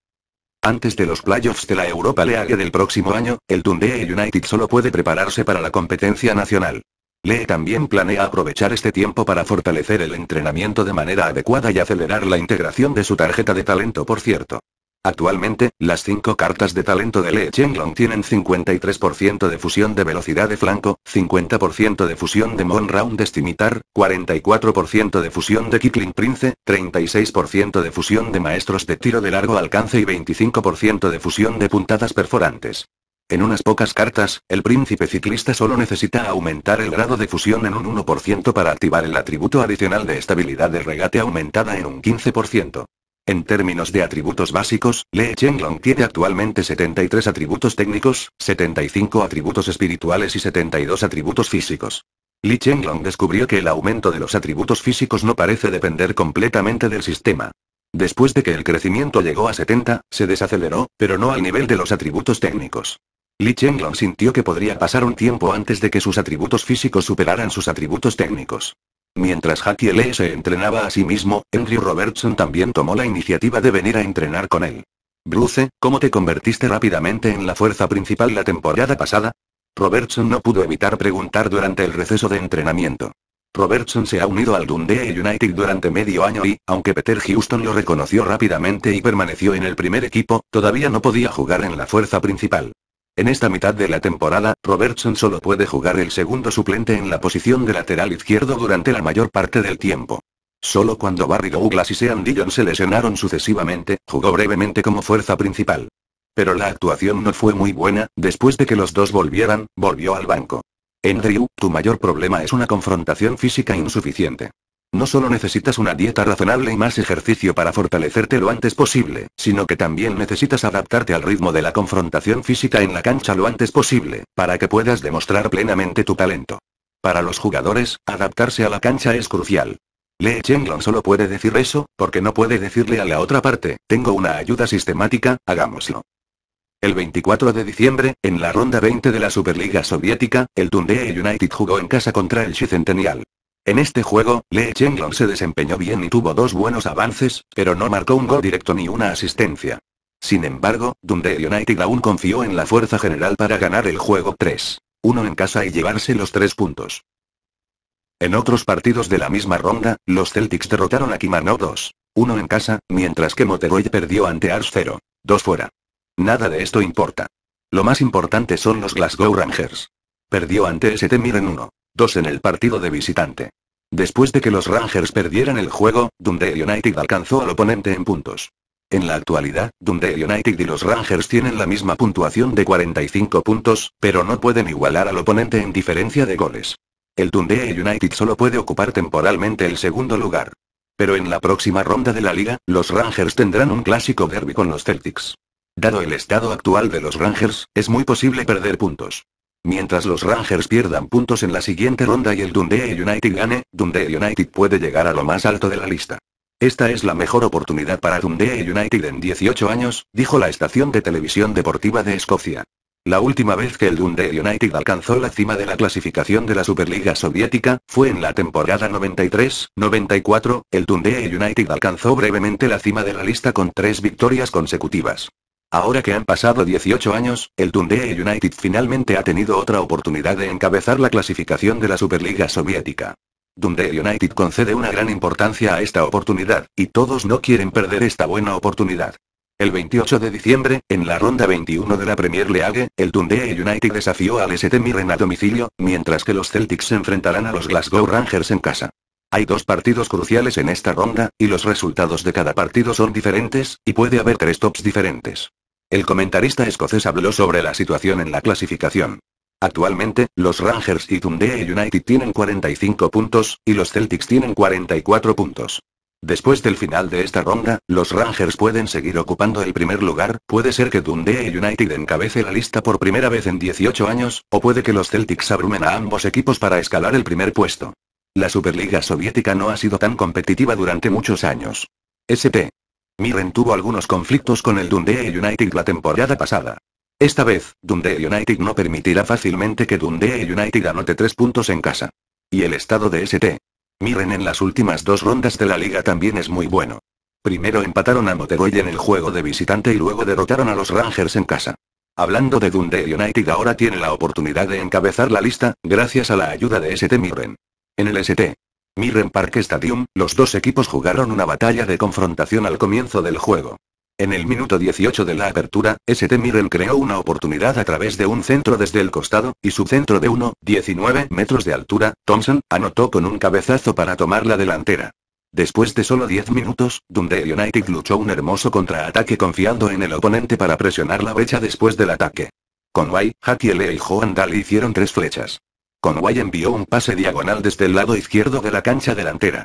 Antes de los playoffs de la Europa League del próximo año, el Dundee United solo puede prepararse para la competencia nacional. Lee también planea aprovechar este tiempo para fortalecer el entrenamiento de manera adecuada y acelerar la integración de su tarjeta de talento por cierto. Actualmente, las 5 cartas de talento de Lee Chenglong tienen 53% de fusión de velocidad de flanco, 50% de fusión de Mon Round de 44% de fusión de Kikling Prince, 36% de fusión de maestros de tiro de largo alcance y 25% de fusión de puntadas perforantes. En unas pocas cartas, el príncipe ciclista solo necesita aumentar el grado de fusión en un 1% para activar el atributo adicional de estabilidad de regate aumentada en un 15%. En términos de atributos básicos, Lee Chenglong tiene actualmente 73 atributos técnicos, 75 atributos espirituales y 72 atributos físicos. Li Chenglong descubrió que el aumento de los atributos físicos no parece depender completamente del sistema. Después de que el crecimiento llegó a 70, se desaceleró, pero no al nivel de los atributos técnicos. Li Chenglong sintió que podría pasar un tiempo antes de que sus atributos físicos superaran sus atributos técnicos. Mientras Jackie Lee se entrenaba a sí mismo, Henry Robertson también tomó la iniciativa de venir a entrenar con él. Bruce, ¿cómo te convertiste rápidamente en la fuerza principal la temporada pasada? Robertson no pudo evitar preguntar durante el receso de entrenamiento. Robertson se ha unido al Dundee United durante medio año y, aunque Peter Houston lo reconoció rápidamente y permaneció en el primer equipo, todavía no podía jugar en la fuerza principal. En esta mitad de la temporada, Robertson solo puede jugar el segundo suplente en la posición de lateral izquierdo durante la mayor parte del tiempo. Solo cuando Barry Douglas y Sean Dillon se lesionaron sucesivamente, jugó brevemente como fuerza principal. Pero la actuación no fue muy buena, después de que los dos volvieran, volvió al banco. Andrew, tu mayor problema es una confrontación física insuficiente. No solo necesitas una dieta razonable y más ejercicio para fortalecerte lo antes posible, sino que también necesitas adaptarte al ritmo de la confrontación física en la cancha lo antes posible, para que puedas demostrar plenamente tu talento. Para los jugadores, adaptarse a la cancha es crucial. Lee Chenglong solo puede decir eso, porque no puede decirle a la otra parte, tengo una ayuda sistemática, hagámoslo. El 24 de diciembre, en la ronda 20 de la Superliga Soviética, el Dundee United jugó en casa contra el Centennial. En este juego, Lee Chenglong se desempeñó bien y tuvo dos buenos avances, pero no marcó un gol directo ni una asistencia. Sin embargo, Dundee United aún confió en la fuerza general para ganar el juego 3. 1 en casa y llevarse los tres puntos. En otros partidos de la misma ronda, los Celtics derrotaron a Kimano 2. 1 en casa, mientras que Motherwell perdió ante Ars 0. 2 fuera. Nada de esto importa. Lo más importante son los Glasgow Rangers. Perdió ante ST Mirren 1. 2 en el partido de visitante. Después de que los Rangers perdieran el juego, Dundee United alcanzó al oponente en puntos. En la actualidad, Dundee United y los Rangers tienen la misma puntuación de 45 puntos, pero no pueden igualar al oponente en diferencia de goles. El Dundee United solo puede ocupar temporalmente el segundo lugar. Pero en la próxima ronda de la liga, los Rangers tendrán un clásico derby con los Celtics. Dado el estado actual de los Rangers, es muy posible perder puntos. Mientras los Rangers pierdan puntos en la siguiente ronda y el Dundee United gane, Dundee United puede llegar a lo más alto de la lista. Esta es la mejor oportunidad para Dundee United en 18 años, dijo la estación de televisión deportiva de Escocia. La última vez que el Dundee United alcanzó la cima de la clasificación de la Superliga Soviética, fue en la temporada 93-94, el Dundee United alcanzó brevemente la cima de la lista con tres victorias consecutivas. Ahora que han pasado 18 años, el Dundee United finalmente ha tenido otra oportunidad de encabezar la clasificación de la Superliga Soviética. Dundee United concede una gran importancia a esta oportunidad, y todos no quieren perder esta buena oportunidad. El 28 de diciembre, en la ronda 21 de la Premier League, el Dundee United desafió al ST Mirren a domicilio, mientras que los Celtics se enfrentarán a los Glasgow Rangers en casa. Hay dos partidos cruciales en esta ronda, y los resultados de cada partido son diferentes, y puede haber tres tops diferentes. El comentarista escocés habló sobre la situación en la clasificación. Actualmente, los Rangers y Dundee United tienen 45 puntos, y los Celtics tienen 44 puntos. Después del final de esta ronda, los Rangers pueden seguir ocupando el primer lugar, puede ser que Dundee United encabece la lista por primera vez en 18 años, o puede que los Celtics abrumen a ambos equipos para escalar el primer puesto. La Superliga Soviética no ha sido tan competitiva durante muchos años. SP. Mirren tuvo algunos conflictos con el Dundee United la temporada pasada. Esta vez, Dundee United no permitirá fácilmente que Dundee United anote tres puntos en casa. Y el estado de St. Mirren en las últimas dos rondas de la liga también es muy bueno. Primero empataron a Motorola en el juego de visitante y luego derrotaron a los Rangers en casa. Hablando de Dundee United ahora tiene la oportunidad de encabezar la lista, gracias a la ayuda de St. Mirren. En el St. Mirren Park Stadium, los dos equipos jugaron una batalla de confrontación al comienzo del juego. En el minuto 18 de la apertura, St. Mirren creó una oportunidad a través de un centro desde el costado, y su centro de 1,19 metros de altura, Thompson, anotó con un cabezazo para tomar la delantera. Después de solo 10 minutos, Dundee United luchó un hermoso contraataque confiando en el oponente para presionar la brecha después del ataque. Conway, lee y Joan Dal hicieron tres flechas. Conway envió un pase diagonal desde el lado izquierdo de la cancha delantera.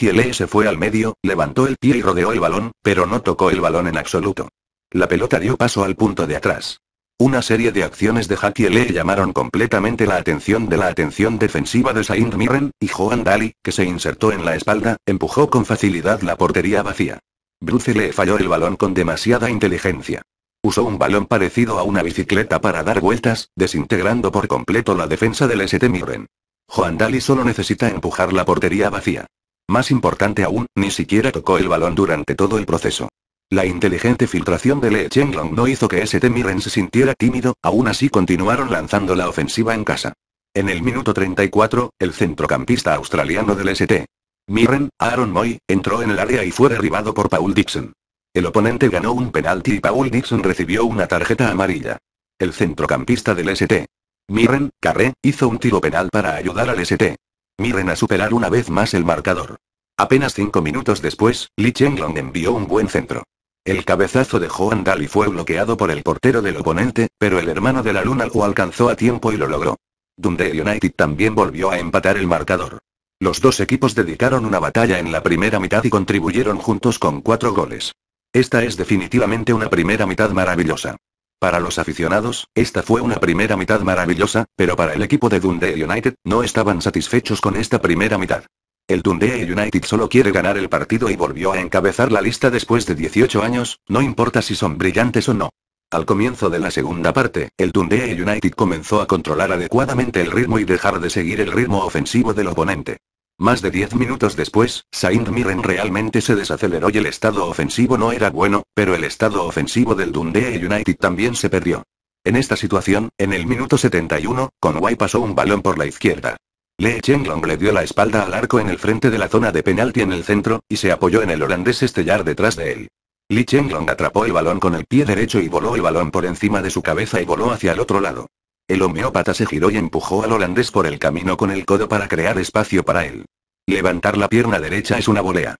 Lee se fue al medio, levantó el pie y rodeó el balón, pero no tocó el balón en absoluto. La pelota dio paso al punto de atrás. Una serie de acciones de Lee llamaron completamente la atención de la atención defensiva de Saint Mirren, y Joan Daly, que se insertó en la espalda, empujó con facilidad la portería vacía. Bruce Lee falló el balón con demasiada inteligencia. Usó un balón parecido a una bicicleta para dar vueltas, desintegrando por completo la defensa del St. Mirren. Juan Daly solo necesita empujar la portería vacía. Más importante aún, ni siquiera tocó el balón durante todo el proceso. La inteligente filtración de Lee Chenglong no hizo que St. Mirren se sintiera tímido, aún así continuaron lanzando la ofensiva en casa. En el minuto 34, el centrocampista australiano del St. Mirren, Aaron Moy, entró en el área y fue derribado por Paul Dixon. El oponente ganó un penalti y Paul Dixon recibió una tarjeta amarilla. El centrocampista del St. Mirren, Carré, hizo un tiro penal para ayudar al St. Mirren a superar una vez más el marcador. Apenas cinco minutos después, Lee Chenglong envió un buen centro. El cabezazo de Joan Daly fue bloqueado por el portero del oponente, pero el hermano de la Luna lo alcanzó a tiempo y lo logró. Dundee United también volvió a empatar el marcador. Los dos equipos dedicaron una batalla en la primera mitad y contribuyeron juntos con cuatro goles. Esta es definitivamente una primera mitad maravillosa. Para los aficionados, esta fue una primera mitad maravillosa, pero para el equipo de Dundee United, no estaban satisfechos con esta primera mitad. El Dundee United solo quiere ganar el partido y volvió a encabezar la lista después de 18 años, no importa si son brillantes o no. Al comienzo de la segunda parte, el Dundee United comenzó a controlar adecuadamente el ritmo y dejar de seguir el ritmo ofensivo del oponente. Más de 10 minutos después, Saint Mirren realmente se desaceleró y el estado ofensivo no era bueno, pero el estado ofensivo del Dundee United también se perdió. En esta situación, en el minuto 71, Conway pasó un balón por la izquierda. Lee Chenglong le dio la espalda al arco en el frente de la zona de penalti en el centro, y se apoyó en el holandés Estellar detrás de él. Lee Chenglong atrapó el balón con el pie derecho y voló el balón por encima de su cabeza y voló hacia el otro lado. El homeópata se giró y empujó al holandés por el camino con el codo para crear espacio para él. Levantar la pierna derecha es una volea.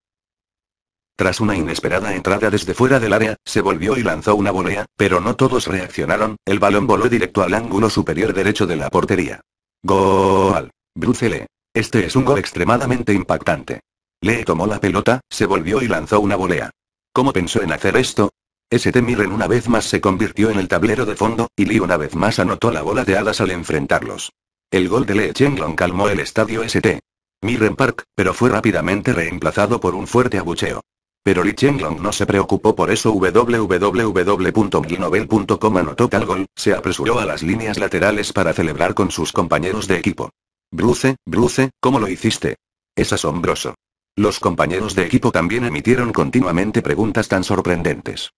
Tras una inesperada entrada desde fuera del área, se volvió y lanzó una volea, pero no todos reaccionaron, el balón voló directo al ángulo superior derecho de la portería. Gol. ¡Brucele! Este es un gol extremadamente impactante. Lee tomó la pelota, se volvió y lanzó una volea. ¿Cómo pensó en hacer esto? St. Mirren una vez más se convirtió en el tablero de fondo, y Lee una vez más anotó la bola de hadas al enfrentarlos. El gol de Lee Chenglong calmó el estadio St. Mirren Park, pero fue rápidamente reemplazado por un fuerte abucheo. Pero Lee Chenglong no se preocupó por eso www.glinovel.com anotó tal gol, se apresuró a las líneas laterales para celebrar con sus compañeros de equipo. Bruce, Bruce, ¿cómo lo hiciste? Es asombroso. Los compañeros de equipo también emitieron continuamente preguntas tan sorprendentes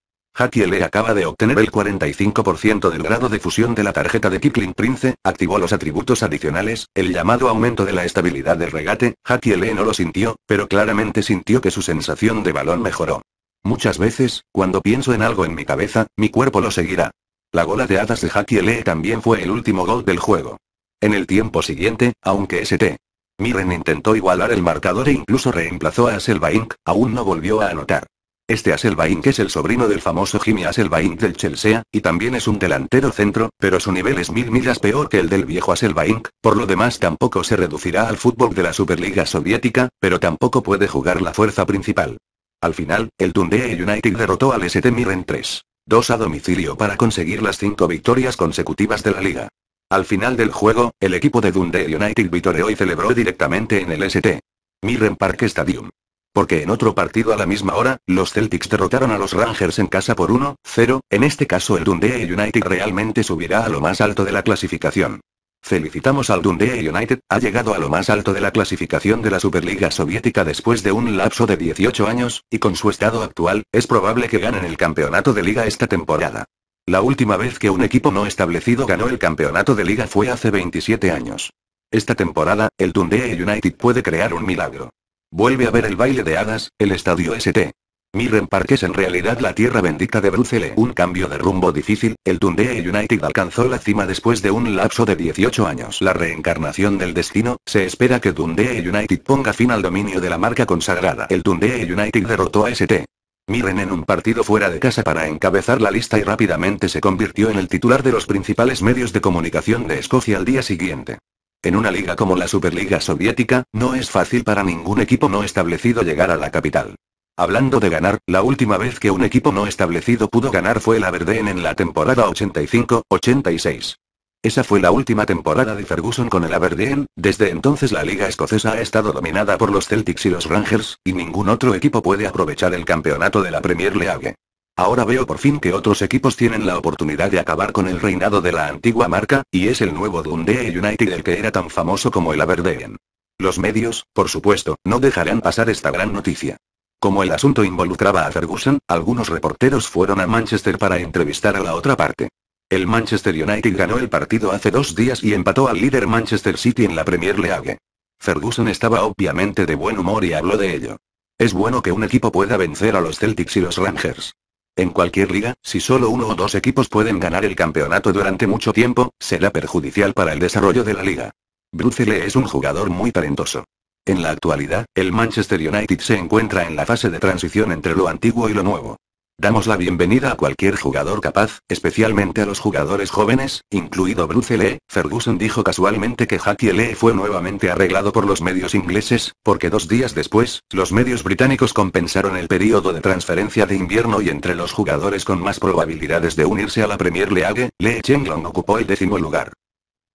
le acaba de obtener el 45% del grado de fusión de la tarjeta de Kipling Prince, activó los atributos adicionales, el llamado aumento de la estabilidad del regate, Hakiele no lo sintió, pero claramente sintió que su sensación de balón mejoró. Muchas veces, cuando pienso en algo en mi cabeza, mi cuerpo lo seguirá. La gola de hadas de Hakiele también fue el último gol del juego. En el tiempo siguiente, aunque St. Miren intentó igualar el marcador e incluso reemplazó a Selva Inc., aún no volvió a anotar. Este que es el sobrino del famoso Jimmy Inc. del Chelsea, y también es un delantero centro, pero su nivel es mil millas peor que el del viejo Inc., por lo demás tampoco se reducirá al fútbol de la Superliga Soviética, pero tampoco puede jugar la fuerza principal. Al final, el Dundee United derrotó al ST Mirren 3. 2 a domicilio para conseguir las cinco victorias consecutivas de la liga. Al final del juego, el equipo de Dundee United vitoreó y celebró directamente en el ST. Mirren Park Stadium. Porque en otro partido a la misma hora, los Celtics derrotaron a los Rangers en casa por 1-0, en este caso el Dundee United realmente subirá a lo más alto de la clasificación. Felicitamos al Dundee United, ha llegado a lo más alto de la clasificación de la Superliga Soviética después de un lapso de 18 años, y con su estado actual, es probable que ganen el campeonato de liga esta temporada. La última vez que un equipo no establecido ganó el campeonato de liga fue hace 27 años. Esta temporada, el Dundee United puede crear un milagro. Vuelve a ver el baile de hadas, el estadio St. Mirren Park es en realidad la tierra bendita de Bruce Un cambio de rumbo difícil, el Dundee United alcanzó la cima después de un lapso de 18 años. La reencarnación del destino, se espera que Dundee United ponga fin al dominio de la marca consagrada. El Dundee United derrotó a St. Mirren en un partido fuera de casa para encabezar la lista y rápidamente se convirtió en el titular de los principales medios de comunicación de Escocia al día siguiente. En una liga como la Superliga Soviética, no es fácil para ningún equipo no establecido llegar a la capital. Hablando de ganar, la última vez que un equipo no establecido pudo ganar fue el Aberdeen en la temporada 85-86. Esa fue la última temporada de Ferguson con el Aberdeen, desde entonces la liga escocesa ha estado dominada por los Celtics y los Rangers, y ningún otro equipo puede aprovechar el campeonato de la Premier League. Ahora veo por fin que otros equipos tienen la oportunidad de acabar con el reinado de la antigua marca, y es el nuevo Dundee United el que era tan famoso como el Aberdeen. Los medios, por supuesto, no dejarán pasar esta gran noticia. Como el asunto involucraba a Ferguson, algunos reporteros fueron a Manchester para entrevistar a la otra parte. El Manchester United ganó el partido hace dos días y empató al líder Manchester City en la Premier League. Ferguson estaba obviamente de buen humor y habló de ello. Es bueno que un equipo pueda vencer a los Celtics y los Rangers. En cualquier liga, si solo uno o dos equipos pueden ganar el campeonato durante mucho tiempo, será perjudicial para el desarrollo de la liga. Bruce Lee es un jugador muy talentoso. En la actualidad, el Manchester United se encuentra en la fase de transición entre lo antiguo y lo nuevo. Damos la bienvenida a cualquier jugador capaz, especialmente a los jugadores jóvenes, incluido Bruce Lee. Ferguson dijo casualmente que Jackie Lee fue nuevamente arreglado por los medios ingleses, porque dos días después, los medios británicos compensaron el periodo de transferencia de invierno y entre los jugadores con más probabilidades de unirse a la Premier League, Lee Chenglong ocupó el décimo lugar.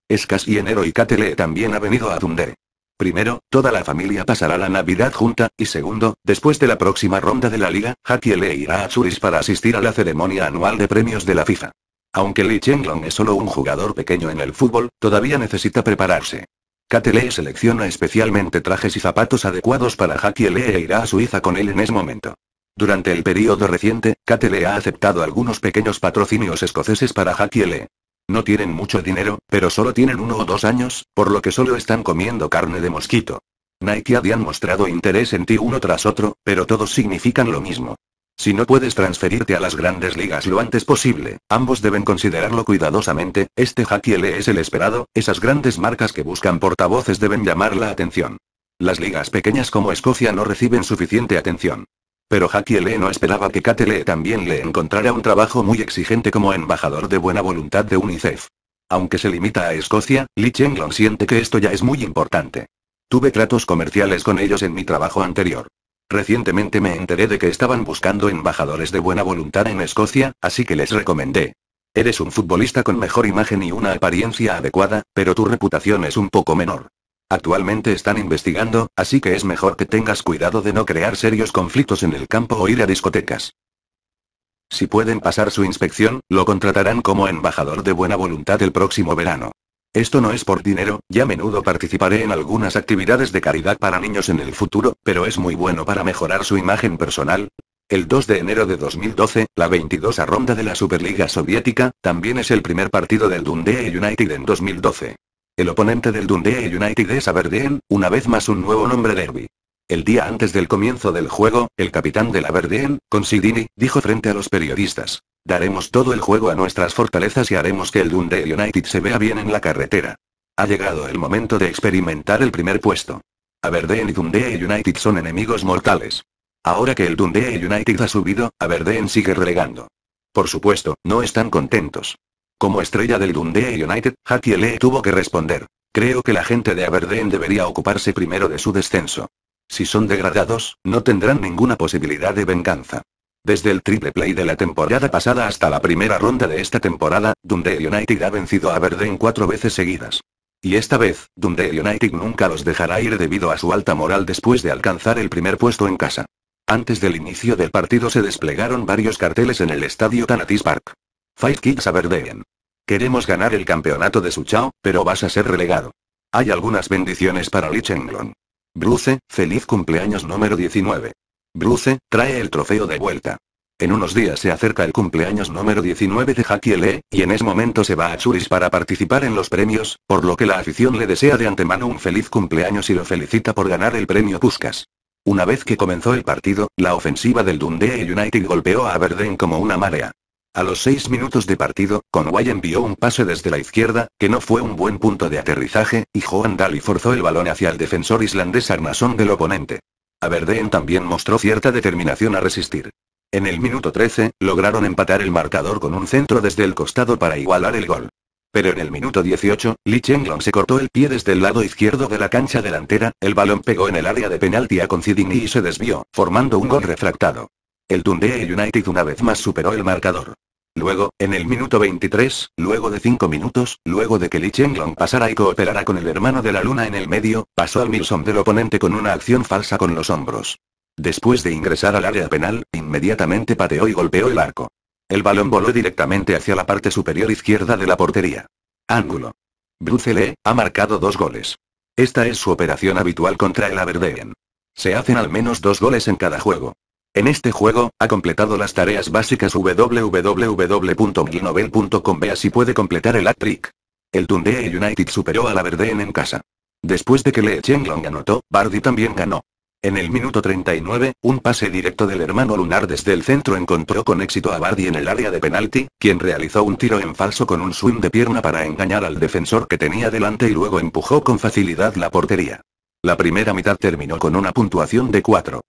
Es casi enero y Kate Lee también ha venido a Dundee. Primero, toda la familia pasará la Navidad junta, y segundo, después de la próxima ronda de la liga, le irá a Zurich para asistir a la ceremonia anual de premios de la FIFA. Aunque Lee Chenglong es solo un jugador pequeño en el fútbol, todavía necesita prepararse. Katele selecciona especialmente trajes y zapatos adecuados para le e irá a Suiza con él en ese momento. Durante el periodo reciente, Katele ha aceptado algunos pequeños patrocinios escoceses para Jaquiele. No tienen mucho dinero, pero solo tienen uno o dos años, por lo que solo están comiendo carne de mosquito. Nike habían mostrado interés en ti uno tras otro, pero todos significan lo mismo. Si no puedes transferirte a las grandes ligas lo antes posible, ambos deben considerarlo cuidadosamente, este hack L es el esperado, esas grandes marcas que buscan portavoces deben llamar la atención. Las ligas pequeñas como Escocia no reciben suficiente atención. Pero Jackie no esperaba que Kate también le encontrara un trabajo muy exigente como embajador de buena voluntad de UNICEF. Aunque se limita a Escocia, Lee Chenglong siente que esto ya es muy importante. Tuve tratos comerciales con ellos en mi trabajo anterior. Recientemente me enteré de que estaban buscando embajadores de buena voluntad en Escocia, así que les recomendé. Eres un futbolista con mejor imagen y una apariencia adecuada, pero tu reputación es un poco menor. Actualmente están investigando, así que es mejor que tengas cuidado de no crear serios conflictos en el campo o ir a discotecas. Si pueden pasar su inspección, lo contratarán como embajador de buena voluntad el próximo verano. Esto no es por dinero, ya menudo participaré en algunas actividades de caridad para niños en el futuro, pero es muy bueno para mejorar su imagen personal, el 2 de enero de 2012, la 22 ronda de la Superliga Soviética, también es el primer partido del Dundee United en 2012. El oponente del Dundee United es Aberdeen, una vez más un nuevo nombre derby. El día antes del comienzo del juego, el capitán del Aberdeen, Considini, dijo frente a los periodistas. Daremos todo el juego a nuestras fortalezas y haremos que el Dundee United se vea bien en la carretera. Ha llegado el momento de experimentar el primer puesto. Aberdeen y Dundee United son enemigos mortales. Ahora que el Dundee United ha subido, Aberdeen sigue relegando. Por supuesto, no están contentos. Como estrella del Dundee United, Lee tuvo que responder. Creo que la gente de Aberdeen debería ocuparse primero de su descenso. Si son degradados, no tendrán ninguna posibilidad de venganza. Desde el triple play de la temporada pasada hasta la primera ronda de esta temporada, Dundee United ha vencido a Aberdeen cuatro veces seguidas. Y esta vez, Dundee United nunca los dejará ir debido a su alta moral después de alcanzar el primer puesto en casa. Antes del inicio del partido se desplegaron varios carteles en el estadio Tanatis Park. Fight Kicks Aberdeen. Queremos ganar el campeonato de Suchao, pero vas a ser relegado. Hay algunas bendiciones para Lee Chenglong. Bruce, feliz cumpleaños número 19. Bruce, trae el trofeo de vuelta. En unos días se acerca el cumpleaños número 19 de Haki Lee, y en ese momento se va a Churis para participar en los premios, por lo que la afición le desea de antemano un feliz cumpleaños y lo felicita por ganar el premio Puskas. Una vez que comenzó el partido, la ofensiva del Dundee United golpeó a Aberdeen como una marea. A los seis minutos de partido, Conway envió un pase desde la izquierda, que no fue un buen punto de aterrizaje, y Joan Daly forzó el balón hacia el defensor islandés Arnason del oponente. Aberdeen también mostró cierta determinación a resistir. En el minuto 13, lograron empatar el marcador con un centro desde el costado para igualar el gol. Pero en el minuto 18, Lee Chenglong se cortó el pie desde el lado izquierdo de la cancha delantera, el balón pegó en el área de penalti a Concidini y se desvió, formando un gol refractado. El Dundee United una vez más superó el marcador. Luego, en el minuto 23, luego de 5 minutos, luego de que Li Chenglong pasara y cooperara con el hermano de la luna en el medio, pasó al Milson del oponente con una acción falsa con los hombros. Después de ingresar al área penal, inmediatamente pateó y golpeó el arco. El balón voló directamente hacia la parte superior izquierda de la portería. Ángulo. Bruce ha marcado dos goles. Esta es su operación habitual contra el Aberdeen. Se hacen al menos dos goles en cada juego. En este juego, ha completado las tareas básicas www.ginovel.com Vea si puede completar el hat-trick. El Dundee United superó a la Verdeen en casa. Después de que Lee Chenglong anotó, Bardi también ganó. En el minuto 39, un pase directo del hermano Lunar desde el centro encontró con éxito a Bardi en el área de penalti, quien realizó un tiro en falso con un swing de pierna para engañar al defensor que tenía delante y luego empujó con facilidad la portería. La primera mitad terminó con una puntuación de 4-1.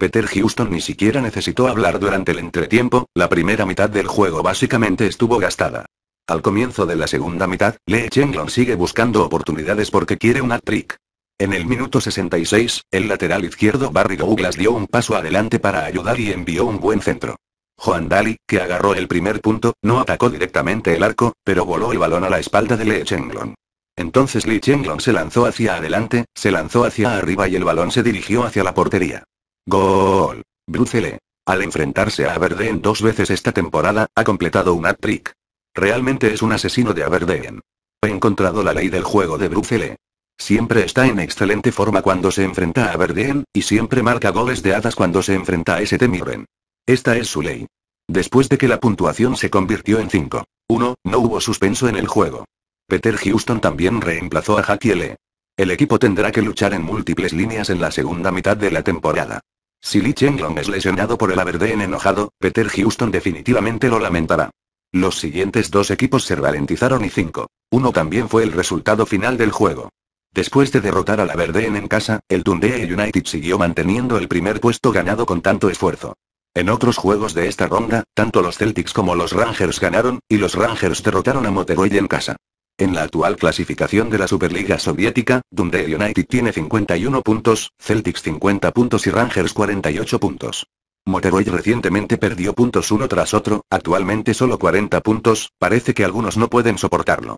Peter Houston ni siquiera necesitó hablar durante el entretiempo, la primera mitad del juego básicamente estuvo gastada. Al comienzo de la segunda mitad, Lee Chenglon sigue buscando oportunidades porque quiere un hat-trick. En el minuto 66, el lateral izquierdo Barry Douglas dio un paso adelante para ayudar y envió un buen centro. Juan Daly, que agarró el primer punto, no atacó directamente el arco, pero voló el balón a la espalda de Lee Chenglon. Entonces Lee Chenglon se lanzó hacia adelante, se lanzó hacia arriba y el balón se dirigió hacia la portería. Gol. Brucele. Al enfrentarse a Aberdeen dos veces esta temporada, ha completado un hat-trick. Realmente es un asesino de Aberdeen. He encontrado la ley del juego de Brucele. Siempre está en excelente forma cuando se enfrenta a Aberdeen, y siempre marca goles de hadas cuando se enfrenta a St. Mirren. Esta es su ley. Después de que la puntuación se convirtió en 5-1, no hubo suspenso en el juego. Peter Houston también reemplazó a L. El equipo tendrá que luchar en múltiples líneas en la segunda mitad de la temporada. Si Lee Chenglong es lesionado por el Aberdeen enojado, Peter Houston definitivamente lo lamentará. Los siguientes dos equipos se ralentizaron y 5 uno también fue el resultado final del juego. Después de derrotar al Aberdeen en casa, el Dundee United siguió manteniendo el primer puesto ganado con tanto esfuerzo. En otros juegos de esta ronda, tanto los Celtics como los Rangers ganaron, y los Rangers derrotaron a Motherwell en casa. En la actual clasificación de la Superliga Soviética, Dundee United tiene 51 puntos, Celtics 50 puntos y Rangers 48 puntos. Motorway recientemente perdió puntos uno tras otro, actualmente solo 40 puntos, parece que algunos no pueden soportarlo.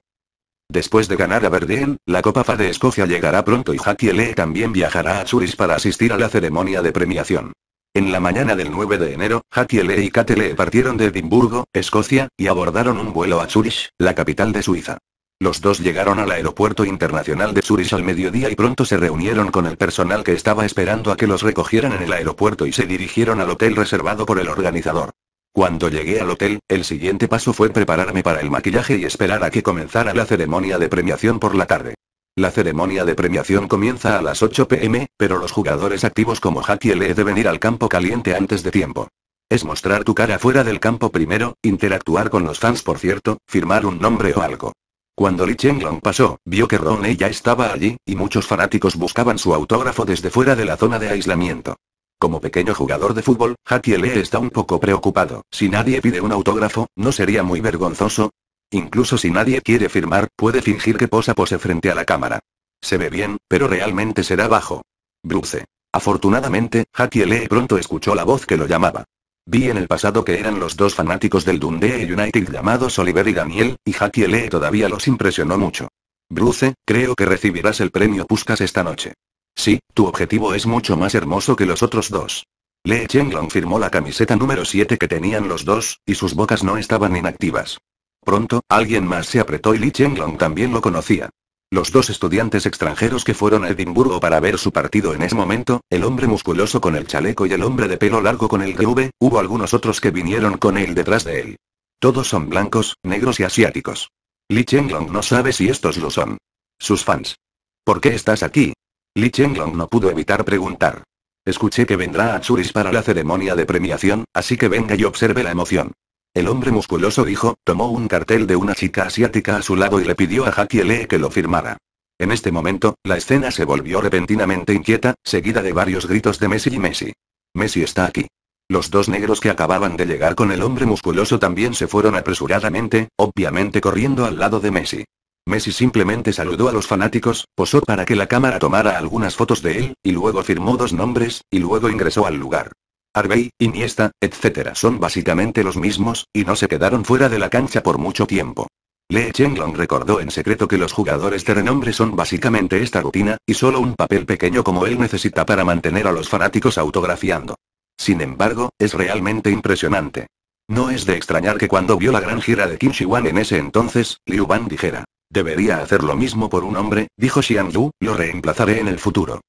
Después de ganar a Verdeen, la Copa FA de Escocia llegará pronto y Jackie Lee también viajará a Zurich para asistir a la ceremonia de premiación. En la mañana del 9 de enero, Lee y Katele partieron de Edimburgo, Escocia, y abordaron un vuelo a Zurich, la capital de Suiza. Los dos llegaron al aeropuerto internacional de Zurich al mediodía y pronto se reunieron con el personal que estaba esperando a que los recogieran en el aeropuerto y se dirigieron al hotel reservado por el organizador. Cuando llegué al hotel, el siguiente paso fue prepararme para el maquillaje y esperar a que comenzara la ceremonia de premiación por la tarde. La ceremonia de premiación comienza a las 8 pm, pero los jugadores activos como Jackie le deben ir al campo caliente antes de tiempo. Es mostrar tu cara fuera del campo primero, interactuar con los fans por cierto, firmar un nombre o algo. Cuando Li Chenglong pasó, vio que Ronnie ya estaba allí, y muchos fanáticos buscaban su autógrafo desde fuera de la zona de aislamiento. Como pequeño jugador de fútbol, Jackie Lee está un poco preocupado. Si nadie pide un autógrafo, ¿no sería muy vergonzoso? Incluso si nadie quiere firmar, puede fingir que posa pose frente a la cámara. Se ve bien, pero realmente será bajo. Bruce. Afortunadamente, Jackie Lee pronto escuchó la voz que lo llamaba. Vi en el pasado que eran los dos fanáticos del Dundee United llamados Oliver y Daniel, y Jackie Lee todavía los impresionó mucho. Bruce, creo que recibirás el premio Puskas esta noche. Sí, tu objetivo es mucho más hermoso que los otros dos. Lee Chenglong firmó la camiseta número 7 que tenían los dos, y sus bocas no estaban inactivas. Pronto, alguien más se apretó y Lee Chenglong también lo conocía. Los dos estudiantes extranjeros que fueron a Edimburgo para ver su partido en ese momento, el hombre musculoso con el chaleco y el hombre de pelo largo con el GV, hubo algunos otros que vinieron con él detrás de él. Todos son blancos, negros y asiáticos. Li Chenglong no sabe si estos lo son. Sus fans. ¿Por qué estás aquí? Li Chenglong no pudo evitar preguntar. Escuché que vendrá a Churis para la ceremonia de premiación, así que venga y observe la emoción. El hombre musculoso dijo, tomó un cartel de una chica asiática a su lado y le pidió a Jackie Lee que lo firmara. En este momento, la escena se volvió repentinamente inquieta, seguida de varios gritos de Messi y Messi. Messi está aquí. Los dos negros que acababan de llegar con el hombre musculoso también se fueron apresuradamente, obviamente corriendo al lado de Messi. Messi simplemente saludó a los fanáticos, posó para que la cámara tomara algunas fotos de él, y luego firmó dos nombres, y luego ingresó al lugar. Harvey, Iniesta, etc. son básicamente los mismos, y no se quedaron fuera de la cancha por mucho tiempo. Lee Chenglong recordó en secreto que los jugadores de renombre son básicamente esta rutina, y solo un papel pequeño como él necesita para mantener a los fanáticos autografiando. Sin embargo, es realmente impresionante. No es de extrañar que cuando vio la gran gira de Kim Shiwan en ese entonces, Liu Ban dijera, debería hacer lo mismo por un hombre, dijo Xiang Yu, lo reemplazaré en el futuro.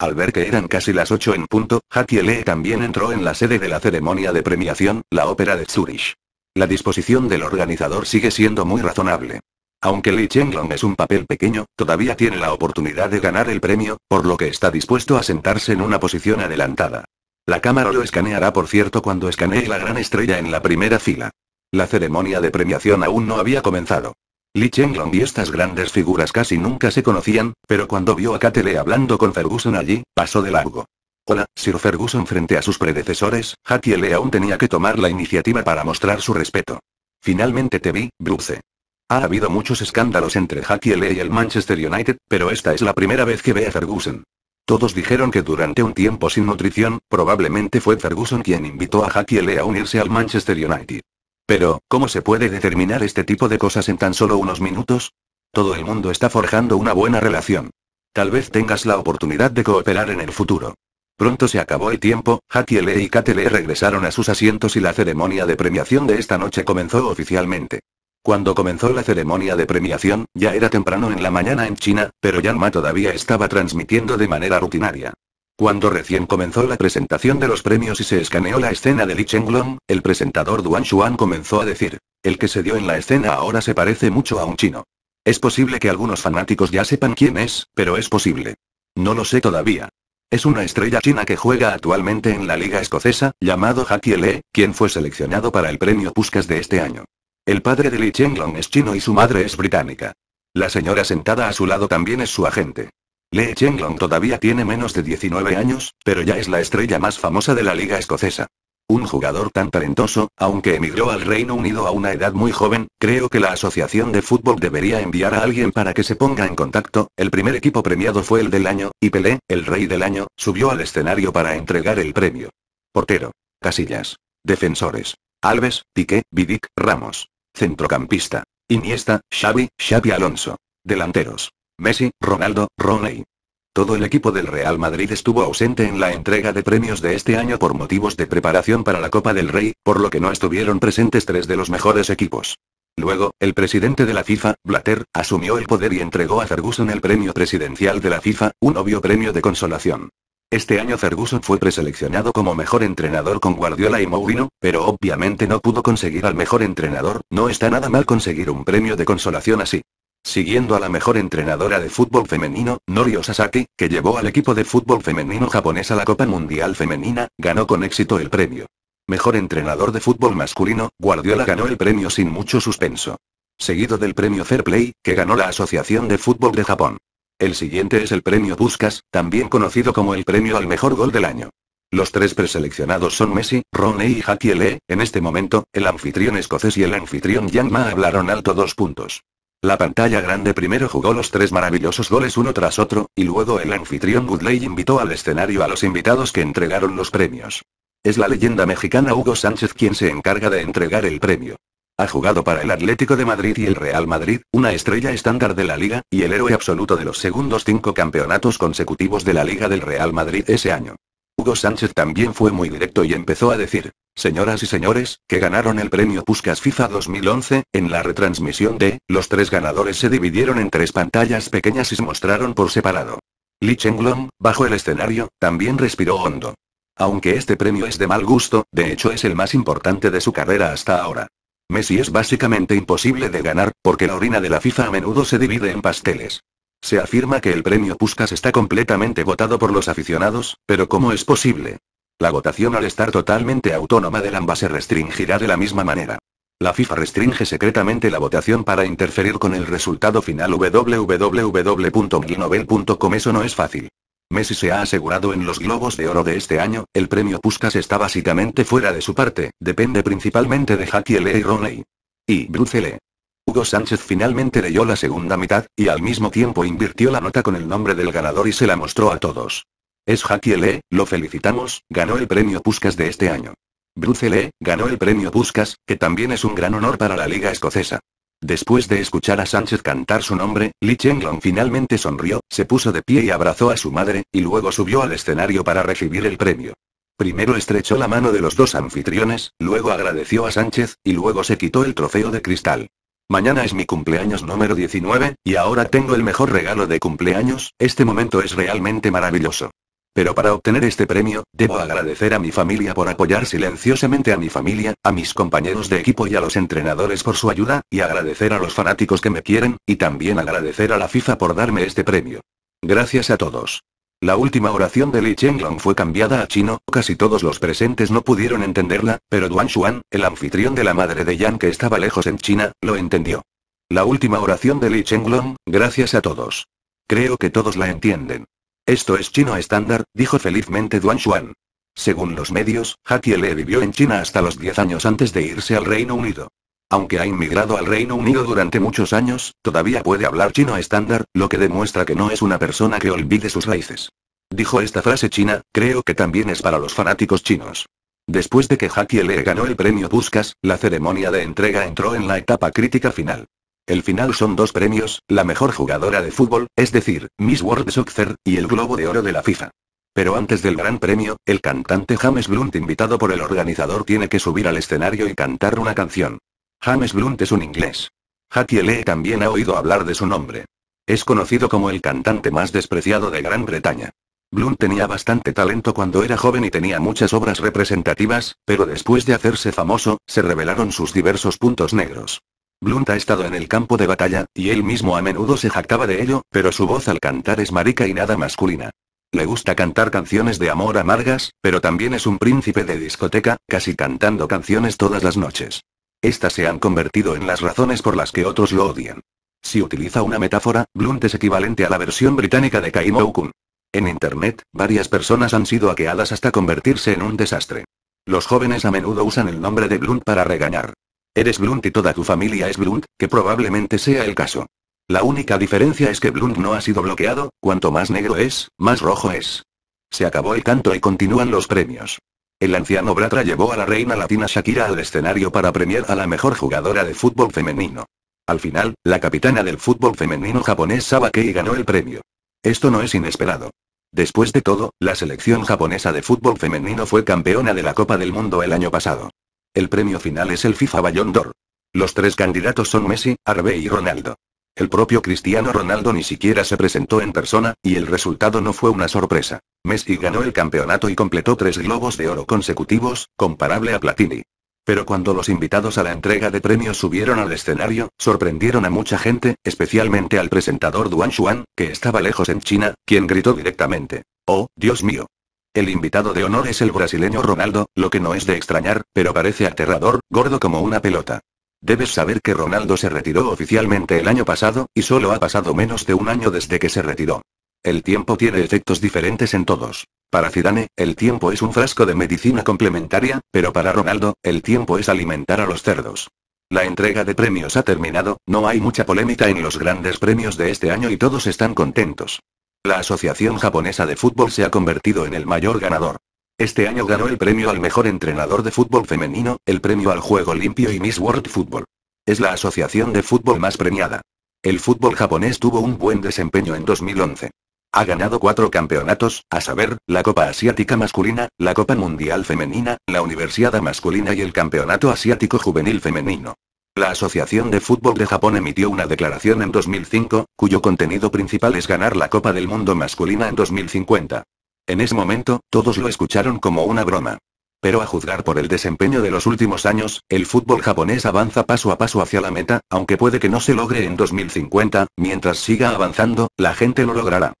Al ver que eran casi las ocho en punto, Lee también entró en la sede de la ceremonia de premiación, la Ópera de Zurich. La disposición del organizador sigue siendo muy razonable. Aunque Lee Chenglong es un papel pequeño, todavía tiene la oportunidad de ganar el premio, por lo que está dispuesto a sentarse en una posición adelantada. La cámara lo escaneará por cierto cuando escanee la gran estrella en la primera fila. La ceremonia de premiación aún no había comenzado. Lee Chenglong y estas grandes figuras casi nunca se conocían, pero cuando vio a Katele hablando con Ferguson allí, pasó de largo. Hola, Sir Ferguson frente a sus predecesores, Hakiele aún tenía que tomar la iniciativa para mostrar su respeto. Finalmente te vi, Bruce. Ha habido muchos escándalos entre Hakiele y el Manchester United, pero esta es la primera vez que ve a Ferguson. Todos dijeron que durante un tiempo sin nutrición, probablemente fue Ferguson quien invitó a Hakiele a unirse al Manchester United. Pero, ¿cómo se puede determinar este tipo de cosas en tan solo unos minutos? Todo el mundo está forjando una buena relación. Tal vez tengas la oportunidad de cooperar en el futuro. Pronto se acabó el tiempo, Lee y Katele regresaron a sus asientos y la ceremonia de premiación de esta noche comenzó oficialmente. Cuando comenzó la ceremonia de premiación, ya era temprano en la mañana en China, pero Yanma todavía estaba transmitiendo de manera rutinaria. Cuando recién comenzó la presentación de los premios y se escaneó la escena de Li Chenglong, el presentador Duan Xuan comenzó a decir, el que se dio en la escena ahora se parece mucho a un chino. Es posible que algunos fanáticos ya sepan quién es, pero es posible. No lo sé todavía. Es una estrella china que juega actualmente en la liga escocesa, llamado Jackie Lee, quien fue seleccionado para el premio Puskas de este año. El padre de Li Chenglong es chino y su madre es británica. La señora sentada a su lado también es su agente. Lee Chenglong todavía tiene menos de 19 años, pero ya es la estrella más famosa de la liga escocesa. Un jugador tan talentoso, aunque emigró al Reino Unido a una edad muy joven, creo que la Asociación de Fútbol debería enviar a alguien para que se ponga en contacto. El primer equipo premiado fue el del año, y Pelé, el rey del año, subió al escenario para entregar el premio. Portero. Casillas. Defensores. Alves, Piqué, Vidic, Ramos. Centrocampista. Iniesta, Xavi, Xavi Alonso. Delanteros. Messi, Ronaldo, Rooney. Todo el equipo del Real Madrid estuvo ausente en la entrega de premios de este año por motivos de preparación para la Copa del Rey, por lo que no estuvieron presentes tres de los mejores equipos. Luego, el presidente de la FIFA, Blatter, asumió el poder y entregó a Ferguson el premio presidencial de la FIFA, un obvio premio de consolación. Este año Ferguson fue preseleccionado como mejor entrenador con Guardiola y Mourinho, pero obviamente no pudo conseguir al mejor entrenador, no está nada mal conseguir un premio de consolación así siguiendo a la mejor entrenadora de fútbol femenino, Norio Sasaki, que llevó al equipo de fútbol femenino japonés a la Copa Mundial Femenina, ganó con éxito el premio. Mejor entrenador de fútbol masculino, Guardiola ganó el premio sin mucho suspenso. Seguido del premio Fair Play, que ganó la Asociación de Fútbol de Japón. El siguiente es el premio Buscas, también conocido como el premio al mejor gol del año. Los tres preseleccionados son Messi, Roney y Lee, En este momento, el anfitrión escocés y el anfitrión Yanma hablaron alto dos puntos. La pantalla grande primero jugó los tres maravillosos goles uno tras otro, y luego el anfitrión Goodley invitó al escenario a los invitados que entregaron los premios. Es la leyenda mexicana Hugo Sánchez quien se encarga de entregar el premio. Ha jugado para el Atlético de Madrid y el Real Madrid, una estrella estándar de la liga, y el héroe absoluto de los segundos cinco campeonatos consecutivos de la liga del Real Madrid ese año. Hugo Sánchez también fue muy directo y empezó a decir, Señoras y señores, que ganaron el premio Puskas FIFA 2011, en la retransmisión de, los tres ganadores se dividieron en tres pantallas pequeñas y se mostraron por separado. Lee Chenglong, bajo el escenario, también respiró hondo. Aunque este premio es de mal gusto, de hecho es el más importante de su carrera hasta ahora. Messi es básicamente imposible de ganar, porque la orina de la FIFA a menudo se divide en pasteles. Se afirma que el premio Puskas está completamente votado por los aficionados, pero ¿cómo es posible? La votación al estar totalmente autónoma del AMBA se restringirá de la misma manera. La FIFA restringe secretamente la votación para interferir con el resultado final www.guinovel.com Eso no es fácil. Messi se ha asegurado en los Globos de Oro de este año, el premio Puskas está básicamente fuera de su parte, depende principalmente de Jackie L. y Roney. Y Bruce Hugo Sánchez finalmente leyó la segunda mitad, y al mismo tiempo invirtió la nota con el nombre del ganador y se la mostró a todos. Es Jackie lo felicitamos, ganó el premio Puskas de este año. Bruce Lee, ganó el premio Puskas, que también es un gran honor para la liga escocesa. Después de escuchar a Sánchez cantar su nombre, Lee Chenglong finalmente sonrió, se puso de pie y abrazó a su madre, y luego subió al escenario para recibir el premio. Primero estrechó la mano de los dos anfitriones, luego agradeció a Sánchez, y luego se quitó el trofeo de cristal. Mañana es mi cumpleaños número 19, y ahora tengo el mejor regalo de cumpleaños, este momento es realmente maravilloso. Pero para obtener este premio, debo agradecer a mi familia por apoyar silenciosamente a mi familia, a mis compañeros de equipo y a los entrenadores por su ayuda, y agradecer a los fanáticos que me quieren, y también agradecer a la FIFA por darme este premio. Gracias a todos. La última oración de Li Chenglong fue cambiada a chino, casi todos los presentes no pudieron entenderla, pero Duan Xuan, el anfitrión de la madre de Yan que estaba lejos en China, lo entendió. La última oración de Li Chenglong, gracias a todos. Creo que todos la entienden. Esto es chino estándar, dijo felizmente Duan Xuan. Según los medios, Jackie Le vivió en China hasta los 10 años antes de irse al Reino Unido. Aunque ha inmigrado al Reino Unido durante muchos años, todavía puede hablar chino estándar, lo que demuestra que no es una persona que olvide sus raíces. Dijo esta frase china, creo que también es para los fanáticos chinos. Después de que Jackie Le ganó el premio Buscas, la ceremonia de entrega entró en la etapa crítica final. El final son dos premios, la mejor jugadora de fútbol, es decir, Miss World Soccer, y el Globo de Oro de la FIFA. Pero antes del gran premio, el cantante James Blunt invitado por el organizador tiene que subir al escenario y cantar una canción. James Blunt es un inglés. Hattie Lee también ha oído hablar de su nombre. Es conocido como el cantante más despreciado de Gran Bretaña. Blunt tenía bastante talento cuando era joven y tenía muchas obras representativas, pero después de hacerse famoso, se revelaron sus diversos puntos negros. Blunt ha estado en el campo de batalla, y él mismo a menudo se jactaba de ello, pero su voz al cantar es marica y nada masculina. Le gusta cantar canciones de amor amargas, pero también es un príncipe de discoteca, casi cantando canciones todas las noches. Estas se han convertido en las razones por las que otros lo odian. Si utiliza una metáfora, Blunt es equivalente a la versión británica de Kaimoukun. En Internet, varias personas han sido aqueadas hasta convertirse en un desastre. Los jóvenes a menudo usan el nombre de Blunt para regañar. Eres Blunt y toda tu familia es Blunt, que probablemente sea el caso. La única diferencia es que Blunt no ha sido bloqueado, cuanto más negro es, más rojo es. Se acabó el canto y continúan los premios. El anciano Bratra llevó a la reina latina Shakira al escenario para premiar a la mejor jugadora de fútbol femenino. Al final, la capitana del fútbol femenino japonés Kei ganó el premio. Esto no es inesperado. Después de todo, la selección japonesa de fútbol femenino fue campeona de la Copa del Mundo el año pasado. El premio final es el FIFA Ballon d'Or. Los tres candidatos son Messi, Arbe y Ronaldo. El propio Cristiano Ronaldo ni siquiera se presentó en persona, y el resultado no fue una sorpresa. Messi ganó el campeonato y completó tres globos de oro consecutivos, comparable a Platini. Pero cuando los invitados a la entrega de premios subieron al escenario, sorprendieron a mucha gente, especialmente al presentador Duan Xuan, que estaba lejos en China, quien gritó directamente, ¡Oh, Dios mío! El invitado de honor es el brasileño Ronaldo, lo que no es de extrañar, pero parece aterrador, gordo como una pelota. Debes saber que Ronaldo se retiró oficialmente el año pasado, y solo ha pasado menos de un año desde que se retiró. El tiempo tiene efectos diferentes en todos. Para Zidane, el tiempo es un frasco de medicina complementaria, pero para Ronaldo, el tiempo es alimentar a los cerdos. La entrega de premios ha terminado, no hay mucha polémica en los grandes premios de este año y todos están contentos. La Asociación Japonesa de Fútbol se ha convertido en el mayor ganador. Este año ganó el premio al mejor entrenador de fútbol femenino, el premio al juego limpio y Miss World Football. Es la asociación de fútbol más premiada. El fútbol japonés tuvo un buen desempeño en 2011. Ha ganado cuatro campeonatos, a saber, la Copa Asiática Masculina, la Copa Mundial Femenina, la Universidad Masculina y el Campeonato Asiático Juvenil Femenino. La Asociación de Fútbol de Japón emitió una declaración en 2005, cuyo contenido principal es ganar la Copa del Mundo masculina en 2050. En ese momento, todos lo escucharon como una broma. Pero a juzgar por el desempeño de los últimos años, el fútbol japonés avanza paso a paso hacia la meta, aunque puede que no se logre en 2050, mientras siga avanzando, la gente lo logrará.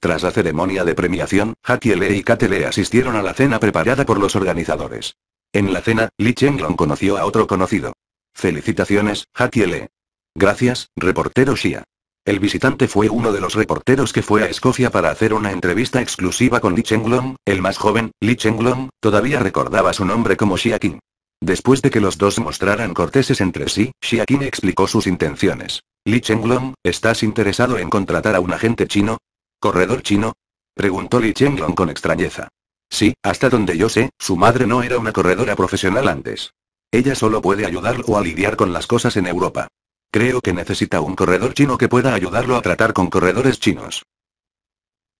Tras la ceremonia de premiación, Lee y Katele asistieron a la cena preparada por los organizadores. En la cena, Lee Chenglong conoció a otro conocido. Felicitaciones, Hatiele. Gracias, reportero Shia. El visitante fue uno de los reporteros que fue a Escocia para hacer una entrevista exclusiva con Li Chenglong, el más joven, Li Chenglong, todavía recordaba su nombre como Shia King. Después de que los dos mostraran corteses entre sí, Shia King explicó sus intenciones. Li Chenglong, ¿estás interesado en contratar a un agente chino? ¿Corredor chino? Preguntó Li Chenglong con extrañeza. Sí, hasta donde yo sé, su madre no era una corredora profesional antes. Ella solo puede ayudarlo a lidiar con las cosas en Europa. Creo que necesita un corredor chino que pueda ayudarlo a tratar con corredores chinos.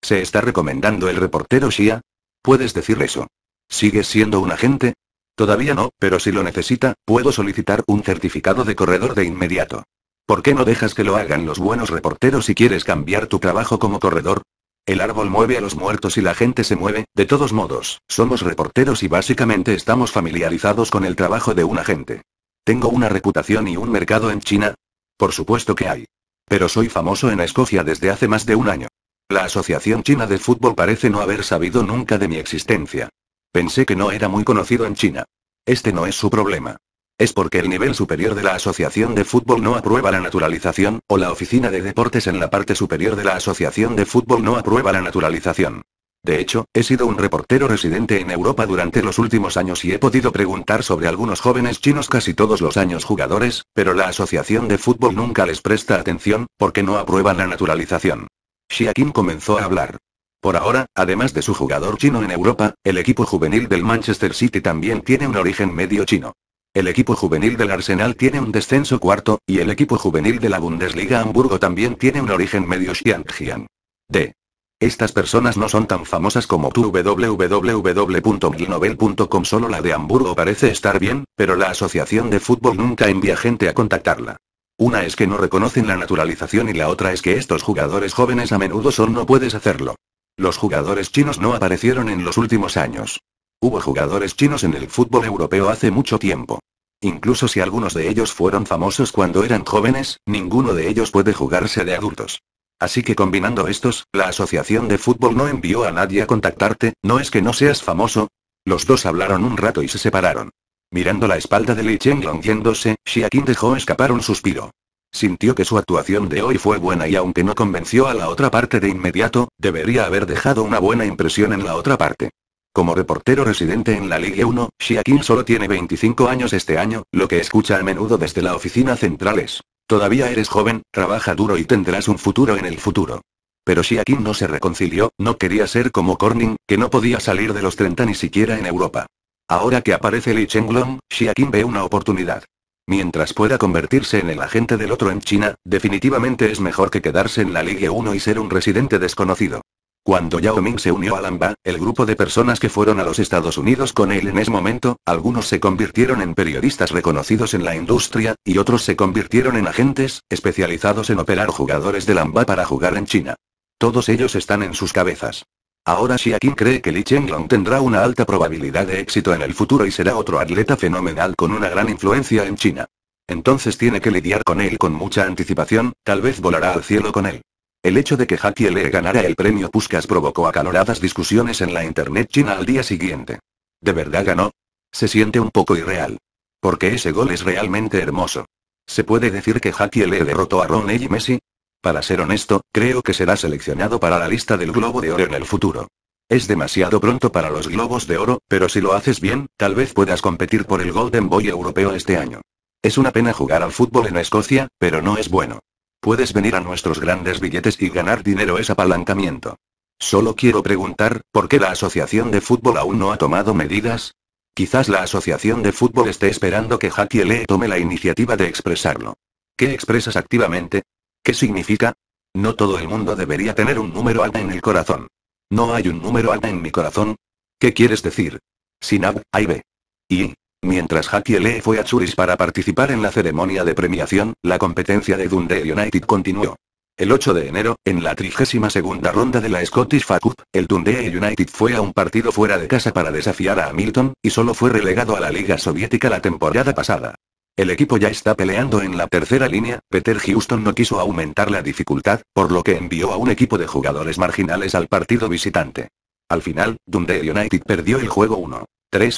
¿Se está recomendando el reportero Xia? ¿Puedes decir eso? ¿Sigues siendo un agente? Todavía no, pero si lo necesita, puedo solicitar un certificado de corredor de inmediato. ¿Por qué no dejas que lo hagan los buenos reporteros si quieres cambiar tu trabajo como corredor? El árbol mueve a los muertos y la gente se mueve, de todos modos, somos reporteros y básicamente estamos familiarizados con el trabajo de un agente. ¿Tengo una reputación y un mercado en China? Por supuesto que hay. Pero soy famoso en Escocia desde hace más de un año. La Asociación China de Fútbol parece no haber sabido nunca de mi existencia. Pensé que no era muy conocido en China. Este no es su problema. Es porque el nivel superior de la Asociación de Fútbol no aprueba la naturalización, o la Oficina de Deportes en la parte superior de la Asociación de Fútbol no aprueba la naturalización. De hecho, he sido un reportero residente en Europa durante los últimos años y he podido preguntar sobre algunos jóvenes chinos casi todos los años jugadores, pero la Asociación de Fútbol nunca les presta atención, porque no aprueban la naturalización. Xiaquín comenzó a hablar. Por ahora, además de su jugador chino en Europa, el equipo juvenil del Manchester City también tiene un origen medio chino. El equipo juvenil del Arsenal tiene un descenso cuarto, y el equipo juvenil de la Bundesliga Hamburgo también tiene un origen medio Xianjian. D. Estas personas no son tan famosas como tu www.milnovel.com solo la de Hamburgo parece estar bien, pero la asociación de fútbol nunca envía gente a contactarla. Una es que no reconocen la naturalización y la otra es que estos jugadores jóvenes a menudo son no puedes hacerlo. Los jugadores chinos no aparecieron en los últimos años. Hubo jugadores chinos en el fútbol europeo hace mucho tiempo. Incluso si algunos de ellos fueron famosos cuando eran jóvenes, ninguno de ellos puede jugarse de adultos. Así que combinando estos, la Asociación de Fútbol no envió a nadie a contactarte, no es que no seas famoso. Los dos hablaron un rato y se separaron. Mirando la espalda de Li Chenglong yéndose, Xiaqing dejó escapar un suspiro. Sintió que su actuación de hoy fue buena y aunque no convenció a la otra parte de inmediato, debería haber dejado una buena impresión en la otra parte. Como reportero residente en la Liga 1, Xiaqin solo tiene 25 años este año, lo que escucha a menudo desde la oficina central es. Todavía eres joven, trabaja duro y tendrás un futuro en el futuro. Pero Xiaqin no se reconcilió, no quería ser como Corning, que no podía salir de los 30 ni siquiera en Europa. Ahora que aparece Li Chenglong, Xiaqin ve una oportunidad. Mientras pueda convertirse en el agente del otro en China, definitivamente es mejor que quedarse en la Ligue 1 y ser un residente desconocido. Cuando Yao Ming se unió a Lamba, el grupo de personas que fueron a los Estados Unidos con él en ese momento, algunos se convirtieron en periodistas reconocidos en la industria, y otros se convirtieron en agentes, especializados en operar jugadores de Lamba para jugar en China. Todos ellos están en sus cabezas. Ahora Xiaqing cree que Li Chenglong tendrá una alta probabilidad de éxito en el futuro y será otro atleta fenomenal con una gran influencia en China. Entonces tiene que lidiar con él con mucha anticipación, tal vez volará al cielo con él. El hecho de que Haki Lee ganara el premio Puskas provocó acaloradas discusiones en la internet china al día siguiente. ¿De verdad ganó? Se siente un poco irreal. Porque ese gol es realmente hermoso. ¿Se puede decir que Jackie Lee derrotó a Ron y Messi? Para ser honesto, creo que será seleccionado para la lista del Globo de Oro en el futuro. Es demasiado pronto para los Globos de Oro, pero si lo haces bien, tal vez puedas competir por el Golden Boy europeo este año. Es una pena jugar al fútbol en Escocia, pero no es bueno. Puedes venir a nuestros grandes billetes y ganar dinero es apalancamiento. Solo quiero preguntar, ¿por qué la Asociación de Fútbol aún no ha tomado medidas? Quizás la Asociación de Fútbol esté esperando que Lee tome la iniciativa de expresarlo. ¿Qué expresas activamente? ¿Qué significa? No todo el mundo debería tener un número alta en el corazón. No hay un número alta en mi corazón. ¿Qué quieres decir? Sin ab, hay B. Y. Mientras Jackie Lee fue a Zurich para participar en la ceremonia de premiación, la competencia de Dundee United continuó. El 8 de enero, en la 32 ronda de la Scottish FA Cup, el Dundee United fue a un partido fuera de casa para desafiar a Hamilton, y solo fue relegado a la Liga Soviética la temporada pasada. El equipo ya está peleando en la tercera línea, Peter Houston no quiso aumentar la dificultad, por lo que envió a un equipo de jugadores marginales al partido visitante. Al final, Dundee United perdió el juego 1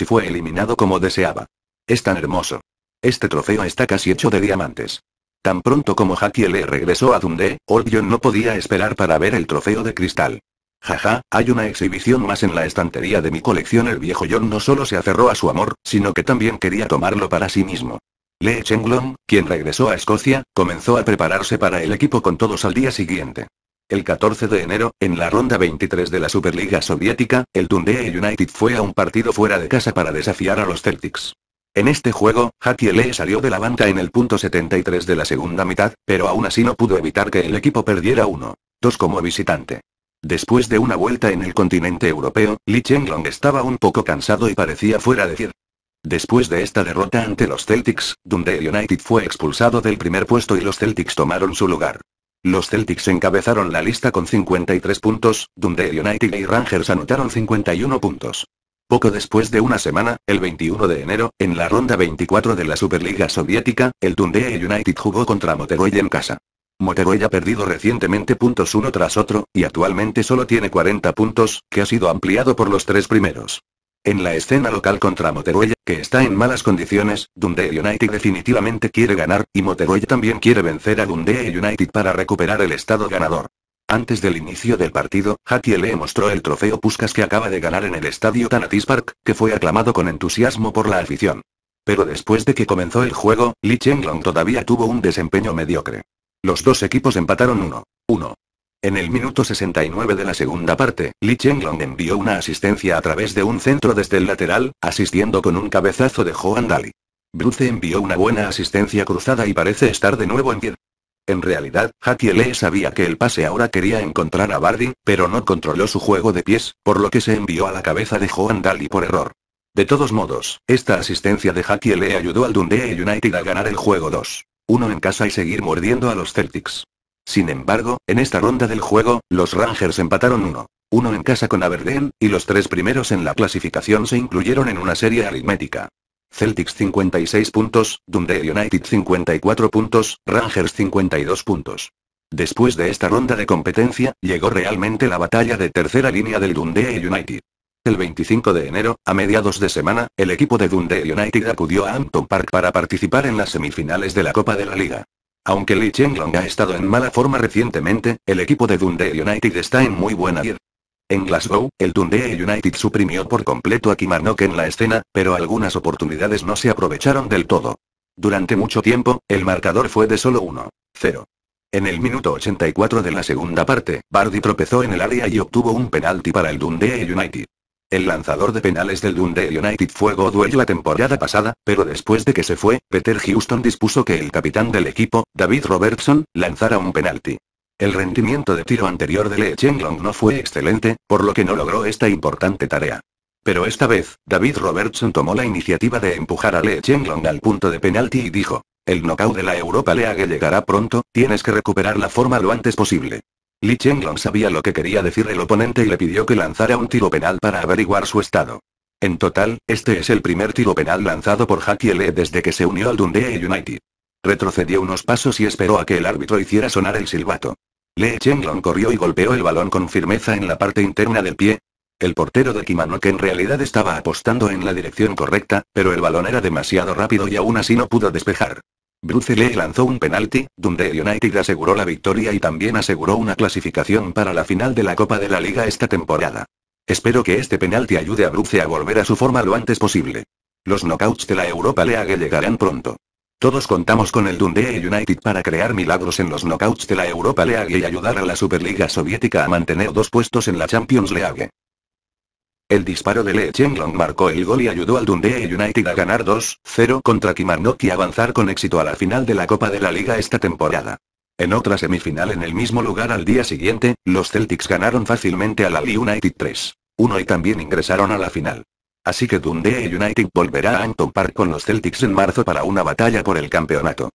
y fue eliminado como deseaba. Es tan hermoso. Este trofeo está casi hecho de diamantes. Tan pronto como Haki le regresó a Dundee, John no podía esperar para ver el trofeo de cristal. Jaja, hay una exhibición más en la estantería de mi colección. El viejo John no solo se aferró a su amor, sino que también quería tomarlo para sí mismo. Lee Chenglong, quien regresó a Escocia, comenzó a prepararse para el equipo con todos al día siguiente. El 14 de enero, en la ronda 23 de la Superliga Soviética, el Dundee United fue a un partido fuera de casa para desafiar a los Celtics. En este juego, Lee salió de la banca en el punto 73 de la segunda mitad, pero aún así no pudo evitar que el equipo perdiera 1-2 como visitante. Después de una vuelta en el continente europeo, Lee Chenglong estaba un poco cansado y parecía fuera de decir. Después de esta derrota ante los Celtics, Dundee United fue expulsado del primer puesto y los Celtics tomaron su lugar. Los Celtics encabezaron la lista con 53 puntos, Dundee United y Rangers anotaron 51 puntos. Poco después de una semana, el 21 de enero, en la ronda 24 de la Superliga Soviética, el Dundee United jugó contra Moteroy en casa. Moteroy ha perdido recientemente puntos uno tras otro, y actualmente solo tiene 40 puntos, que ha sido ampliado por los tres primeros. En la escena local contra Moteruella, que está en malas condiciones, Dundee United definitivamente quiere ganar, y Moteruella también quiere vencer a Dundee United para recuperar el estado ganador. Antes del inicio del partido, Hattie le mostró el trofeo Puskas que acaba de ganar en el estadio Tanatis Park, que fue aclamado con entusiasmo por la afición. Pero después de que comenzó el juego, Lee Chenglong todavía tuvo un desempeño mediocre. Los dos equipos empataron 1-1. En el minuto 69 de la segunda parte, Li Chenglong envió una asistencia a través de un centro desde el lateral, asistiendo con un cabezazo de Joan Daly. Bruce envió una buena asistencia cruzada y parece estar de nuevo en pie. En realidad, Hakiele sabía que el pase ahora quería encontrar a Bardi, pero no controló su juego de pies, por lo que se envió a la cabeza de Joan Dali por error. De todos modos, esta asistencia de le ayudó al Dundee United a ganar el juego 2. 1 en casa y seguir mordiendo a los Celtics. Sin embargo, en esta ronda del juego, los Rangers empataron uno. Uno en casa con Aberdeen, y los tres primeros en la clasificación se incluyeron en una serie aritmética. Celtics 56 puntos, Dundee United 54 puntos, Rangers 52 puntos. Después de esta ronda de competencia, llegó realmente la batalla de tercera línea del Dundee United. El 25 de enero, a mediados de semana, el equipo de Dundee United acudió a Hampton Park para participar en las semifinales de la Copa de la Liga. Aunque Lee Chenglong ha estado en mala forma recientemente, el equipo de Dundee United está en muy buena vida En Glasgow, el Dundee United suprimió por completo a Kimarnock en la escena, pero algunas oportunidades no se aprovecharon del todo. Durante mucho tiempo, el marcador fue de solo 1-0. En el minuto 84 de la segunda parte, Bardi tropezó en el área y obtuvo un penalti para el Dundee United. El lanzador de penales del Dundee United fue Godwell la temporada pasada, pero después de que se fue, Peter Houston dispuso que el capitán del equipo, David Robertson, lanzara un penalti. El rendimiento de tiro anterior de Lee Chenglong no fue excelente, por lo que no logró esta importante tarea. Pero esta vez, David Robertson tomó la iniciativa de empujar a Lee Chenglong al punto de penalti y dijo, el knockout de la Europa League llegará pronto, tienes que recuperar la forma lo antes posible. Li Chenglong sabía lo que quería decir el oponente y le pidió que lanzara un tiro penal para averiguar su estado. En total, este es el primer tiro penal lanzado por Lee desde que se unió al Dundee United. Retrocedió unos pasos y esperó a que el árbitro hiciera sonar el silbato. Lee Chenglong corrió y golpeó el balón con firmeza en la parte interna del pie. El portero de Kimano que en realidad estaba apostando en la dirección correcta, pero el balón era demasiado rápido y aún así no pudo despejar. Bruce Lee lanzó un penalti, Dundee United aseguró la victoria y también aseguró una clasificación para la final de la Copa de la Liga esta temporada. Espero que este penalti ayude a Bruce a volver a su forma lo antes posible. Los knockouts de la Europa League llegarán pronto. Todos contamos con el Dundee United para crear milagros en los knockouts de la Europa League y ayudar a la Superliga Soviética a mantener dos puestos en la Champions League. El disparo de Lee Chenglong marcó el gol y ayudó al Dundee United a ganar 2-0 contra Kilmarnock y avanzar con éxito a la final de la Copa de la Liga esta temporada. En otra semifinal en el mismo lugar al día siguiente, los Celtics ganaron fácilmente a la Lee United 3-1 y también ingresaron a la final. Así que Dundee United volverá a Anton Park con los Celtics en marzo para una batalla por el campeonato.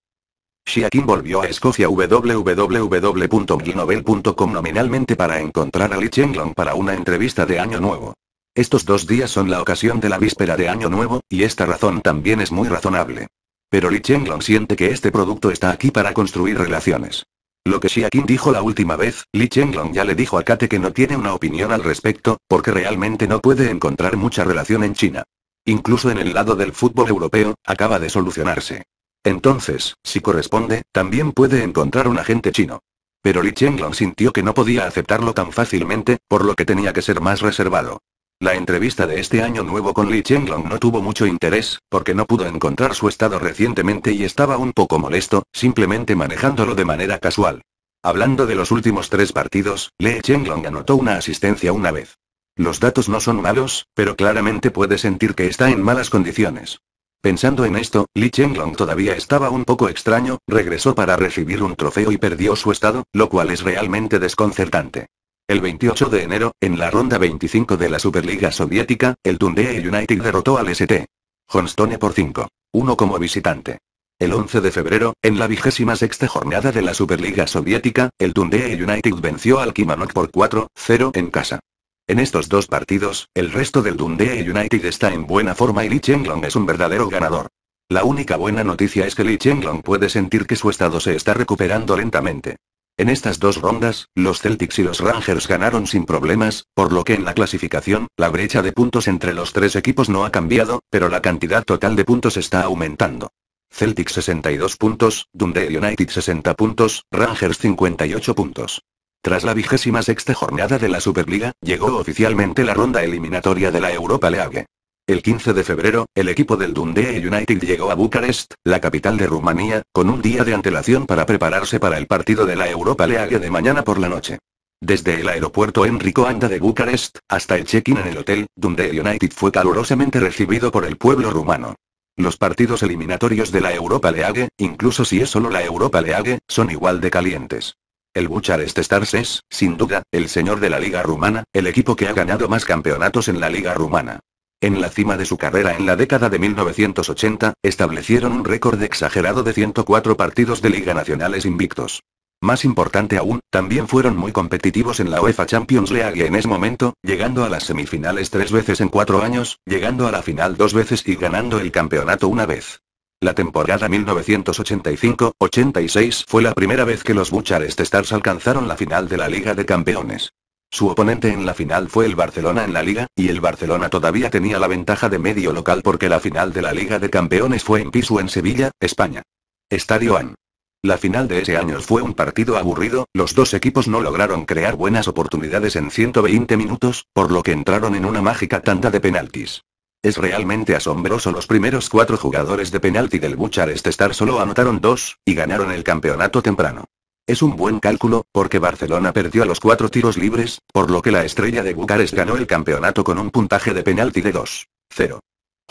Shiakin volvió a Escocia www.glinovel.com nominalmente para encontrar a Lee Chenglong para una entrevista de año nuevo. Estos dos días son la ocasión de la víspera de Año Nuevo, y esta razón también es muy razonable. Pero Li Chenglong siente que este producto está aquí para construir relaciones. Lo que Xiaqing dijo la última vez, Li Chenglong ya le dijo a Kate que no tiene una opinión al respecto, porque realmente no puede encontrar mucha relación en China. Incluso en el lado del fútbol europeo, acaba de solucionarse. Entonces, si corresponde, también puede encontrar un agente chino. Pero Li Chenglong sintió que no podía aceptarlo tan fácilmente, por lo que tenía que ser más reservado. La entrevista de este año nuevo con Li Chenglong no tuvo mucho interés, porque no pudo encontrar su estado recientemente y estaba un poco molesto, simplemente manejándolo de manera casual. Hablando de los últimos tres partidos, Lee Chenglong anotó una asistencia una vez. Los datos no son malos, pero claramente puede sentir que está en malas condiciones. Pensando en esto, Li Chenglong todavía estaba un poco extraño, regresó para recibir un trofeo y perdió su estado, lo cual es realmente desconcertante. El 28 de enero, en la ronda 25 de la Superliga Soviética, el Dundee United derrotó al St. Johnstone por 5. 1 como visitante. El 11 de febrero, en la vigésima sexta jornada de la Superliga Soviética, el Dundee United venció al Kilmarnock por 4-0 en casa. En estos dos partidos, el resto del Dundee United está en buena forma y Lee Chenglong es un verdadero ganador. La única buena noticia es que Lee Chenglong puede sentir que su estado se está recuperando lentamente. En estas dos rondas, los Celtics y los Rangers ganaron sin problemas, por lo que en la clasificación, la brecha de puntos entre los tres equipos no ha cambiado, pero la cantidad total de puntos está aumentando. Celtics 62 puntos, Dundee United 60 puntos, Rangers 58 puntos. Tras la vigésima sexta jornada de la Superliga, llegó oficialmente la ronda eliminatoria de la Europa League. El 15 de febrero, el equipo del Dundee United llegó a Bucarest, la capital de Rumanía, con un día de antelación para prepararse para el partido de la Europa League de mañana por la noche. Desde el aeropuerto Enrico Anda de Bucarest, hasta el check-in en el hotel, Dundee United fue calurosamente recibido por el pueblo rumano. Los partidos eliminatorios de la Europa League, incluso si es solo la Europa League, son igual de calientes. El Bucharest Stars es, sin duda, el señor de la Liga Rumana, el equipo que ha ganado más campeonatos en la Liga Rumana. En la cima de su carrera en la década de 1980, establecieron un récord exagerado de 104 partidos de Liga Nacionales invictos. Más importante aún, también fueron muy competitivos en la UEFA Champions League en ese momento, llegando a las semifinales tres veces en cuatro años, llegando a la final dos veces y ganando el campeonato una vez. La temporada 1985-86 fue la primera vez que los Bucharest Stars alcanzaron la final de la Liga de Campeones. Su oponente en la final fue el Barcelona en la liga, y el Barcelona todavía tenía la ventaja de medio local porque la final de la Liga de Campeones fue en piso en Sevilla, España. Estadio AN. La final de ese año fue un partido aburrido, los dos equipos no lograron crear buenas oportunidades en 120 minutos, por lo que entraron en una mágica tanda de penaltis. Es realmente asombroso los primeros cuatro jugadores de penalti del Bucharest Star solo anotaron dos, y ganaron el campeonato temprano. Es un buen cálculo, porque Barcelona perdió a los cuatro tiros libres, por lo que la estrella de Bucarest ganó el campeonato con un puntaje de penalti de 2-0.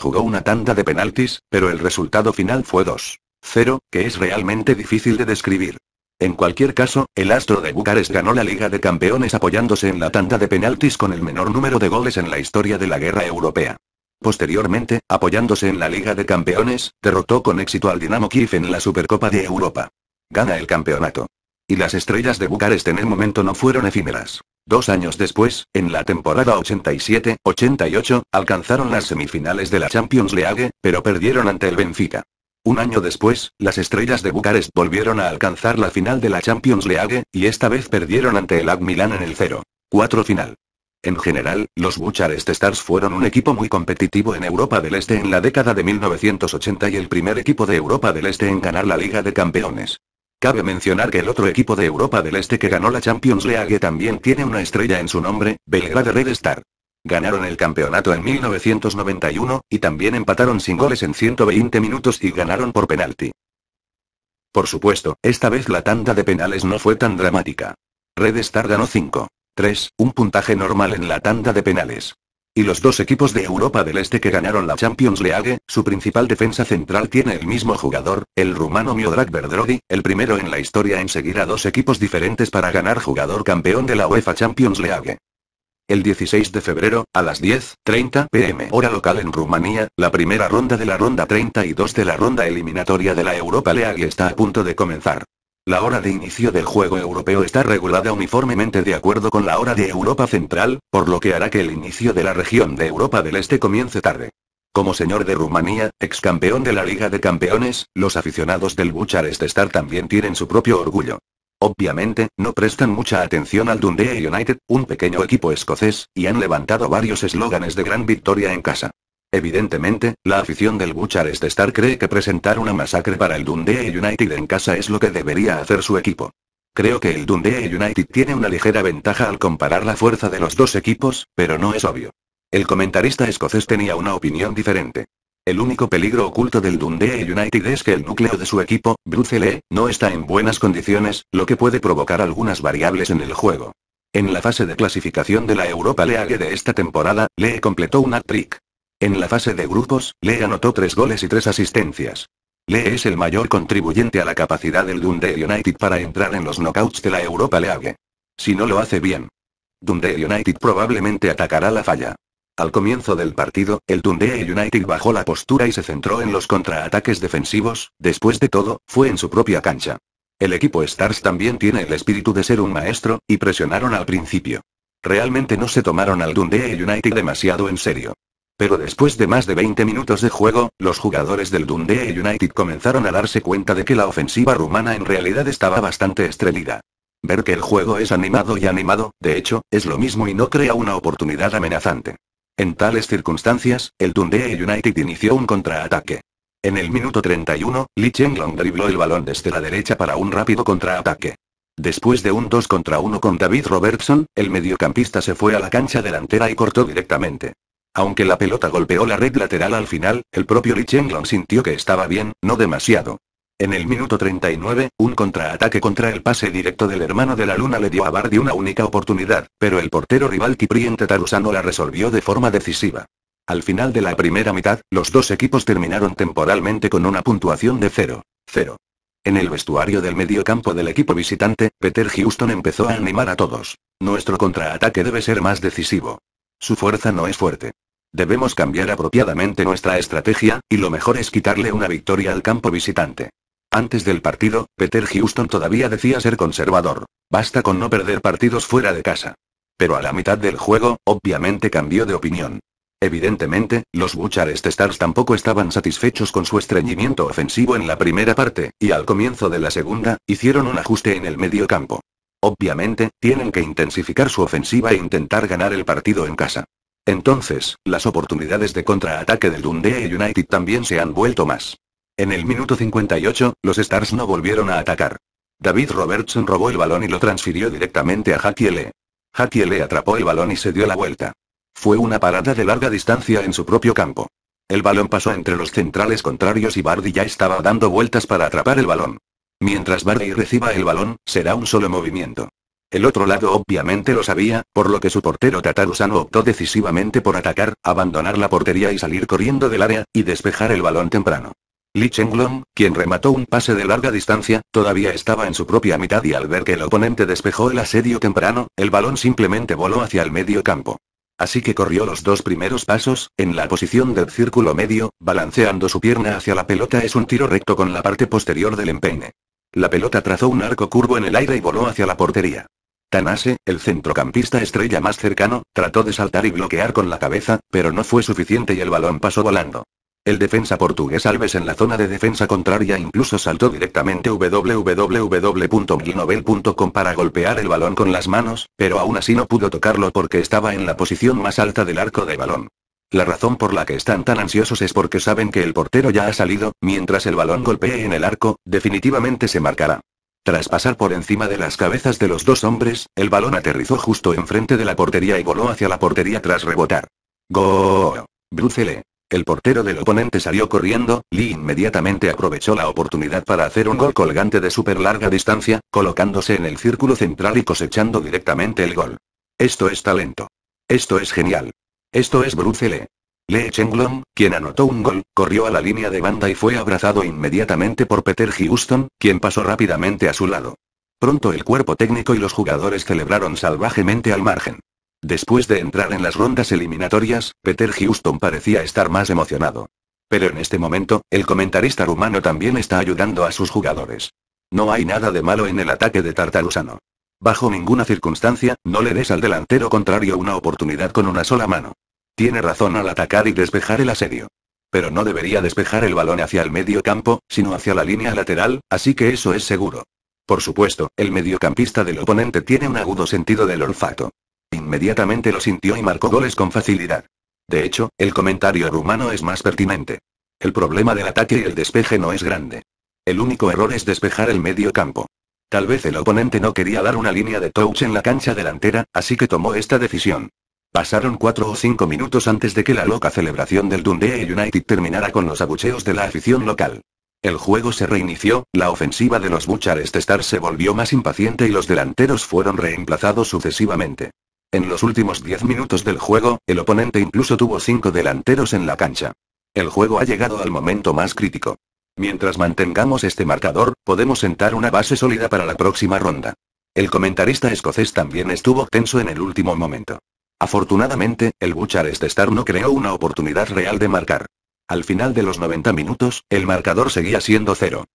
Jugó una tanda de penaltis, pero el resultado final fue 2-0, que es realmente difícil de describir. En cualquier caso, el astro de Bucarest ganó la Liga de Campeones apoyándose en la tanda de penaltis con el menor número de goles en la historia de la guerra europea. Posteriormente, apoyándose en la Liga de Campeones, derrotó con éxito al Dinamo Kiev en la Supercopa de Europa. Gana el campeonato y las estrellas de Bucarest en el momento no fueron efímeras. Dos años después, en la temporada 87-88, alcanzaron las semifinales de la Champions League, pero perdieron ante el Benfica. Un año después, las estrellas de Bucarest volvieron a alcanzar la final de la Champions League, y esta vez perdieron ante el AC Milan en el 0-4 final. En general, los Bucharest Stars fueron un equipo muy competitivo en Europa del Este en la década de 1980 y el primer equipo de Europa del Este en ganar la Liga de Campeones. Cabe mencionar que el otro equipo de Europa del Este que ganó la Champions League también tiene una estrella en su nombre, de Red Star. Ganaron el campeonato en 1991, y también empataron sin goles en 120 minutos y ganaron por penalti. Por supuesto, esta vez la tanda de penales no fue tan dramática. Red Star ganó 5. 3, un puntaje normal en la tanda de penales. Y los dos equipos de Europa del Este que ganaron la Champions League, su principal defensa central tiene el mismo jugador, el rumano Miodrag Verdrodi, el primero en la historia en seguir a dos equipos diferentes para ganar jugador campeón de la UEFA Champions League. El 16 de febrero, a las 10.30 pm hora local en Rumanía, la primera ronda de la ronda 32 de la ronda eliminatoria de la Europa League está a punto de comenzar. La hora de inicio del juego europeo está regulada uniformemente de acuerdo con la hora de Europa Central, por lo que hará que el inicio de la región de Europa del Este comience tarde. Como señor de Rumanía, ex campeón de la Liga de Campeones, los aficionados del Bucharest Star también tienen su propio orgullo. Obviamente, no prestan mucha atención al Dundee United, un pequeño equipo escocés, y han levantado varios eslóganes de gran victoria en casa. Evidentemente, la afición del Bucharest Star cree que presentar una masacre para el Dundee United en casa es lo que debería hacer su equipo. Creo que el Dundee United tiene una ligera ventaja al comparar la fuerza de los dos equipos, pero no es obvio. El comentarista escocés tenía una opinión diferente. El único peligro oculto del Dundee United es que el núcleo de su equipo, Bruce Lee, no está en buenas condiciones, lo que puede provocar algunas variables en el juego. En la fase de clasificación de la Europa League de esta temporada, Lee completó una trick. En la fase de grupos, Lee anotó tres goles y tres asistencias. Lee es el mayor contribuyente a la capacidad del Dundee United para entrar en los knockouts de la Europa League. Si no lo hace bien. Dundee United probablemente atacará la falla. Al comienzo del partido, el Dundee United bajó la postura y se centró en los contraataques defensivos, después de todo, fue en su propia cancha. El equipo Stars también tiene el espíritu de ser un maestro, y presionaron al principio. Realmente no se tomaron al Dundee United demasiado en serio. Pero después de más de 20 minutos de juego, los jugadores del Dundee United comenzaron a darse cuenta de que la ofensiva rumana en realidad estaba bastante estrelida. Ver que el juego es animado y animado, de hecho, es lo mismo y no crea una oportunidad amenazante. En tales circunstancias, el Dundee United inició un contraataque. En el minuto 31, Lee Chenglong dribló el balón desde la derecha para un rápido contraataque. Después de un 2 contra 1 con David Robertson, el mediocampista se fue a la cancha delantera y cortó directamente. Aunque la pelota golpeó la red lateral al final, el propio Rich Chenglong sintió que estaba bien, no demasiado. En el minuto 39, un contraataque contra el pase directo del hermano de la luna le dio a Bardi una única oportunidad, pero el portero rival Kipriente Tarusano la resolvió de forma decisiva. Al final de la primera mitad, los dos equipos terminaron temporalmente con una puntuación de 0-0. En el vestuario del mediocampo del equipo visitante, Peter Houston empezó a animar a todos. Nuestro contraataque debe ser más decisivo. Su fuerza no es fuerte. Debemos cambiar apropiadamente nuestra estrategia, y lo mejor es quitarle una victoria al campo visitante. Antes del partido, Peter Houston todavía decía ser conservador. Basta con no perder partidos fuera de casa. Pero a la mitad del juego, obviamente cambió de opinión. Evidentemente, los Bucharest Stars tampoco estaban satisfechos con su estreñimiento ofensivo en la primera parte, y al comienzo de la segunda, hicieron un ajuste en el medio campo. Obviamente, tienen que intensificar su ofensiva e intentar ganar el partido en casa. Entonces, las oportunidades de contraataque del Dundee United también se han vuelto más. En el minuto 58, los Stars no volvieron a atacar. David Robertson robó el balón y lo transfirió directamente a Hakiele. Hakiele atrapó el balón y se dio la vuelta. Fue una parada de larga distancia en su propio campo. El balón pasó entre los centrales contrarios y Bardi ya estaba dando vueltas para atrapar el balón. Mientras Bardi reciba el balón, será un solo movimiento. El otro lado obviamente lo sabía, por lo que su portero Tatarusano optó decisivamente por atacar, abandonar la portería y salir corriendo del área, y despejar el balón temprano. Lee Chenglong, quien remató un pase de larga distancia, todavía estaba en su propia mitad y al ver que el oponente despejó el asedio temprano, el balón simplemente voló hacia el medio campo. Así que corrió los dos primeros pasos, en la posición del círculo medio, balanceando su pierna hacia la pelota es un tiro recto con la parte posterior del empeine. La pelota trazó un arco curvo en el aire y voló hacia la portería. Tanase, el centrocampista estrella más cercano, trató de saltar y bloquear con la cabeza, pero no fue suficiente y el balón pasó volando. El defensa portugués Alves en la zona de defensa contraria incluso saltó directamente www.guinovel.com para golpear el balón con las manos, pero aún así no pudo tocarlo porque estaba en la posición más alta del arco de balón. La razón por la que están tan ansiosos es porque saben que el portero ya ha salido, mientras el balón golpee en el arco, definitivamente se marcará. Tras pasar por encima de las cabezas de los dos hombres, el balón aterrizó justo enfrente de la portería y voló hacia la portería tras rebotar. ¡Gol! ¡Brúcele! El portero del oponente salió corriendo, Lee inmediatamente aprovechó la oportunidad para hacer un gol colgante de súper larga distancia, colocándose en el círculo central y cosechando directamente el gol. Esto es talento. Esto es genial. Esto es brúcele. Lee Chenglong, quien anotó un gol, corrió a la línea de banda y fue abrazado inmediatamente por Peter Houston, quien pasó rápidamente a su lado. Pronto el cuerpo técnico y los jugadores celebraron salvajemente al margen. Después de entrar en las rondas eliminatorias, Peter Houston parecía estar más emocionado. Pero en este momento, el comentarista rumano también está ayudando a sus jugadores. No hay nada de malo en el ataque de Tartarusano. Bajo ninguna circunstancia, no le des al delantero contrario una oportunidad con una sola mano. Tiene razón al atacar y despejar el asedio. Pero no debería despejar el balón hacia el medio campo, sino hacia la línea lateral, así que eso es seguro. Por supuesto, el mediocampista del oponente tiene un agudo sentido del olfato. Inmediatamente lo sintió y marcó goles con facilidad. De hecho, el comentario rumano es más pertinente. El problema del ataque y el despeje no es grande. El único error es despejar el medio campo. Tal vez el oponente no quería dar una línea de touch en la cancha delantera, así que tomó esta decisión. Pasaron cuatro o cinco minutos antes de que la loca celebración del Dundee United terminara con los abucheos de la afición local. El juego se reinició, la ofensiva de los de Stars se volvió más impaciente y los delanteros fueron reemplazados sucesivamente. En los últimos 10 minutos del juego, el oponente incluso tuvo cinco delanteros en la cancha. El juego ha llegado al momento más crítico. Mientras mantengamos este marcador, podemos sentar una base sólida para la próxima ronda. El comentarista escocés también estuvo tenso en el último momento. Afortunadamente, el Bucharest Star no creó una oportunidad real de marcar. Al final de los 90 minutos, el marcador seguía siendo 0-1.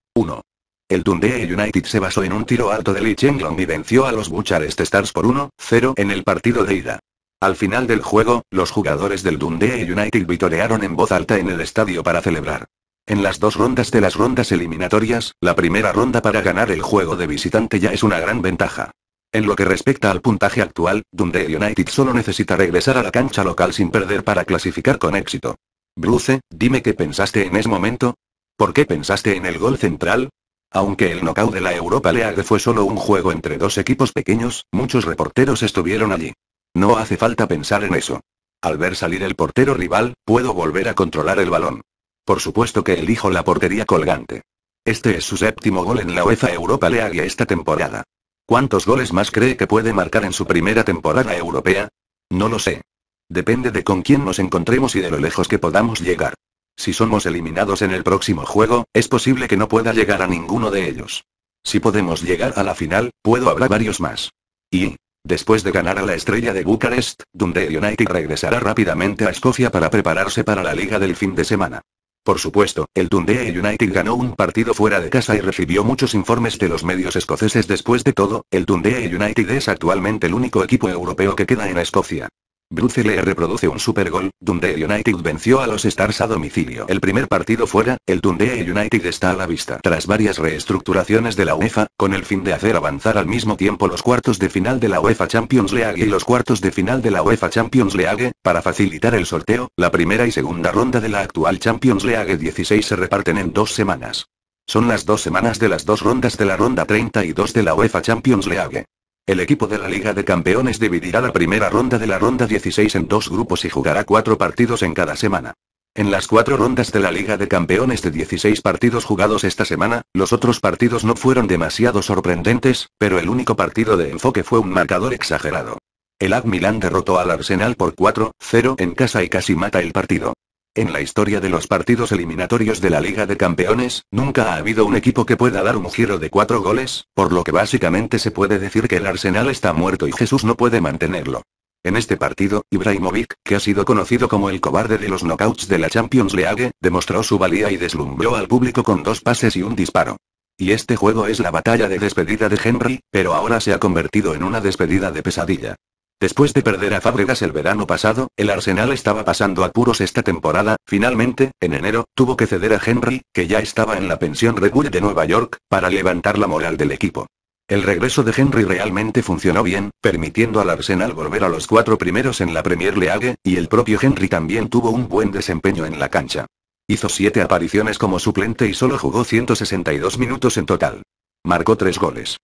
El Dundee United se basó en un tiro alto de Lee Chenglong y venció a los Bucharest Stars por 1-0 en el partido de ida. Al final del juego, los jugadores del Dundee United vitorearon en voz alta en el estadio para celebrar. En las dos rondas de las rondas eliminatorias, la primera ronda para ganar el juego de visitante ya es una gran ventaja. En lo que respecta al puntaje actual, Dundee United solo necesita regresar a la cancha local sin perder para clasificar con éxito. Bruce, dime qué pensaste en ese momento. ¿Por qué pensaste en el gol central? Aunque el knockout de la Europa League fue solo un juego entre dos equipos pequeños, muchos reporteros estuvieron allí. No hace falta pensar en eso. Al ver salir el portero rival, puedo volver a controlar el balón. Por supuesto que elijo la portería colgante. Este es su séptimo gol en la UEFA Europa League esta temporada. ¿Cuántos goles más cree que puede marcar en su primera temporada europea? No lo sé. Depende de con quién nos encontremos y de lo lejos que podamos llegar. Si somos eliminados en el próximo juego, es posible que no pueda llegar a ninguno de ellos. Si podemos llegar a la final, puedo hablar varios más. Y, después de ganar a la estrella de Bucarest, Dundee United regresará rápidamente a Escocia para prepararse para la liga del fin de semana. Por supuesto, el Dundee United ganó un partido fuera de casa y recibió muchos informes de los medios escoceses después de todo, el Dundee United es actualmente el único equipo europeo que queda en Escocia. Bruce Lee reproduce un supergol, Dundee United venció a los Stars a domicilio. El primer partido fuera, el Dundee United está a la vista. Tras varias reestructuraciones de la UEFA, con el fin de hacer avanzar al mismo tiempo los cuartos de final de la UEFA Champions League y los cuartos de final de la UEFA Champions League, para facilitar el sorteo, la primera y segunda ronda de la actual Champions League 16 se reparten en dos semanas. Son las dos semanas de las dos rondas de la ronda 32 de la UEFA Champions League. El equipo de la Liga de Campeones dividirá la primera ronda de la ronda 16 en dos grupos y jugará cuatro partidos en cada semana. En las cuatro rondas de la Liga de Campeones de 16 partidos jugados esta semana, los otros partidos no fueron demasiado sorprendentes, pero el único partido de enfoque fue un marcador exagerado. El AC Milan derrotó al Arsenal por 4-0 en casa y casi mata el partido. En la historia de los partidos eliminatorios de la Liga de Campeones, nunca ha habido un equipo que pueda dar un giro de cuatro goles, por lo que básicamente se puede decir que el Arsenal está muerto y Jesús no puede mantenerlo. En este partido, Ibrahimovic, que ha sido conocido como el cobarde de los knockouts de la Champions League, demostró su valía y deslumbró al público con dos pases y un disparo. Y este juego es la batalla de despedida de Henry, pero ahora se ha convertido en una despedida de pesadilla. Después de perder a Fábregas el verano pasado, el Arsenal estaba pasando apuros esta temporada, finalmente, en enero, tuvo que ceder a Henry, que ya estaba en la pensión Red de Nueva York, para levantar la moral del equipo. El regreso de Henry realmente funcionó bien, permitiendo al Arsenal volver a los cuatro primeros en la Premier League, y el propio Henry también tuvo un buen desempeño en la cancha. Hizo siete apariciones como suplente y solo jugó 162 minutos en total. Marcó tres goles.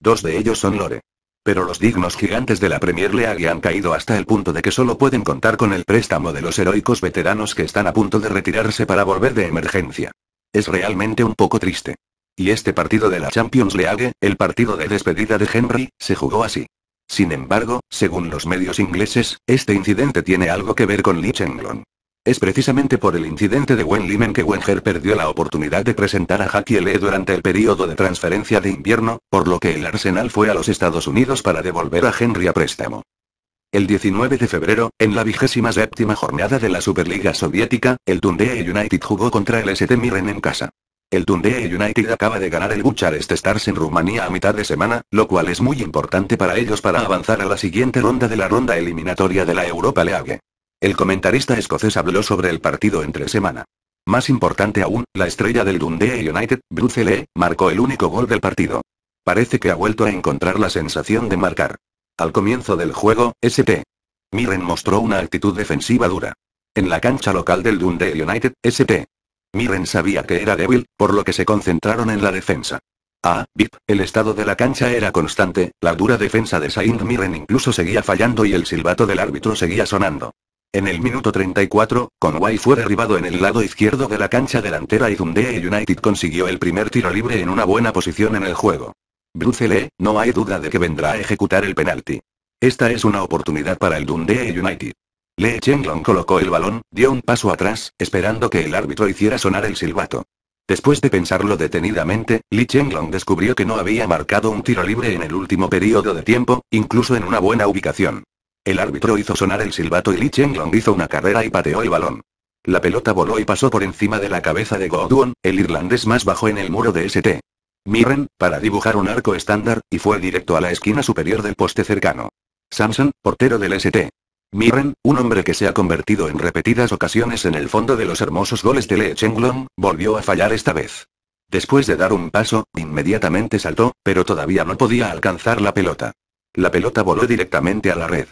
Dos de ellos son Lore. Pero los dignos gigantes de la Premier League han caído hasta el punto de que solo pueden contar con el préstamo de los heroicos veteranos que están a punto de retirarse para volver de emergencia. Es realmente un poco triste. Y este partido de la Champions League, el partido de despedida de Henry, se jugó así. Sin embargo, según los medios ingleses, este incidente tiene algo que ver con Liechtenstein. Es precisamente por el incidente de Wen Limen que Wenger perdió la oportunidad de presentar a le durante el periodo de transferencia de invierno, por lo que el Arsenal fue a los Estados Unidos para devolver a Henry a préstamo. El 19 de febrero, en la vigésima séptima jornada de la Superliga Soviética, el Dundee United jugó contra el ST Mirren en casa. El Dundee United acaba de ganar el Bucharest Stars en Rumanía a mitad de semana, lo cual es muy importante para ellos para avanzar a la siguiente ronda de la ronda eliminatoria de la Europa League. El comentarista escocés habló sobre el partido entre semana. Más importante aún, la estrella del Dundee United, Bruce Lee, marcó el único gol del partido. Parece que ha vuelto a encontrar la sensación de marcar. Al comienzo del juego, St. Mirren mostró una actitud defensiva dura. En la cancha local del Dundee United, St. Mirren sabía que era débil, por lo que se concentraron en la defensa. A. VIP, el estado de la cancha era constante, la dura defensa de Saint Mirren incluso seguía fallando y el silbato del árbitro seguía sonando. En el minuto 34, Conway fue derribado en el lado izquierdo de la cancha delantera y Dundee United consiguió el primer tiro libre en una buena posición en el juego. Bruce Lee, no hay duda de que vendrá a ejecutar el penalti. Esta es una oportunidad para el Dundee United. Lee Chenglong colocó el balón, dio un paso atrás, esperando que el árbitro hiciera sonar el silbato. Después de pensarlo detenidamente, Lee Chenglong descubrió que no había marcado un tiro libre en el último periodo de tiempo, incluso en una buena ubicación. El árbitro hizo sonar el silbato y Lee Chenglong hizo una carrera y pateó el balón. La pelota voló y pasó por encima de la cabeza de Godwin, el irlandés más bajo en el muro de St. Mirren, para dibujar un arco estándar, y fue directo a la esquina superior del poste cercano. Samson, portero del St. Mirren, un hombre que se ha convertido en repetidas ocasiones en el fondo de los hermosos goles de Lee Chenglong, volvió a fallar esta vez. Después de dar un paso, inmediatamente saltó, pero todavía no podía alcanzar la pelota. La pelota voló directamente a la red.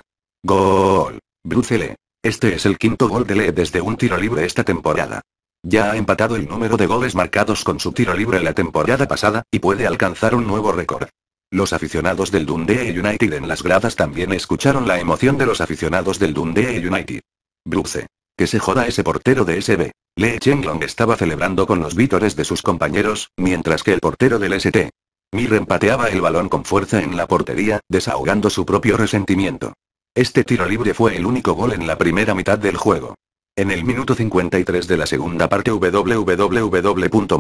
Gol. Lee. Este es el quinto gol de Lee desde un tiro libre esta temporada. Ya ha empatado el número de goles marcados con su tiro libre la temporada pasada, y puede alcanzar un nuevo récord. Los aficionados del Dundee United en las gradas también escucharon la emoción de los aficionados del Dundee United. Bruce. Que se joda ese portero de SB. Lee Chenglong estaba celebrando con los vítores de sus compañeros, mientras que el portero del ST. Mir empateaba el balón con fuerza en la portería, desahogando su propio resentimiento. Este tiro libre fue el único gol en la primera mitad del juego. En el minuto 53 de la segunda parte www.mgnovel.com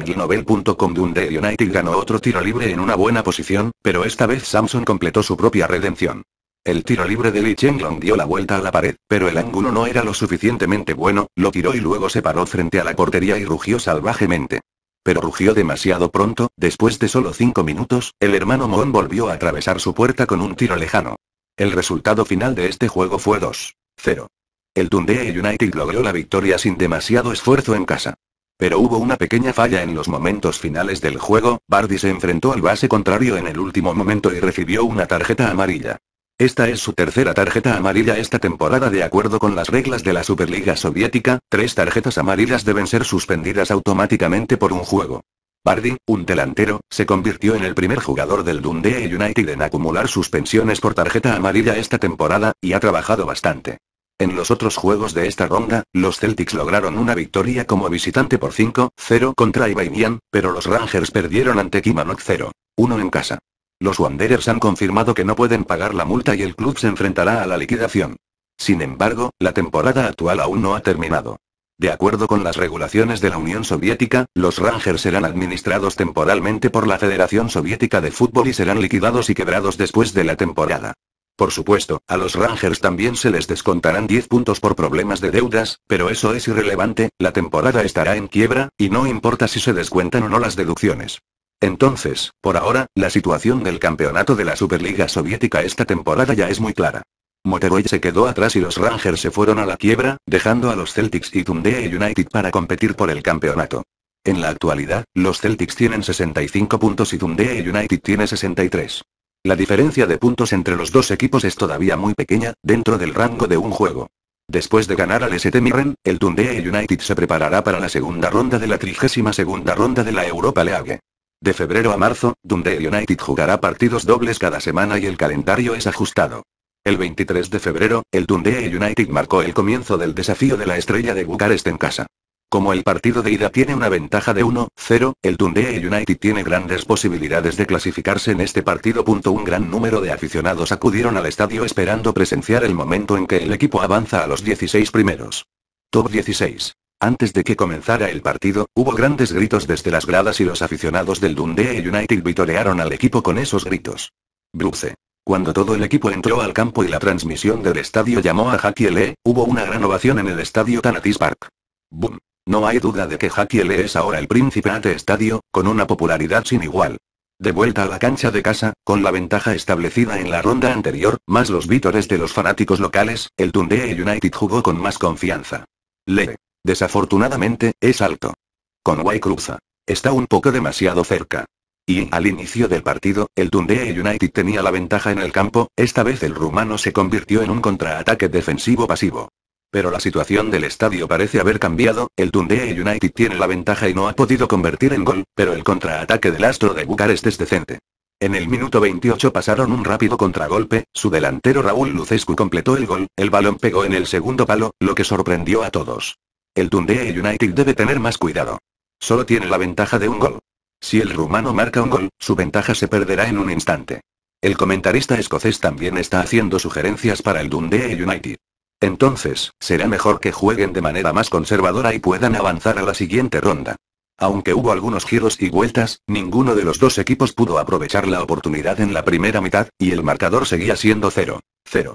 Dundee United ganó otro tiro libre en una buena posición, pero esta vez Samson completó su propia redención. El tiro libre de Lee Chenglong dio la vuelta a la pared, pero el ángulo no era lo suficientemente bueno, lo tiró y luego se paró frente a la portería y rugió salvajemente. Pero rugió demasiado pronto, después de solo 5 minutos, el hermano Moon volvió a atravesar su puerta con un tiro lejano. El resultado final de este juego fue 2-0. El Dundee United logró la victoria sin demasiado esfuerzo en casa. Pero hubo una pequeña falla en los momentos finales del juego, Bardi se enfrentó al base contrario en el último momento y recibió una tarjeta amarilla. Esta es su tercera tarjeta amarilla esta temporada de acuerdo con las reglas de la Superliga Soviética, tres tarjetas amarillas deben ser suspendidas automáticamente por un juego. Bardi, un delantero, se convirtió en el primer jugador del Dundee United en acumular sus suspensiones por tarjeta amarilla esta temporada, y ha trabajado bastante. En los otros juegos de esta ronda, los Celtics lograron una victoria como visitante por 5-0 contra Ibaimian, pero los Rangers perdieron ante Kimanok 0-1 en casa. Los Wanderers han confirmado que no pueden pagar la multa y el club se enfrentará a la liquidación. Sin embargo, la temporada actual aún no ha terminado. De acuerdo con las regulaciones de la Unión Soviética, los Rangers serán administrados temporalmente por la Federación Soviética de Fútbol y serán liquidados y quebrados después de la temporada. Por supuesto, a los Rangers también se les descontarán 10 puntos por problemas de deudas, pero eso es irrelevante, la temporada estará en quiebra, y no importa si se descuentan o no las deducciones. Entonces, por ahora, la situación del campeonato de la Superliga Soviética esta temporada ya es muy clara. Motorway se quedó atrás y los Rangers se fueron a la quiebra, dejando a los Celtics y Dundee United para competir por el campeonato. En la actualidad, los Celtics tienen 65 puntos y Dundee United tiene 63. La diferencia de puntos entre los dos equipos es todavía muy pequeña, dentro del rango de un juego. Después de ganar al ST Mirren, el Dundee United se preparará para la segunda ronda de la 32 ronda de la Europa League. De febrero a marzo, Dundee United jugará partidos dobles cada semana y el calendario es ajustado. El 23 de febrero, el Dundee United marcó el comienzo del desafío de la estrella de Bucarest en casa. Como el partido de ida tiene una ventaja de 1-0, el Dundee United tiene grandes posibilidades de clasificarse en este partido. Un gran número de aficionados acudieron al estadio esperando presenciar el momento en que el equipo avanza a los 16 primeros. Top 16. Antes de que comenzara el partido, hubo grandes gritos desde las gradas y los aficionados del Dundee United vitorearon al equipo con esos gritos. Bruce. Cuando todo el equipo entró al campo y la transmisión del estadio llamó a Jackie hubo una gran ovación en el estadio Tanatis Park. ¡Boom! No hay duda de que Jackie es ahora el príncipe AT Estadio, con una popularidad sin igual. De vuelta a la cancha de casa, con la ventaja establecida en la ronda anterior, más los vítores de los fanáticos locales, el Dundee United jugó con más confianza. Le. Desafortunadamente, es alto. Con Conway cruza. Está un poco demasiado cerca. Y, al inicio del partido, el Dundee United tenía la ventaja en el campo, esta vez el rumano se convirtió en un contraataque defensivo pasivo. Pero la situación del estadio parece haber cambiado, el Dundee United tiene la ventaja y no ha podido convertir en gol, pero el contraataque del astro de Bucarest es decente. En el minuto 28 pasaron un rápido contragolpe, su delantero Raúl Lucescu completó el gol, el balón pegó en el segundo palo, lo que sorprendió a todos. El Dundee United debe tener más cuidado. Solo tiene la ventaja de un gol. Si el rumano marca un gol, su ventaja se perderá en un instante. El comentarista escocés también está haciendo sugerencias para el Dundee United. Entonces, será mejor que jueguen de manera más conservadora y puedan avanzar a la siguiente ronda. Aunque hubo algunos giros y vueltas, ninguno de los dos equipos pudo aprovechar la oportunidad en la primera mitad, y el marcador seguía siendo 0-0.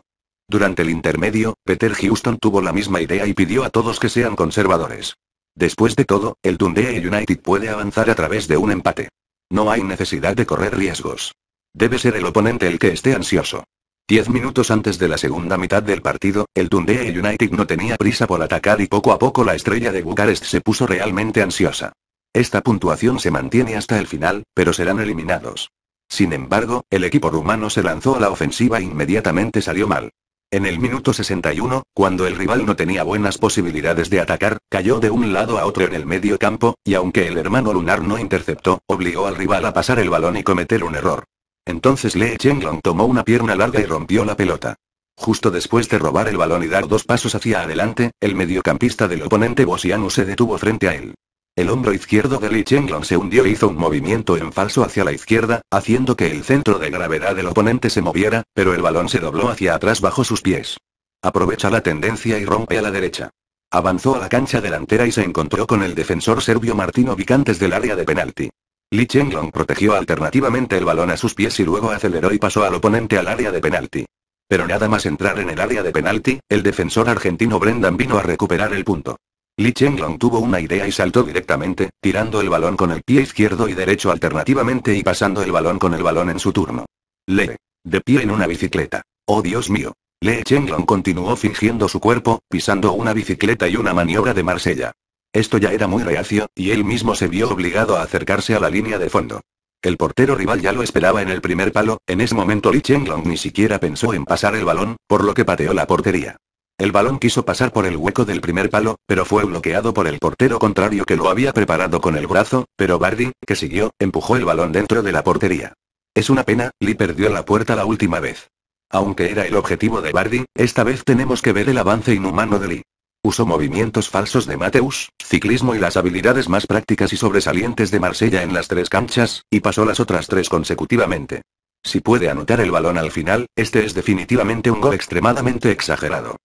Durante el intermedio, Peter Houston tuvo la misma idea y pidió a todos que sean conservadores. Después de todo, el Dundee United puede avanzar a través de un empate. No hay necesidad de correr riesgos. Debe ser el oponente el que esté ansioso. Diez minutos antes de la segunda mitad del partido, el Dundee United no tenía prisa por atacar y poco a poco la estrella de Bucarest se puso realmente ansiosa. Esta puntuación se mantiene hasta el final, pero serán eliminados. Sin embargo, el equipo rumano se lanzó a la ofensiva e inmediatamente salió mal. En el minuto 61, cuando el rival no tenía buenas posibilidades de atacar, cayó de un lado a otro en el medio campo, y aunque el hermano lunar no interceptó, obligó al rival a pasar el balón y cometer un error. Entonces Lee Chenglong tomó una pierna larga y rompió la pelota. Justo después de robar el balón y dar dos pasos hacia adelante, el mediocampista del oponente Bosianu se detuvo frente a él. El hombro izquierdo de Li Chenglong se hundió e hizo un movimiento en falso hacia la izquierda, haciendo que el centro de gravedad del oponente se moviera, pero el balón se dobló hacia atrás bajo sus pies. Aprovecha la tendencia y rompe a la derecha. Avanzó a la cancha delantera y se encontró con el defensor serbio Martino Vicantes del área de penalti. Li Chenglong protegió alternativamente el balón a sus pies y luego aceleró y pasó al oponente al área de penalti. Pero nada más entrar en el área de penalti, el defensor argentino Brendan vino a recuperar el punto. Li Chenglong tuvo una idea y saltó directamente, tirando el balón con el pie izquierdo y derecho alternativamente y pasando el balón con el balón en su turno. Lee. De pie en una bicicleta. ¡Oh Dios mío! Lee Chenglong continuó fingiendo su cuerpo, pisando una bicicleta y una maniobra de Marsella. Esto ya era muy reacio, y él mismo se vio obligado a acercarse a la línea de fondo. El portero rival ya lo esperaba en el primer palo, en ese momento Li Chenglong ni siquiera pensó en pasar el balón, por lo que pateó la portería. El balón quiso pasar por el hueco del primer palo, pero fue bloqueado por el portero contrario que lo había preparado con el brazo, pero Bardi, que siguió, empujó el balón dentro de la portería. Es una pena, Lee perdió la puerta la última vez. Aunque era el objetivo de Bardi, esta vez tenemos que ver el avance inhumano de Lee. Usó movimientos falsos de Mateus, ciclismo y las habilidades más prácticas y sobresalientes de Marsella en las tres canchas, y pasó las otras tres consecutivamente. Si puede anotar el balón al final, este es definitivamente un gol extremadamente exagerado.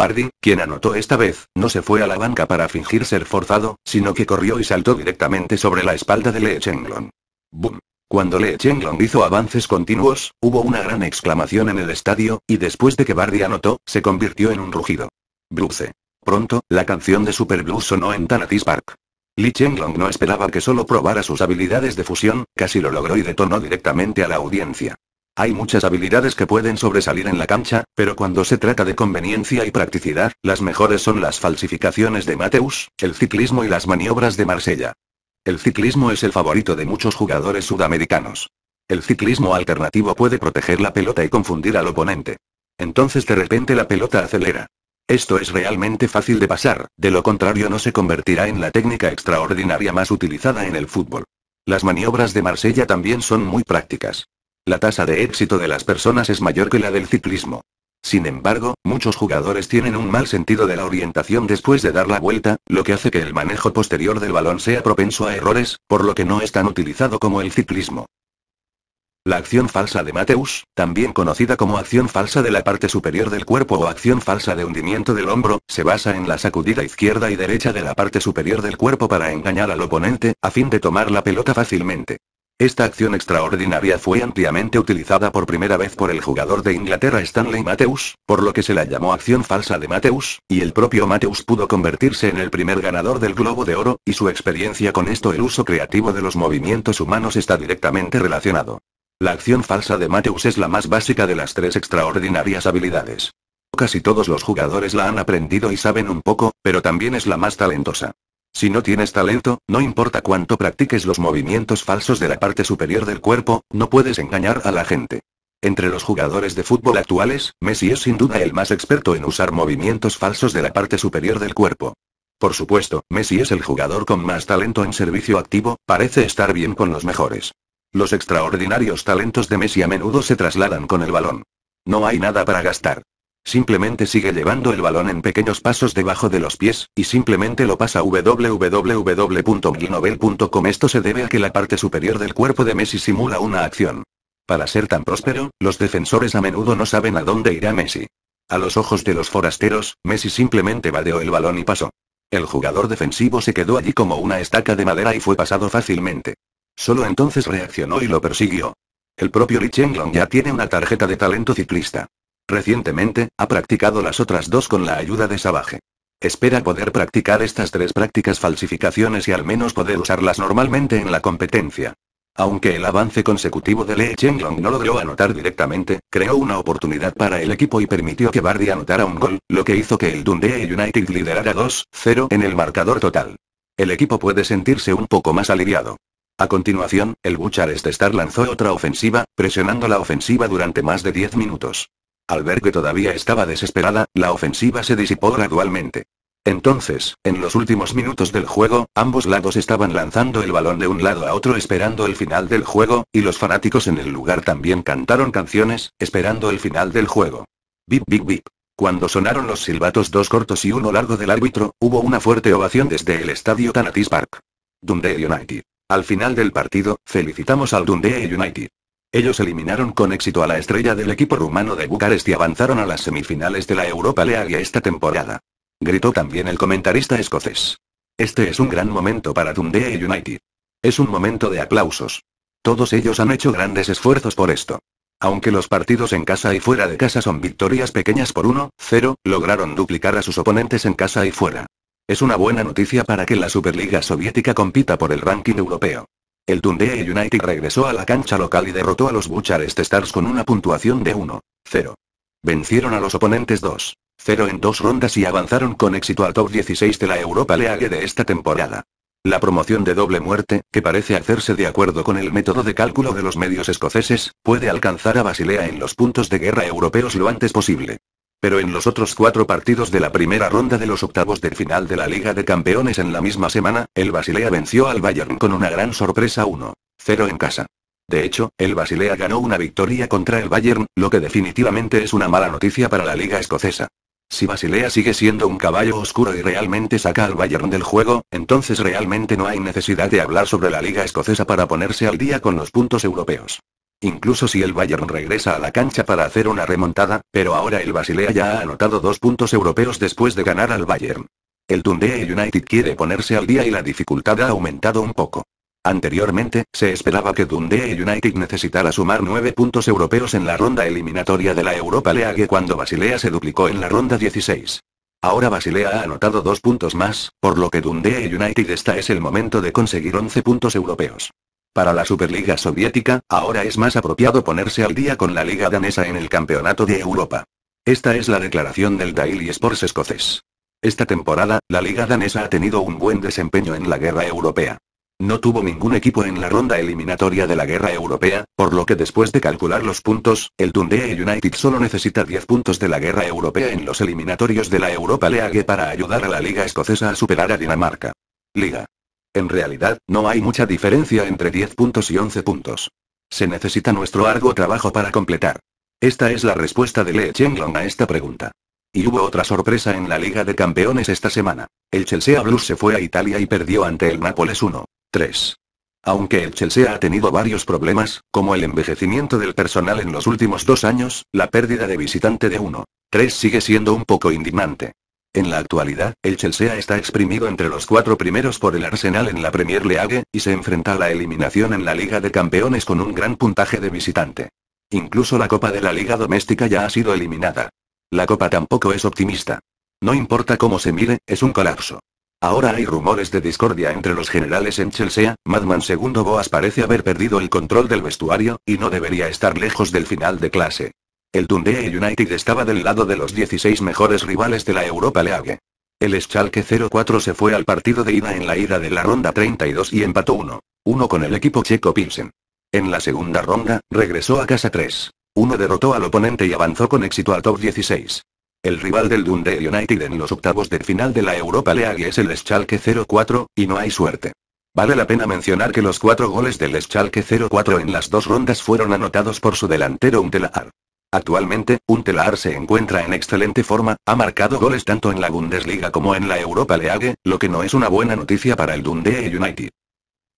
Bardi, quien anotó esta vez, no se fue a la banca para fingir ser forzado, sino que corrió y saltó directamente sobre la espalda de Lee Chenglong. ¡Bum! Cuando Lee Chenglong hizo avances continuos, hubo una gran exclamación en el estadio, y después de que Bardi anotó, se convirtió en un rugido. Bluce. Pronto, la canción de Super Blues sonó en Tanatis Park. Lee Chenglong no esperaba que solo probara sus habilidades de fusión, casi lo logró y detonó directamente a la audiencia. Hay muchas habilidades que pueden sobresalir en la cancha, pero cuando se trata de conveniencia y practicidad, las mejores son las falsificaciones de Mateus, el ciclismo y las maniobras de Marsella. El ciclismo es el favorito de muchos jugadores sudamericanos. El ciclismo alternativo puede proteger la pelota y confundir al oponente. Entonces de repente la pelota acelera. Esto es realmente fácil de pasar, de lo contrario no se convertirá en la técnica extraordinaria más utilizada en el fútbol. Las maniobras de Marsella también son muy prácticas. La tasa de éxito de las personas es mayor que la del ciclismo. Sin embargo, muchos jugadores tienen un mal sentido de la orientación después de dar la vuelta, lo que hace que el manejo posterior del balón sea propenso a errores, por lo que no es tan utilizado como el ciclismo. La acción falsa de Mateus, también conocida como acción falsa de la parte superior del cuerpo o acción falsa de hundimiento del hombro, se basa en la sacudida izquierda y derecha de la parte superior del cuerpo para engañar al oponente, a fin de tomar la pelota fácilmente. Esta acción extraordinaria fue ampliamente utilizada por primera vez por el jugador de Inglaterra Stanley Matthews, por lo que se la llamó acción falsa de Mateus, y el propio Matthews pudo convertirse en el primer ganador del Globo de Oro, y su experiencia con esto el uso creativo de los movimientos humanos está directamente relacionado. La acción falsa de Mateus es la más básica de las tres extraordinarias habilidades. Casi todos los jugadores la han aprendido y saben un poco, pero también es la más talentosa. Si no tienes talento, no importa cuánto practiques los movimientos falsos de la parte superior del cuerpo, no puedes engañar a la gente. Entre los jugadores de fútbol actuales, Messi es sin duda el más experto en usar movimientos falsos de la parte superior del cuerpo. Por supuesto, Messi es el jugador con más talento en servicio activo, parece estar bien con los mejores. Los extraordinarios talentos de Messi a menudo se trasladan con el balón. No hay nada para gastar. Simplemente sigue llevando el balón en pequeños pasos debajo de los pies, y simplemente lo pasa www.ginobel.com Esto se debe a que la parte superior del cuerpo de Messi simula una acción. Para ser tan próspero, los defensores a menudo no saben a dónde irá Messi. A los ojos de los forasteros, Messi simplemente vadeó el balón y pasó. El jugador defensivo se quedó allí como una estaca de madera y fue pasado fácilmente. Solo entonces reaccionó y lo persiguió. El propio Rich Chenglong ya tiene una tarjeta de talento ciclista. Recientemente, ha practicado las otras dos con la ayuda de Savage. Espera poder practicar estas tres prácticas falsificaciones y al menos poder usarlas normalmente en la competencia. Aunque el avance consecutivo de Lee Chenglong no logró anotar directamente, creó una oportunidad para el equipo y permitió que Bardi anotara un gol, lo que hizo que el Dundee United liderara 2-0 en el marcador total. El equipo puede sentirse un poco más aliviado. A continuación, el Bucharest Star lanzó otra ofensiva, presionando la ofensiva durante más de 10 minutos. Al ver que todavía estaba desesperada, la ofensiva se disipó gradualmente. Entonces, en los últimos minutos del juego, ambos lados estaban lanzando el balón de un lado a otro esperando el final del juego, y los fanáticos en el lugar también cantaron canciones, esperando el final del juego. Bip bip bip. Cuando sonaron los silbatos dos cortos y uno largo del árbitro, hubo una fuerte ovación desde el estadio Canatis Park. Dundee United. Al final del partido, felicitamos al Dundee United. Ellos eliminaron con éxito a la estrella del equipo rumano de Bucarest y avanzaron a las semifinales de la Europa League esta temporada. Gritó también el comentarista escocés. Este es un gran momento para Dundee United. Es un momento de aplausos. Todos ellos han hecho grandes esfuerzos por esto. Aunque los partidos en casa y fuera de casa son victorias pequeñas por 1-0, lograron duplicar a sus oponentes en casa y fuera. Es una buena noticia para que la Superliga Soviética compita por el ranking europeo. El Dundee United regresó a la cancha local y derrotó a los Bucharest Stars con una puntuación de 1-0. Vencieron a los oponentes 2-0 en dos rondas y avanzaron con éxito al top 16 de la Europa League de esta temporada. La promoción de doble muerte, que parece hacerse de acuerdo con el método de cálculo de los medios escoceses, puede alcanzar a Basilea en los puntos de guerra europeos lo antes posible. Pero en los otros cuatro partidos de la primera ronda de los octavos de final de la Liga de Campeones en la misma semana, el Basilea venció al Bayern con una gran sorpresa 1-0 en casa. De hecho, el Basilea ganó una victoria contra el Bayern, lo que definitivamente es una mala noticia para la liga escocesa. Si Basilea sigue siendo un caballo oscuro y realmente saca al Bayern del juego, entonces realmente no hay necesidad de hablar sobre la liga escocesa para ponerse al día con los puntos europeos. Incluso si el Bayern regresa a la cancha para hacer una remontada, pero ahora el Basilea ya ha anotado dos puntos europeos después de ganar al Bayern. El Dundee United quiere ponerse al día y la dificultad ha aumentado un poco. Anteriormente, se esperaba que Dundee United necesitara sumar nueve puntos europeos en la ronda eliminatoria de la Europa League cuando Basilea se duplicó en la ronda 16. Ahora Basilea ha anotado dos puntos más, por lo que Dundee United está es el momento de conseguir 11 puntos europeos. Para la Superliga Soviética, ahora es más apropiado ponerse al día con la Liga Danesa en el Campeonato de Europa. Esta es la declaración del Daily Sports escocés. Esta temporada, la Liga Danesa ha tenido un buen desempeño en la guerra europea. No tuvo ningún equipo en la ronda eliminatoria de la guerra europea, por lo que después de calcular los puntos, el Dundee United solo necesita 10 puntos de la guerra europea en los eliminatorios de la Europa League para ayudar a la liga escocesa a superar a Dinamarca. Liga. En realidad, no hay mucha diferencia entre 10 puntos y 11 puntos. Se necesita nuestro arduo trabajo para completar. Esta es la respuesta de Lee Chenglong a esta pregunta. Y hubo otra sorpresa en la Liga de Campeones esta semana. El Chelsea Blues se fue a Italia y perdió ante el Nápoles 1-3. Aunque el Chelsea ha tenido varios problemas, como el envejecimiento del personal en los últimos dos años, la pérdida de visitante de 1-3 sigue siendo un poco indignante. En la actualidad, el Chelsea está exprimido entre los cuatro primeros por el Arsenal en la Premier League, y se enfrenta a la eliminación en la Liga de Campeones con un gran puntaje de visitante. Incluso la Copa de la Liga Doméstica ya ha sido eliminada. La Copa tampoco es optimista. No importa cómo se mire, es un colapso. Ahora hay rumores de discordia entre los generales en Chelsea, Madman segundo Boas parece haber perdido el control del vestuario, y no debería estar lejos del final de clase. El Dundee United estaba del lado de los 16 mejores rivales de la Europa League. El Schalke 04 se fue al partido de ida en la ida de la ronda 32 y empató 1-1 con el equipo checo Pilsen. En la segunda ronda, regresó a casa 3. 1 derrotó al oponente y avanzó con éxito al top 16. El rival del Dundee United en los octavos de final de la Europa League es el Schalke 04, y no hay suerte. Vale la pena mencionar que los cuatro goles del Schalke 04 en las dos rondas fueron anotados por su delantero Untelaar. Actualmente, Untelar se encuentra en excelente forma, ha marcado goles tanto en la Bundesliga como en la Europa League, lo que no es una buena noticia para el Dundee United.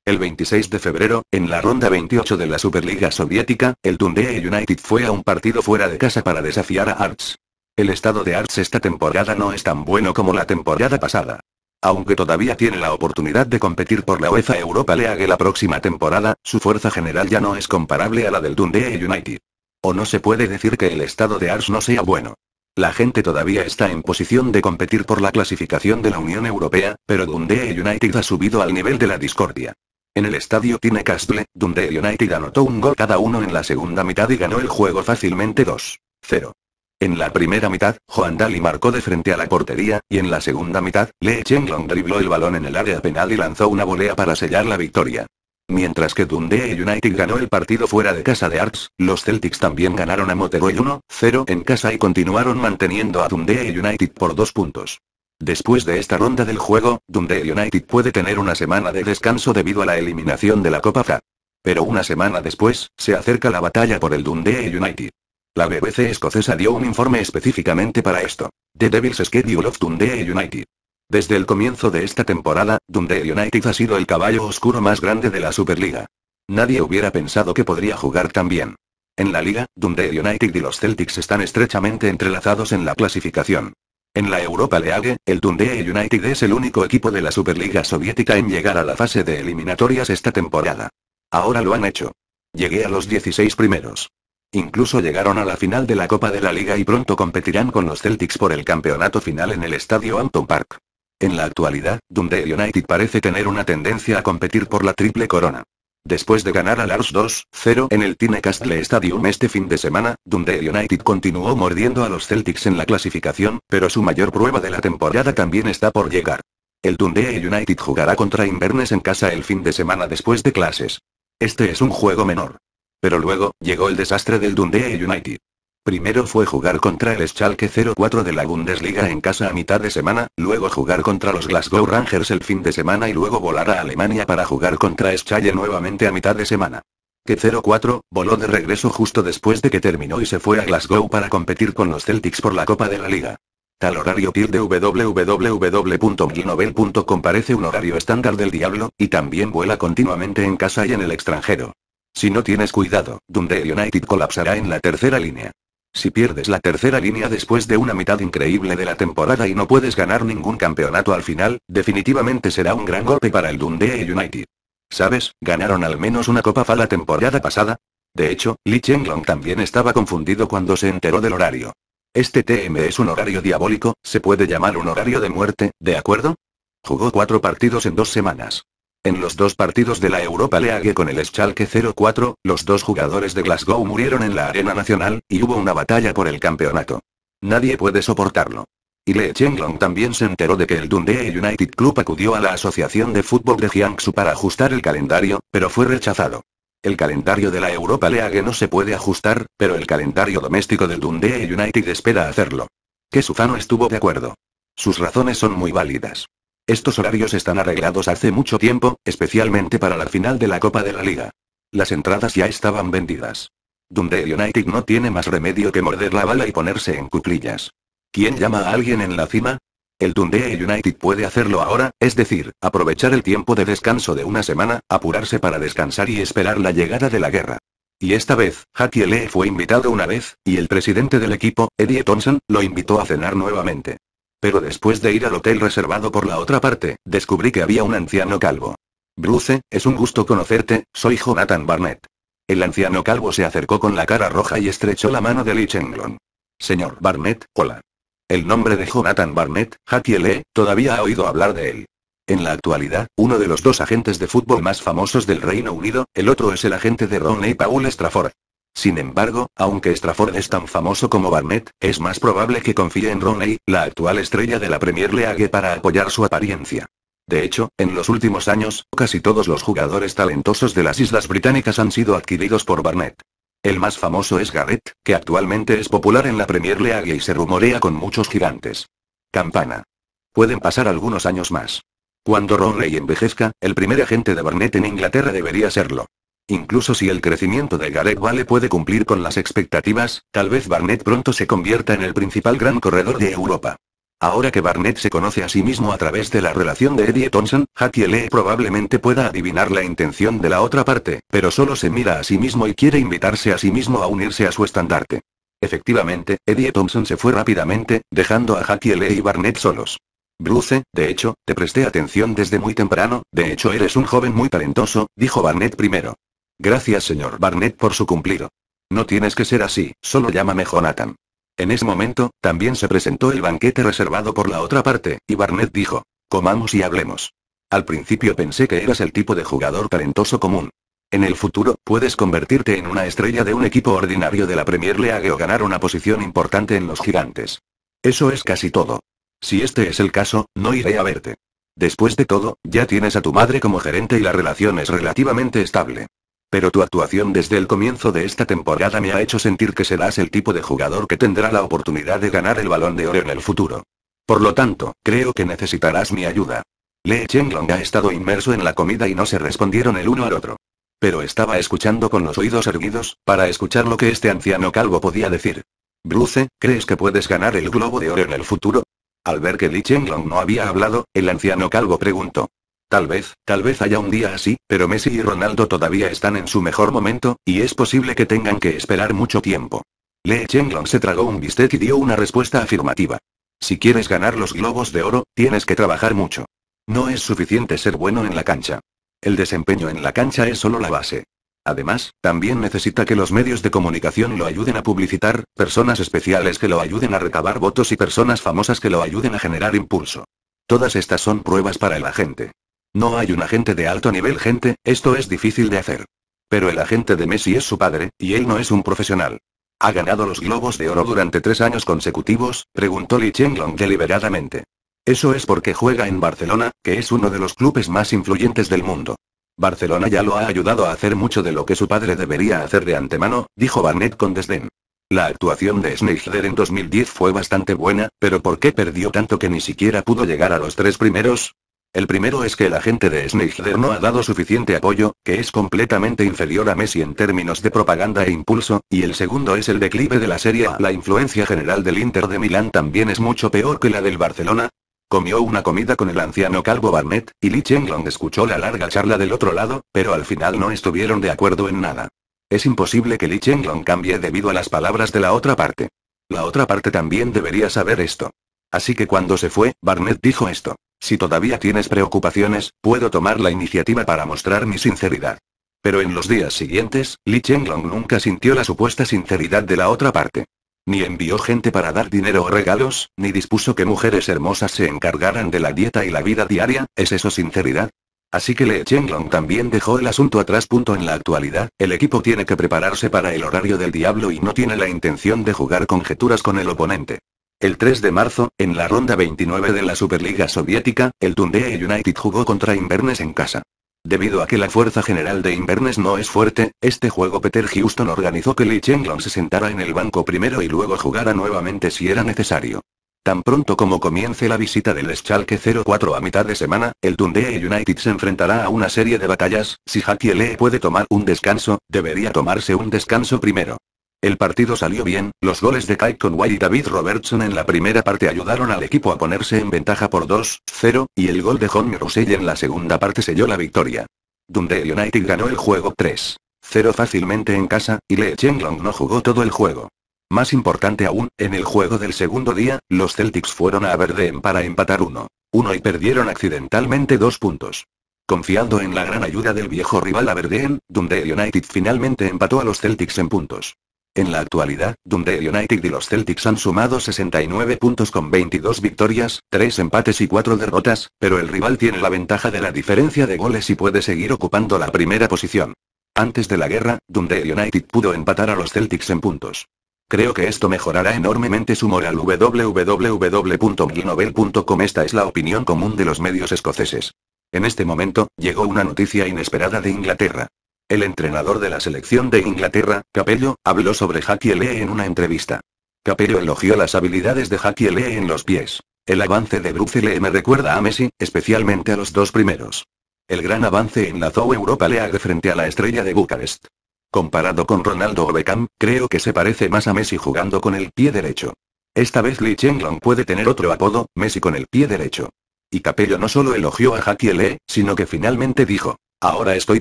El 26 de febrero, en la ronda 28 de la Superliga Soviética, el Dundee United fue a un partido fuera de casa para desafiar a Arts. El estado de Arts esta temporada no es tan bueno como la temporada pasada. Aunque todavía tiene la oportunidad de competir por la UEFA Europa League la próxima temporada, su fuerza general ya no es comparable a la del Dundee United. O no se puede decir que el estado de Ars no sea bueno. La gente todavía está en posición de competir por la clasificación de la Unión Europea, pero Dundee United ha subido al nivel de la discordia. En el estadio tiene Castle, Dundee United anotó un gol cada uno en la segunda mitad y ganó el juego fácilmente 2-0. En la primera mitad, Juan Dali marcó de frente a la portería, y en la segunda mitad, Lee Chenglong dribló el balón en el área penal y lanzó una volea para sellar la victoria. Mientras que Dundee United ganó el partido fuera de casa de Arts, los Celtics también ganaron a Motherwell 1-0 en casa y continuaron manteniendo a Dundee United por dos puntos. Después de esta ronda del juego, Dundee United puede tener una semana de descanso debido a la eliminación de la Copa FA. Pero una semana después, se acerca la batalla por el Dundee United. La BBC escocesa dio un informe específicamente para esto. The Devil's Schedule of Dundee United. Desde el comienzo de esta temporada, Dundee United ha sido el caballo oscuro más grande de la Superliga. Nadie hubiera pensado que podría jugar tan bien. En la liga, Dundee United y los Celtics están estrechamente entrelazados en la clasificación. En la Europa League, el Dundee United es el único equipo de la Superliga soviética en llegar a la fase de eliminatorias esta temporada. Ahora lo han hecho. Llegué a los 16 primeros. Incluso llegaron a la final de la Copa de la Liga y pronto competirán con los Celtics por el campeonato final en el estadio Anton Park. En la actualidad, Dundee United parece tener una tendencia a competir por la triple corona. Después de ganar a Ars 2-0 en el Tine Stadium este fin de semana, Dundee United continuó mordiendo a los Celtics en la clasificación, pero su mayor prueba de la temporada también está por llegar. El Dundee United jugará contra Inverness en casa el fin de semana después de clases. Este es un juego menor. Pero luego, llegó el desastre del Dundee United. Primero fue jugar contra el Schalke 04 de la Bundesliga en casa a mitad de semana, luego jugar contra los Glasgow Rangers el fin de semana y luego volar a Alemania para jugar contra Schalke nuevamente a mitad de semana. Que 04 voló de regreso justo después de que terminó y se fue a Glasgow para competir con los Celtics por la Copa de la Liga. Tal horario tilde www.milnovel.com parece un horario estándar del diablo, y también vuela continuamente en casa y en el extranjero. Si no tienes cuidado, Dundee United colapsará en la tercera línea. Si pierdes la tercera línea después de una mitad increíble de la temporada y no puedes ganar ningún campeonato al final, definitivamente será un gran golpe para el Dundee United. ¿Sabes? Ganaron al menos una Copa FA la temporada pasada. De hecho, Lee Chenglong también estaba confundido cuando se enteró del horario. Este TM es un horario diabólico, se puede llamar un horario de muerte, ¿de acuerdo? Jugó cuatro partidos en dos semanas. En los dos partidos de la Europa League con el Schalke 04, los dos jugadores de Glasgow murieron en la arena nacional, y hubo una batalla por el campeonato. Nadie puede soportarlo. Y Lee Chenglong también se enteró de que el Dundee United Club acudió a la Asociación de Fútbol de Jiangsu para ajustar el calendario, pero fue rechazado. El calendario de la Europa League no se puede ajustar, pero el calendario doméstico del Dundee United espera hacerlo. Que Suzano estuvo de acuerdo. Sus razones son muy válidas. Estos horarios están arreglados hace mucho tiempo, especialmente para la final de la Copa de la Liga. Las entradas ya estaban vendidas. Dundee United no tiene más remedio que morder la bala y ponerse en cuclillas. ¿Quién llama a alguien en la cima? El Dundee United puede hacerlo ahora, es decir, aprovechar el tiempo de descanso de una semana, apurarse para descansar y esperar la llegada de la guerra. Y esta vez, Hattie Lee fue invitado una vez, y el presidente del equipo, Eddie Thompson, lo invitó a cenar nuevamente. Pero después de ir al hotel reservado por la otra parte, descubrí que había un anciano calvo. Bruce, es un gusto conocerte, soy Jonathan Barnett. El anciano calvo se acercó con la cara roja y estrechó la mano de Lee Chenglon. Señor Barnett, hola. El nombre de Jonathan Barnett, Jackie Lee, todavía ha oído hablar de él. En la actualidad, uno de los dos agentes de fútbol más famosos del Reino Unido, el otro es el agente de Ronnie Paul Strafford. Sin embargo, aunque Strafford es tan famoso como Barnett, es más probable que confíe en Roney, la actual estrella de la Premier League para apoyar su apariencia. De hecho, en los últimos años, casi todos los jugadores talentosos de las Islas Británicas han sido adquiridos por Barnett. El más famoso es Garrett, que actualmente es popular en la Premier League y se rumorea con muchos gigantes. Campana. Pueden pasar algunos años más. Cuando Ronley envejezca, el primer agente de Barnett en Inglaterra debería serlo. Incluso si el crecimiento de Gareth Vale puede cumplir con las expectativas, tal vez Barnett pronto se convierta en el principal gran corredor de Europa. Ahora que Barnett se conoce a sí mismo a través de la relación de Eddie Thompson, Lee probablemente pueda adivinar la intención de la otra parte, pero solo se mira a sí mismo y quiere invitarse a sí mismo a unirse a su estandarte. Efectivamente, Eddie Thompson se fue rápidamente, dejando a Lee y Barnett solos. Bruce, de hecho, te presté atención desde muy temprano, de hecho eres un joven muy talentoso, dijo Barnett primero. Gracias, señor Barnett, por su cumplido. No tienes que ser así, solo llámame Jonathan. En ese momento, también se presentó el banquete reservado por la otra parte, y Barnett dijo, comamos y hablemos. Al principio pensé que eras el tipo de jugador talentoso común. En el futuro, puedes convertirte en una estrella de un equipo ordinario de la Premier League o ganar una posición importante en los gigantes. Eso es casi todo. Si este es el caso, no iré a verte. Después de todo, ya tienes a tu madre como gerente y la relación es relativamente estable. Pero tu actuación desde el comienzo de esta temporada me ha hecho sentir que serás el tipo de jugador que tendrá la oportunidad de ganar el balón de oro en el futuro. Por lo tanto, creo que necesitarás mi ayuda. Lee Chenglong ha estado inmerso en la comida y no se respondieron el uno al otro. Pero estaba escuchando con los oídos erguidos, para escuchar lo que este anciano calvo podía decir. Bruce, ¿crees que puedes ganar el globo de oro en el futuro? Al ver que Li Chenglong no había hablado, el anciano calvo preguntó. Tal vez, tal vez haya un día así, pero Messi y Ronaldo todavía están en su mejor momento, y es posible que tengan que esperar mucho tiempo. Lee Chenglong se tragó un bistec y dio una respuesta afirmativa. Si quieres ganar los globos de oro, tienes que trabajar mucho. No es suficiente ser bueno en la cancha. El desempeño en la cancha es solo la base. Además, también necesita que los medios de comunicación lo ayuden a publicitar, personas especiales que lo ayuden a recabar votos y personas famosas que lo ayuden a generar impulso. Todas estas son pruebas para el agente. No hay un agente de alto nivel gente, esto es difícil de hacer. Pero el agente de Messi es su padre, y él no es un profesional. ¿Ha ganado los globos de oro durante tres años consecutivos? preguntó Li Chenglong deliberadamente. Eso es porque juega en Barcelona, que es uno de los clubes más influyentes del mundo. Barcelona ya lo ha ayudado a hacer mucho de lo que su padre debería hacer de antemano, dijo Barnett con desdén. La actuación de Sneijder en 2010 fue bastante buena, pero ¿por qué perdió tanto que ni siquiera pudo llegar a los tres primeros? El primero es que el agente de Schneider no ha dado suficiente apoyo, que es completamente inferior a Messi en términos de propaganda e impulso, y el segundo es el declive de la Serie A. La influencia general del Inter de Milán también es mucho peor que la del Barcelona. Comió una comida con el anciano calvo Barnett, y Lee Chenglong escuchó la larga charla del otro lado, pero al final no estuvieron de acuerdo en nada. Es imposible que Lee Chenglong cambie debido a las palabras de la otra parte. La otra parte también debería saber esto. Así que cuando se fue, Barnett dijo esto. Si todavía tienes preocupaciones, puedo tomar la iniciativa para mostrar mi sinceridad. Pero en los días siguientes, Li Chenglong nunca sintió la supuesta sinceridad de la otra parte. Ni envió gente para dar dinero o regalos, ni dispuso que mujeres hermosas se encargaran de la dieta y la vida diaria, ¿es eso sinceridad? Así que Lee Chenglong también dejó el asunto atrás. Punto en la actualidad, el equipo tiene que prepararse para el horario del diablo y no tiene la intención de jugar conjeturas con el oponente. El 3 de marzo, en la ronda 29 de la Superliga Soviética, el Tundea United jugó contra Inverness en casa. Debido a que la fuerza general de Inverness no es fuerte, este juego Peter Houston organizó que Lee Chenglong se sentara en el banco primero y luego jugara nuevamente si era necesario. Tan pronto como comience la visita del Schalke 04 a mitad de semana, el Dundee United se enfrentará a una serie de batallas, si Hakiele puede tomar un descanso, debería tomarse un descanso primero. El partido salió bien, los goles de Kai Conway y David Robertson en la primera parte ayudaron al equipo a ponerse en ventaja por 2-0, y el gol de John Russell en la segunda parte selló la victoria. Dundee United ganó el juego 3-0 fácilmente en casa, y Lee Chenglong no jugó todo el juego. Más importante aún, en el juego del segundo día, los Celtics fueron a Aberdeen para empatar 1-1 y perdieron accidentalmente dos puntos. Confiando en la gran ayuda del viejo rival Aberdeen, Dundee United finalmente empató a los Celtics en puntos. En la actualidad, Dundee United y los Celtics han sumado 69 puntos con 22 victorias, 3 empates y 4 derrotas, pero el rival tiene la ventaja de la diferencia de goles y puede seguir ocupando la primera posición. Antes de la guerra, Dundee United pudo empatar a los Celtics en puntos. Creo que esto mejorará enormemente su moral www.mglinovel.com Esta es la opinión común de los medios escoceses. En este momento, llegó una noticia inesperada de Inglaterra. El entrenador de la selección de Inglaterra, Capello, habló sobre Hakiele Lee en una entrevista. Capello elogió las habilidades de Hakiele Lee en los pies. El avance de Bruce Lee me recuerda a Messi, especialmente a los dos primeros. El gran avance en la enlazó Europa League frente a la estrella de Bucarest. Comparado con Ronaldo o Beckham, creo que se parece más a Messi jugando con el pie derecho. Esta vez Lee Chenglong puede tener otro apodo, Messi con el pie derecho. Y Capello no solo elogió a Jackie Lee, sino que finalmente dijo, Ahora estoy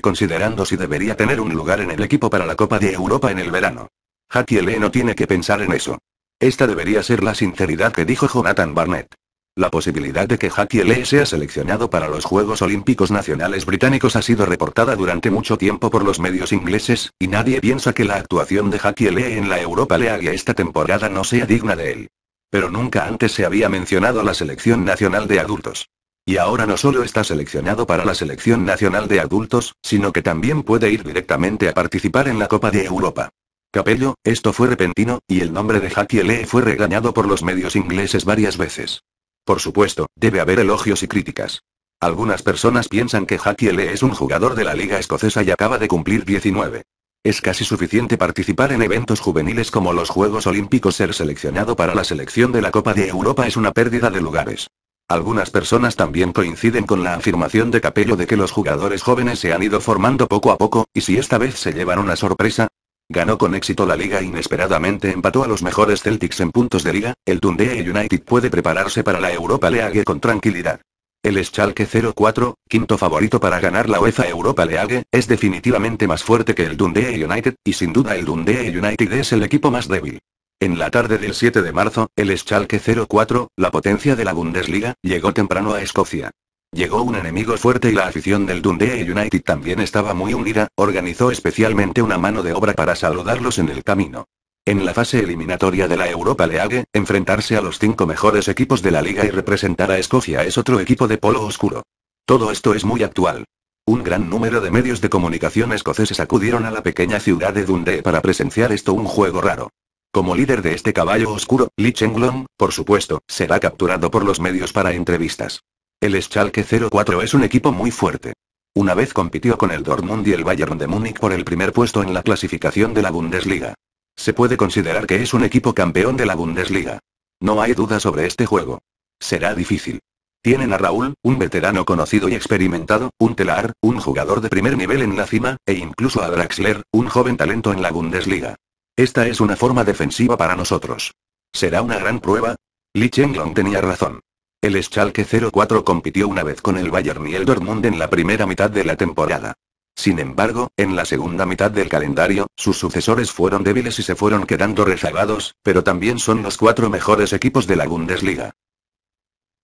considerando si debería tener un lugar en el equipo para la Copa de Europa en el verano. Lee no tiene que pensar en eso. Esta debería ser la sinceridad que dijo Jonathan Barnett. La posibilidad de que Lee sea seleccionado para los Juegos Olímpicos Nacionales Británicos ha sido reportada durante mucho tiempo por los medios ingleses, y nadie piensa que la actuación de Lee en la Europa League esta temporada no sea digna de él. Pero nunca antes se había mencionado la selección nacional de adultos. Y ahora no solo está seleccionado para la selección nacional de adultos, sino que también puede ir directamente a participar en la Copa de Europa. Capello, esto fue repentino, y el nombre de Jackie fue regañado por los medios ingleses varias veces. Por supuesto, debe haber elogios y críticas. Algunas personas piensan que Jackie es un jugador de la liga escocesa y acaba de cumplir 19. Es casi suficiente participar en eventos juveniles como los Juegos Olímpicos. Ser seleccionado para la selección de la Copa de Europa es una pérdida de lugares. Algunas personas también coinciden con la afirmación de Capello de que los jugadores jóvenes se han ido formando poco a poco, y si esta vez se llevan una sorpresa, Ganó con éxito la liga inesperadamente empató a los mejores Celtics en puntos de liga, el Dundee United puede prepararse para la Europa League con tranquilidad. El Schalke 04, quinto favorito para ganar la UEFA Europa League, es definitivamente más fuerte que el Dundee United, y sin duda el Dundee United es el equipo más débil. En la tarde del 7 de marzo, el Schalke 04, la potencia de la Bundesliga, llegó temprano a Escocia. Llegó un enemigo fuerte y la afición del Dundee United también estaba muy unida, organizó especialmente una mano de obra para saludarlos en el camino. En la fase eliminatoria de la Europa League, enfrentarse a los cinco mejores equipos de la liga y representar a Escocia es otro equipo de polo oscuro. Todo esto es muy actual. Un gran número de medios de comunicación escoceses acudieron a la pequeña ciudad de Dundee para presenciar esto un juego raro. Como líder de este caballo oscuro, Li Chenglong, por supuesto, será capturado por los medios para entrevistas. El Schalke 04 es un equipo muy fuerte. Una vez compitió con el Dortmund y el Bayern de Múnich por el primer puesto en la clasificación de la Bundesliga. Se puede considerar que es un equipo campeón de la Bundesliga. No hay duda sobre este juego. Será difícil. Tienen a Raúl, un veterano conocido y experimentado, un telar, un jugador de primer nivel en la cima, e incluso a Draxler, un joven talento en la Bundesliga. Esta es una forma defensiva para nosotros. ¿Será una gran prueba? Li Chenglong tenía razón. El Schalke 04 compitió una vez con el Bayern y el Dortmund en la primera mitad de la temporada. Sin embargo, en la segunda mitad del calendario, sus sucesores fueron débiles y se fueron quedando rezagados, pero también son los cuatro mejores equipos de la Bundesliga.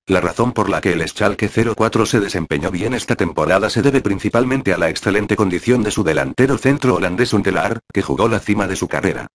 La razón por la que el Schalke 04 se desempeñó bien esta temporada se debe principalmente a la excelente condición de su delantero centro holandés Untelar, que jugó la cima de su carrera.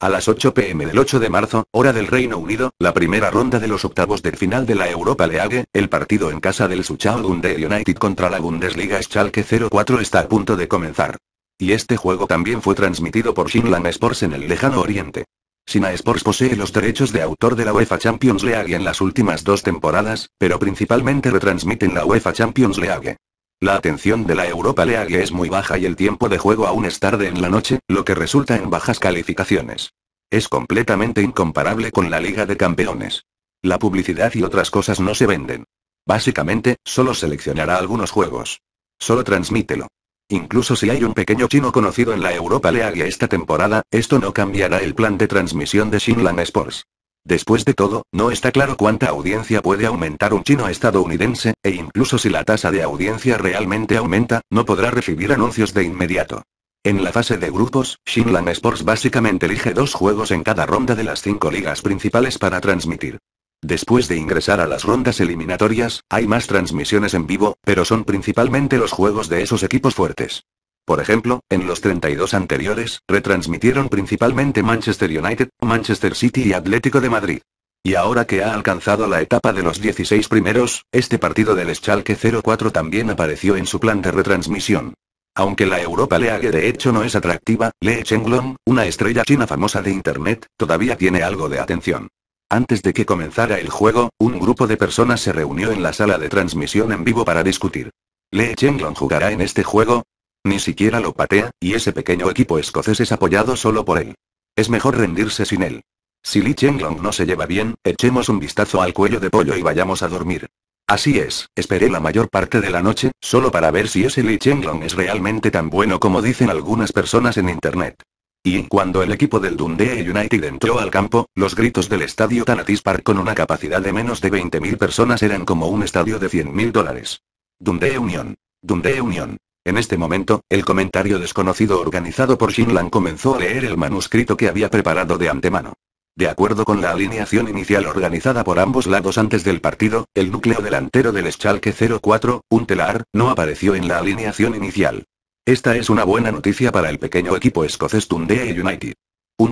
A las 8 pm del 8 de marzo, hora del Reino Unido, la primera ronda de los octavos del final de la Europa League, el partido en casa del Suchao 04 United contra la Bundesliga Schalke 04 está a punto de comenzar. Y este juego también fue transmitido por Shinlan Sports en el lejano oriente. Sina Sports posee los derechos de autor de la UEFA Champions League en las últimas dos temporadas, pero principalmente retransmiten la UEFA Champions League. La atención de la Europa League es muy baja y el tiempo de juego aún es tarde en la noche, lo que resulta en bajas calificaciones. Es completamente incomparable con la Liga de Campeones. La publicidad y otras cosas no se venden. Básicamente, solo seleccionará algunos juegos. Solo transmítelo. Incluso si hay un pequeño chino conocido en la Europa League esta temporada, esto no cambiará el plan de transmisión de Shinlan Sports. Después de todo, no está claro cuánta audiencia puede aumentar un chino estadounidense, e incluso si la tasa de audiencia realmente aumenta, no podrá recibir anuncios de inmediato. En la fase de grupos, Shinlan Sports básicamente elige dos juegos en cada ronda de las cinco ligas principales para transmitir. Después de ingresar a las rondas eliminatorias, hay más transmisiones en vivo, pero son principalmente los juegos de esos equipos fuertes. Por ejemplo, en los 32 anteriores, retransmitieron principalmente Manchester United, Manchester City y Atlético de Madrid. Y ahora que ha alcanzado la etapa de los 16 primeros, este partido del Schalke 04 también apareció en su plan de retransmisión. Aunque la Europa League de hecho no es atractiva, Lee Chenglong, una estrella china famosa de Internet, todavía tiene algo de atención. Antes de que comenzara el juego, un grupo de personas se reunió en la sala de transmisión en vivo para discutir. ¿Lee Chenglong jugará en este juego? Ni siquiera lo patea, y ese pequeño equipo escocés es apoyado solo por él. Es mejor rendirse sin él. Si Lee Chenglong no se lleva bien, echemos un vistazo al cuello de pollo y vayamos a dormir. Así es, esperé la mayor parte de la noche, solo para ver si ese Lee Chenglong es realmente tan bueno como dicen algunas personas en internet. Y cuando el equipo del Dundee United entró al campo, los gritos del estadio Tanatis Park con una capacidad de menos de 20.000 personas eran como un estadio de 100.000 dólares. Dundee Unión. Dundee Unión. En este momento, el comentario desconocido organizado por Shinlan comenzó a leer el manuscrito que había preparado de antemano. De acuerdo con la alineación inicial organizada por ambos lados antes del partido, el núcleo delantero del Schalke 04, telar, no apareció en la alineación inicial. Esta es una buena noticia para el pequeño equipo escocés Dundee United.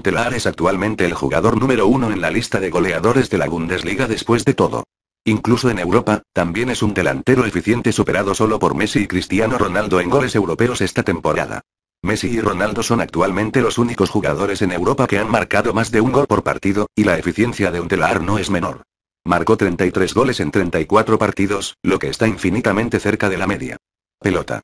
Telar es actualmente el jugador número uno en la lista de goleadores de la Bundesliga después de todo. Incluso en Europa, también es un delantero eficiente superado solo por Messi y Cristiano Ronaldo en goles europeos esta temporada. Messi y Ronaldo son actualmente los únicos jugadores en Europa que han marcado más de un gol por partido, y la eficiencia de telar no es menor. Marcó 33 goles en 34 partidos, lo que está infinitamente cerca de la media. Pelota.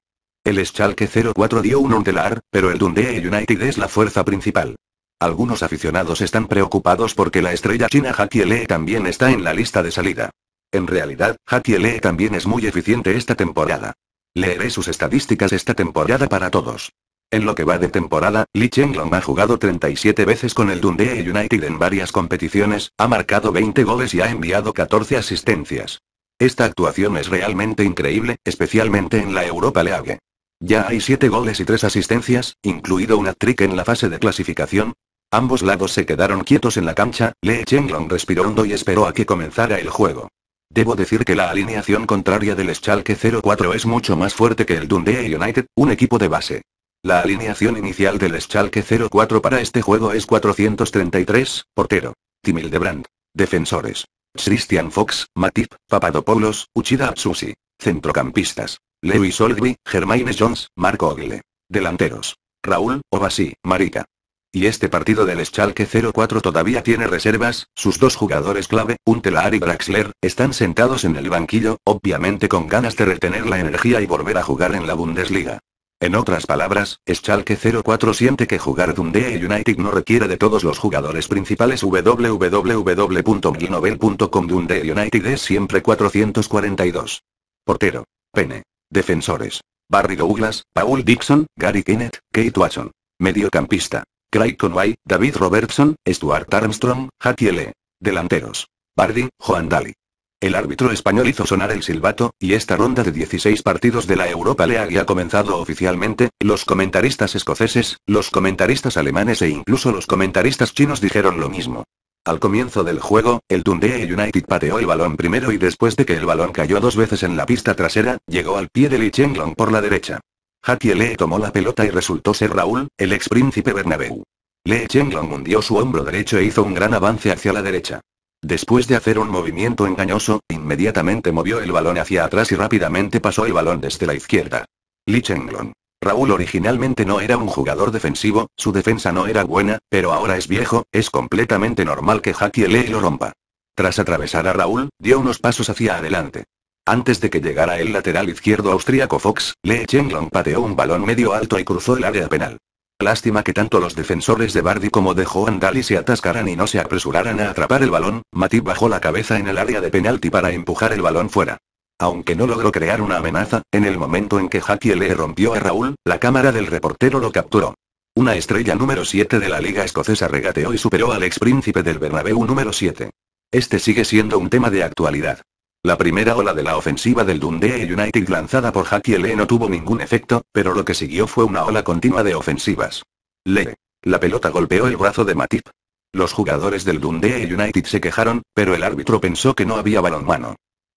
El Schalke 04 dio un untelar, pero el Dundee United es la fuerza principal. Algunos aficionados están preocupados porque la estrella china Lee también está en la lista de salida. En realidad, Lee también es muy eficiente esta temporada. Leeré sus estadísticas esta temporada para todos. En lo que va de temporada, Li Chenglong ha jugado 37 veces con el Dundee United en varias competiciones, ha marcado 20 goles y ha enviado 14 asistencias. Esta actuación es realmente increíble, especialmente en la Europa League. Ya hay siete goles y tres asistencias, incluido un trick en la fase de clasificación. Ambos lados se quedaron quietos en la cancha, Lee Chenglong respiró hondo y esperó a que comenzara el juego. Debo decir que la alineación contraria del Schalke 04 es mucho más fuerte que el Dundee United, un equipo de base. La alineación inicial del Schalke 04 para este juego es 433, portero. Timildebrand. Defensores. Christian Fox, Matip, Papadopoulos, Uchida Atsushi. Centrocampistas. Lewis Oldby, Germaine Jones, Marco Ogle. Delanteros. Raúl, Obasi, Marica. Y este partido del Schalke 04 todavía tiene reservas, sus dos jugadores clave, Untelar y Braxler, están sentados en el banquillo, obviamente con ganas de retener la energía y volver a jugar en la Bundesliga. En otras palabras, Schalke 04 siente que jugar Dundee United no requiere de todos los jugadores principales www.milinovel.com Dundee United es siempre 442. Portero. Pene. Defensores. Barry Douglas, Paul Dixon, Gary Kinnett, Kate Watson. Mediocampista. Craig Conway, David Robertson, Stuart Armstrong, Hattie L. Delanteros. Bardi, Juan Daly. El árbitro español hizo sonar el silbato, y esta ronda de 16 partidos de la Europa League ha comenzado oficialmente, los comentaristas escoceses, los comentaristas alemanes e incluso los comentaristas chinos dijeron lo mismo. Al comienzo del juego, el Dundee United pateó el balón primero y después de que el balón cayó dos veces en la pista trasera, llegó al pie de Li Chenglong por la derecha. Lee tomó la pelota y resultó ser Raúl, el ex príncipe Bernabéu. Lee Chenglong hundió su hombro derecho e hizo un gran avance hacia la derecha. Después de hacer un movimiento engañoso, inmediatamente movió el balón hacia atrás y rápidamente pasó el balón desde la izquierda. Li Chenglong Raúl originalmente no era un jugador defensivo, su defensa no era buena, pero ahora es viejo, es completamente normal que Lee lo rompa. Tras atravesar a Raúl, dio unos pasos hacia adelante. Antes de que llegara el lateral izquierdo austríaco Fox, Lee Chenglong pateó un balón medio alto y cruzó el área penal. Lástima que tanto los defensores de Bardi como de Joan Daly se atascaran y no se apresuraran a atrapar el balón, Matip bajó la cabeza en el área de penalti para empujar el balón fuera. Aunque no logró crear una amenaza, en el momento en que Jackie le rompió a Raúl, la cámara del reportero lo capturó. Una estrella número 7 de la Liga Escocesa regateó y superó al ex príncipe del Bernabéu número 7. Este sigue siendo un tema de actualidad. La primera ola de la ofensiva del Dundee United lanzada por Jackie no tuvo ningún efecto, pero lo que siguió fue una ola continua de ofensivas. Lee. La pelota golpeó el brazo de Matip. Los jugadores del Dundee United se quejaron, pero el árbitro pensó que no había Con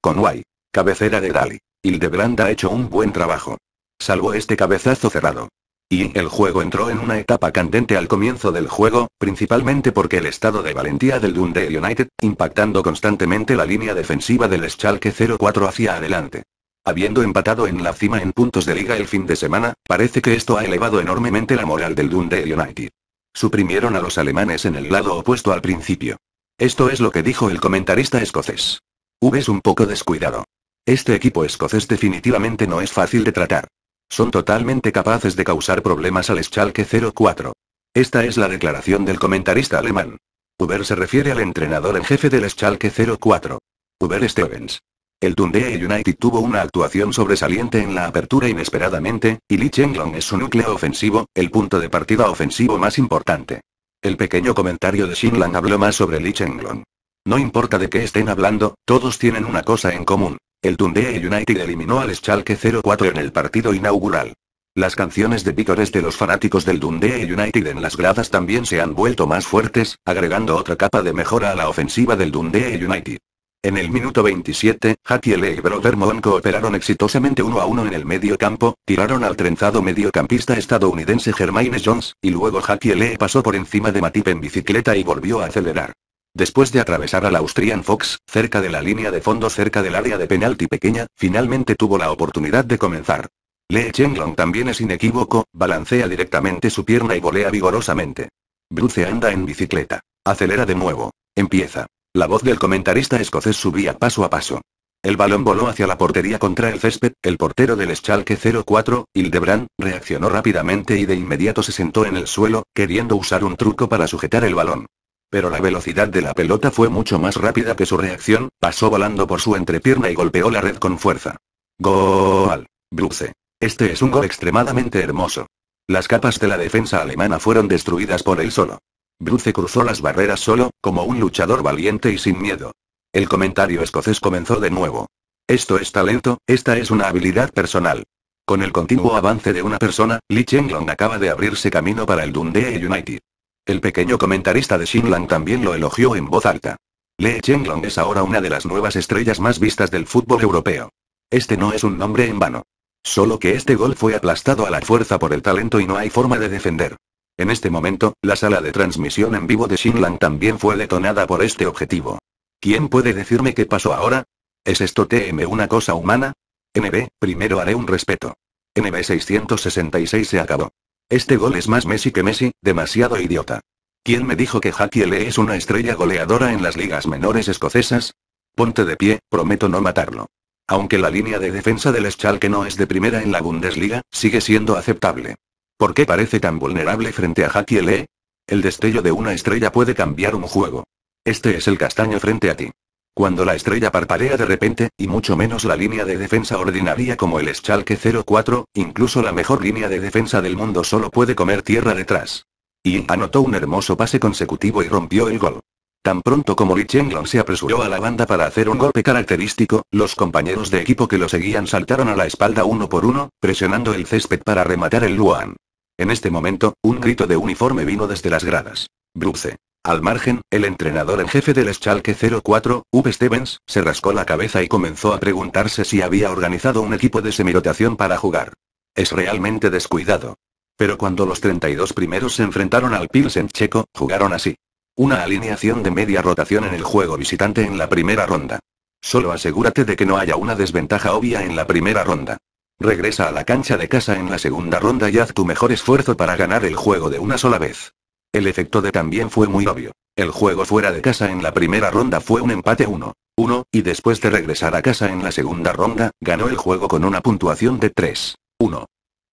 Conway. Cabecera de Dali. Hildebrand ha hecho un buen trabajo. Salvo este cabezazo cerrado. Y el juego entró en una etapa candente al comienzo del juego, principalmente porque el estado de valentía del Dundee United, impactando constantemente la línea defensiva del Schalke 04 hacia adelante. Habiendo empatado en la cima en puntos de liga el fin de semana, parece que esto ha elevado enormemente la moral del Dundee United. Suprimieron a los alemanes en el lado opuesto al principio. Esto es lo que dijo el comentarista escocés. V es un poco descuidado. Este equipo escocés definitivamente no es fácil de tratar. Son totalmente capaces de causar problemas al Schalke 04. Esta es la declaración del comentarista alemán. Uber se refiere al entrenador en jefe del Schalke 04. Uber Stevens. El Dundee United tuvo una actuación sobresaliente en la apertura inesperadamente, y Lee Chenglong es su núcleo ofensivo, el punto de partida ofensivo más importante. El pequeño comentario de Shinlan habló más sobre Lee Chenglong. No importa de qué estén hablando, todos tienen una cosa en común. El Dundee United eliminó al Schalke 0-4 en el partido inaugural. Las canciones de vítores de los fanáticos del Dundee United en las gradas también se han vuelto más fuertes, agregando otra capa de mejora a la ofensiva del Dundee United. En el minuto 27, le y Brothermon cooperaron exitosamente uno a uno en el medio campo, tiraron al trenzado mediocampista estadounidense Germaine Jones, y luego Lee pasó por encima de Matip en bicicleta y volvió a acelerar. Después de atravesar al Austrian Fox, cerca de la línea de fondo cerca del área de penalti pequeña, finalmente tuvo la oportunidad de comenzar. Lee Chenglong también es inequívoco, balancea directamente su pierna y volea vigorosamente. Bruce anda en bicicleta. Acelera de nuevo. Empieza. La voz del comentarista escocés subía paso a paso. El balón voló hacia la portería contra el césped, el portero del Schalke 04, Hildebrand, reaccionó rápidamente y de inmediato se sentó en el suelo, queriendo usar un truco para sujetar el balón. Pero la velocidad de la pelota fue mucho más rápida que su reacción, pasó volando por su entrepierna y golpeó la red con fuerza. Goal, Bruce. Este es un gol extremadamente hermoso. Las capas de la defensa alemana fueron destruidas por él solo. Bruce cruzó las barreras solo, como un luchador valiente y sin miedo. El comentario escocés comenzó de nuevo. Esto es talento, esta es una habilidad personal. Con el continuo avance de una persona, Lee Chenglong acaba de abrirse camino para el Dundee United. El pequeño comentarista de Xinlang también lo elogió en voz alta. Lee Chenglong es ahora una de las nuevas estrellas más vistas del fútbol europeo. Este no es un nombre en vano. Solo que este gol fue aplastado a la fuerza por el talento y no hay forma de defender. En este momento, la sala de transmisión en vivo de Xinlang también fue detonada por este objetivo. ¿Quién puede decirme qué pasó ahora? ¿Es esto TM una cosa humana? NB, primero haré un respeto. NB 666 se acabó. Este gol es más Messi que Messi, demasiado idiota. ¿Quién me dijo que Hakiele es una estrella goleadora en las ligas menores escocesas? Ponte de pie, prometo no matarlo. Aunque la línea de defensa del Schalke no es de primera en la Bundesliga, sigue siendo aceptable. ¿Por qué parece tan vulnerable frente a Le? Eh? El destello de una estrella puede cambiar un juego. Este es el castaño frente a ti. Cuando la estrella parpadea de repente, y mucho menos la línea de defensa ordinaria como el Schalke 04, incluso la mejor línea de defensa del mundo solo puede comer tierra detrás. Y anotó un hermoso pase consecutivo y rompió el gol. Tan pronto como Lee Chenglong se apresuró a la banda para hacer un golpe característico, los compañeros de equipo que lo seguían saltaron a la espalda uno por uno, presionando el césped para rematar el Luan. En este momento, un grito de uniforme vino desde las gradas. Bruce. Al margen, el entrenador en jefe del Schalke 04, V. Stevens, se rascó la cabeza y comenzó a preguntarse si había organizado un equipo de semirotación para jugar. Es realmente descuidado. Pero cuando los 32 primeros se enfrentaron al Pilsen checo, jugaron así. Una alineación de media rotación en el juego visitante en la primera ronda. Solo asegúrate de que no haya una desventaja obvia en la primera ronda. Regresa a la cancha de casa en la segunda ronda y haz tu mejor esfuerzo para ganar el juego de una sola vez. El efecto de también fue muy obvio. El juego fuera de casa en la primera ronda fue un empate 1-1, y después de regresar a casa en la segunda ronda, ganó el juego con una puntuación de 3-1.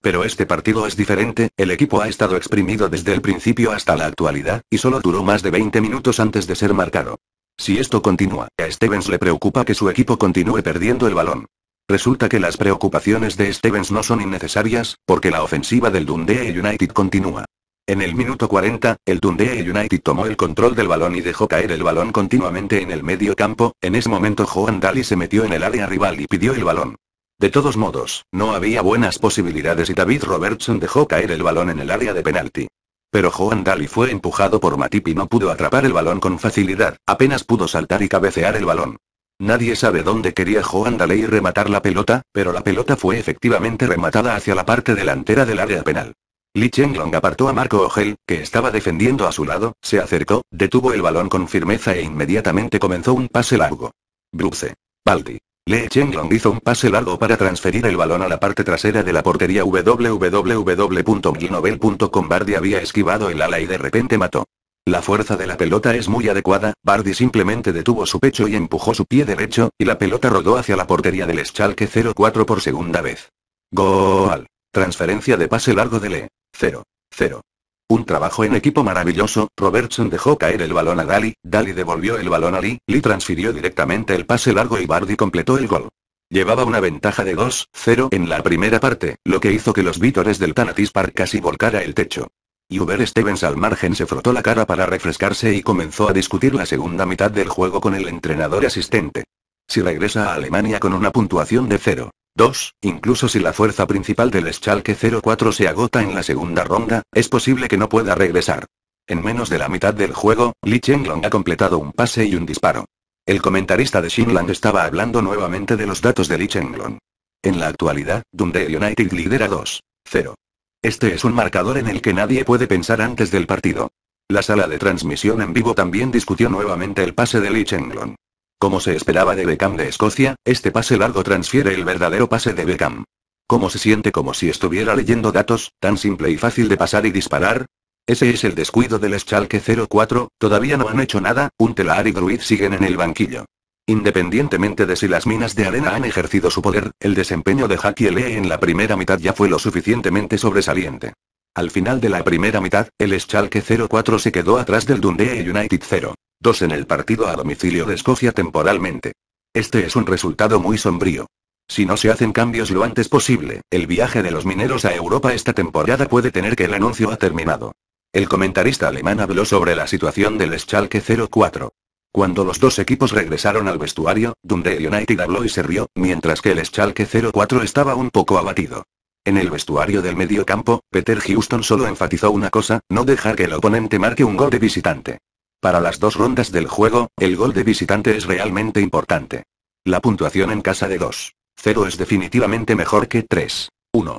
Pero este partido es diferente, el equipo ha estado exprimido desde el principio hasta la actualidad, y solo duró más de 20 minutos antes de ser marcado. Si esto continúa, a Stevens le preocupa que su equipo continúe perdiendo el balón. Resulta que las preocupaciones de Stevens no son innecesarias, porque la ofensiva del Dundee United continúa. En el minuto 40, el Dundee United tomó el control del balón y dejó caer el balón continuamente en el medio campo, en ese momento Joan Daly se metió en el área rival y pidió el balón. De todos modos, no había buenas posibilidades y David Robertson dejó caer el balón en el área de penalti. Pero Joan Daly fue empujado por Matip y no pudo atrapar el balón con facilidad, apenas pudo saltar y cabecear el balón. Nadie sabe dónde quería Joan Daly rematar la pelota, pero la pelota fue efectivamente rematada hacia la parte delantera del área penal. Lee Chenglong apartó a Marco Ogel, que estaba defendiendo a su lado, se acercó, detuvo el balón con firmeza e inmediatamente comenzó un pase largo. Bruce. Baldi. Lee Chenglong hizo un pase largo para transferir el balón a la parte trasera de la portería www.glinovel.com Bardi había esquivado el ala y de repente mató. La fuerza de la pelota es muy adecuada, Bardi simplemente detuvo su pecho y empujó su pie derecho, y la pelota rodó hacia la portería del Schalke 04 por segunda vez. Gol. Transferencia de pase largo de Lee. 0. 0. Un trabajo en equipo maravilloso, Robertson dejó caer el balón a Daly, Dali devolvió el balón a Lee, Lee transfirió directamente el pase largo y Bardi completó el gol. Llevaba una ventaja de 2-0 en la primera parte, lo que hizo que los vítores del Tanatis Park casi volcara el techo. Y Uber Stevens al margen se frotó la cara para refrescarse y comenzó a discutir la segunda mitad del juego con el entrenador asistente. Si regresa a Alemania con una puntuación de 0. 2. Incluso si la fuerza principal del Schalke 04 se agota en la segunda ronda, es posible que no pueda regresar. En menos de la mitad del juego, Lee Chenglong ha completado un pase y un disparo. El comentarista de Shinland estaba hablando nuevamente de los datos de Lee Chenglong. En la actualidad, Dundee United lidera 2-0. Este es un marcador en el que nadie puede pensar antes del partido. La sala de transmisión en vivo también discutió nuevamente el pase de Lee Chenglong. Como se esperaba de Beckham de Escocia, este pase largo transfiere el verdadero pase de Beckham. ¿Cómo se siente como si estuviera leyendo datos, tan simple y fácil de pasar y disparar? Ese es el descuido del Schalke 04, todavía no han hecho nada, telar y Druid siguen en el banquillo. Independientemente de si las minas de arena han ejercido su poder, el desempeño de Haki Lee en la primera mitad ya fue lo suficientemente sobresaliente. Al final de la primera mitad, el Schalke 04 se quedó atrás del Dundee United 0 dos en el partido a domicilio de Escocia temporalmente. Este es un resultado muy sombrío. Si no se hacen cambios lo antes posible, el viaje de los mineros a Europa esta temporada puede tener que el anuncio ha terminado. El comentarista alemán habló sobre la situación del Schalke 04. Cuando los dos equipos regresaron al vestuario, Dundee United habló y se rió, mientras que el Schalke 04 estaba un poco abatido. En el vestuario del mediocampo, Peter Houston solo enfatizó una cosa, no dejar que el oponente marque un gol de visitante. Para las dos rondas del juego, el gol de visitante es realmente importante. La puntuación en casa de 2-0 es definitivamente mejor que 3-1.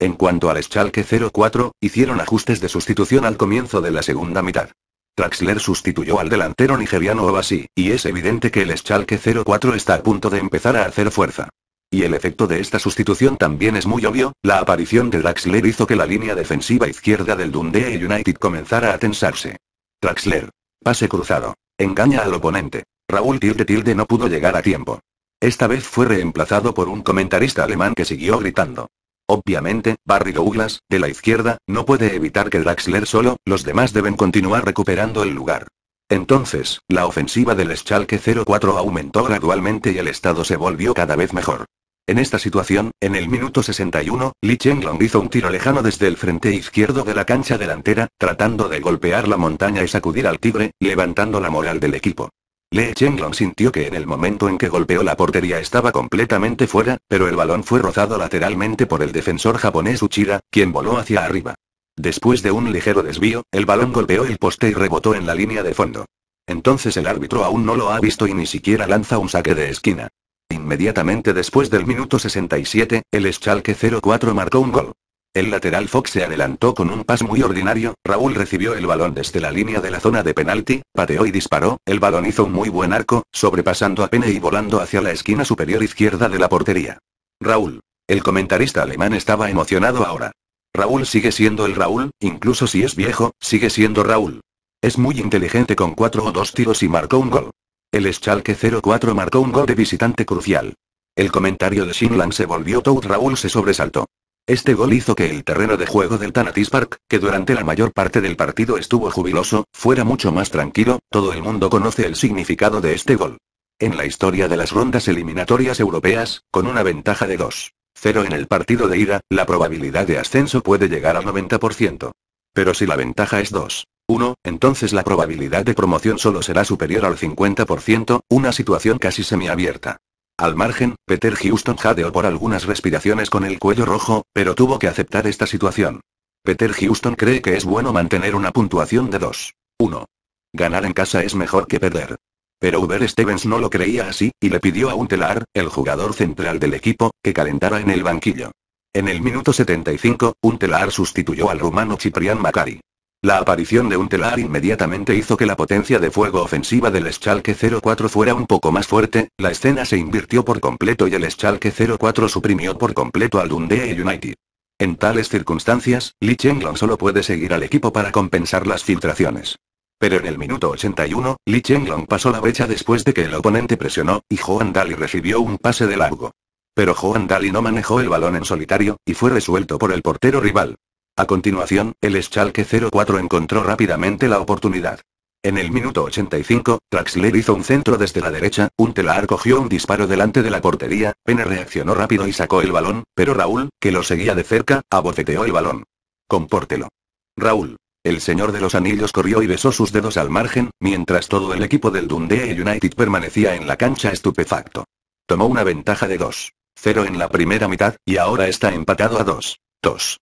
En cuanto al Schalke 0-4, hicieron ajustes de sustitución al comienzo de la segunda mitad. Traxler sustituyó al delantero nigeriano Obasi, y es evidente que el Schalke 04 está a punto de empezar a hacer fuerza. Y el efecto de esta sustitución también es muy obvio, la aparición de Traxler hizo que la línea defensiva izquierda del Dundee United comenzara a tensarse. Traxler. Pase cruzado. Engaña al oponente. Raúl tilde tilde no pudo llegar a tiempo. Esta vez fue reemplazado por un comentarista alemán que siguió gritando. Obviamente, Barry Douglas, de la izquierda, no puede evitar que Draxler solo, los demás deben continuar recuperando el lugar. Entonces, la ofensiva del Schalke 04 aumentó gradualmente y el estado se volvió cada vez mejor. En esta situación, en el minuto 61, Li Chenglong hizo un tiro lejano desde el frente izquierdo de la cancha delantera, tratando de golpear la montaña y sacudir al tigre, levantando la moral del equipo. Lee Chenglong sintió que en el momento en que golpeó la portería estaba completamente fuera, pero el balón fue rozado lateralmente por el defensor japonés Uchira, quien voló hacia arriba. Después de un ligero desvío, el balón golpeó el poste y rebotó en la línea de fondo. Entonces el árbitro aún no lo ha visto y ni siquiera lanza un saque de esquina. Inmediatamente después del minuto 67, el Schalke 04 marcó un gol. El lateral Fox se adelantó con un pas muy ordinario, Raúl recibió el balón desde la línea de la zona de penalti, pateó y disparó, el balón hizo un muy buen arco, sobrepasando a Pene y volando hacia la esquina superior izquierda de la portería. Raúl. El comentarista alemán estaba emocionado ahora. Raúl sigue siendo el Raúl, incluso si es viejo, sigue siendo Raúl. Es muy inteligente con cuatro o dos tiros y marcó un gol. El Schalke 04 marcó un gol de visitante crucial. El comentario de Shinlan se volvió Toad Raúl se sobresaltó. Este gol hizo que el terreno de juego del Tanatis Park, que durante la mayor parte del partido estuvo jubiloso, fuera mucho más tranquilo, todo el mundo conoce el significado de este gol. En la historia de las rondas eliminatorias europeas, con una ventaja de 2-0 en el partido de ida, la probabilidad de ascenso puede llegar al 90%. Pero si la ventaja es 2. 1, entonces la probabilidad de promoción solo será superior al 50%, una situación casi semiabierta. Al margen, Peter Houston jadeó por algunas respiraciones con el cuello rojo, pero tuvo que aceptar esta situación. Peter Houston cree que es bueno mantener una puntuación de 2. 1. Ganar en casa es mejor que perder. Pero Uber Stevens no lo creía así, y le pidió a Untelar, el jugador central del equipo, que calentara en el banquillo. En el minuto 75, Untelar sustituyó al rumano Ciprian Macari. La aparición de un telar inmediatamente hizo que la potencia de fuego ofensiva del Schalke 04 fuera un poco más fuerte, la escena se invirtió por completo y el Schalke 04 suprimió por completo al Dundee United. En tales circunstancias, Li Chenglong solo puede seguir al equipo para compensar las filtraciones. Pero en el minuto 81, Lee Chenglong pasó la brecha después de que el oponente presionó, y Joan Daly recibió un pase de largo. Pero Joan Dali no manejó el balón en solitario, y fue resuelto por el portero rival. A continuación, el Schalke 04 encontró rápidamente la oportunidad. En el minuto 85, Traxler hizo un centro desde la derecha, un Telar cogió un disparo delante de la portería, Pene reaccionó rápido y sacó el balón, pero Raúl, que lo seguía de cerca, abofeteó el balón. Compórtelo. Raúl. El señor de los anillos corrió y besó sus dedos al margen, mientras todo el equipo del Dundee United permanecía en la cancha estupefacto. Tomó una ventaja de 2-0 en la primera mitad, y ahora está empatado a 2-2.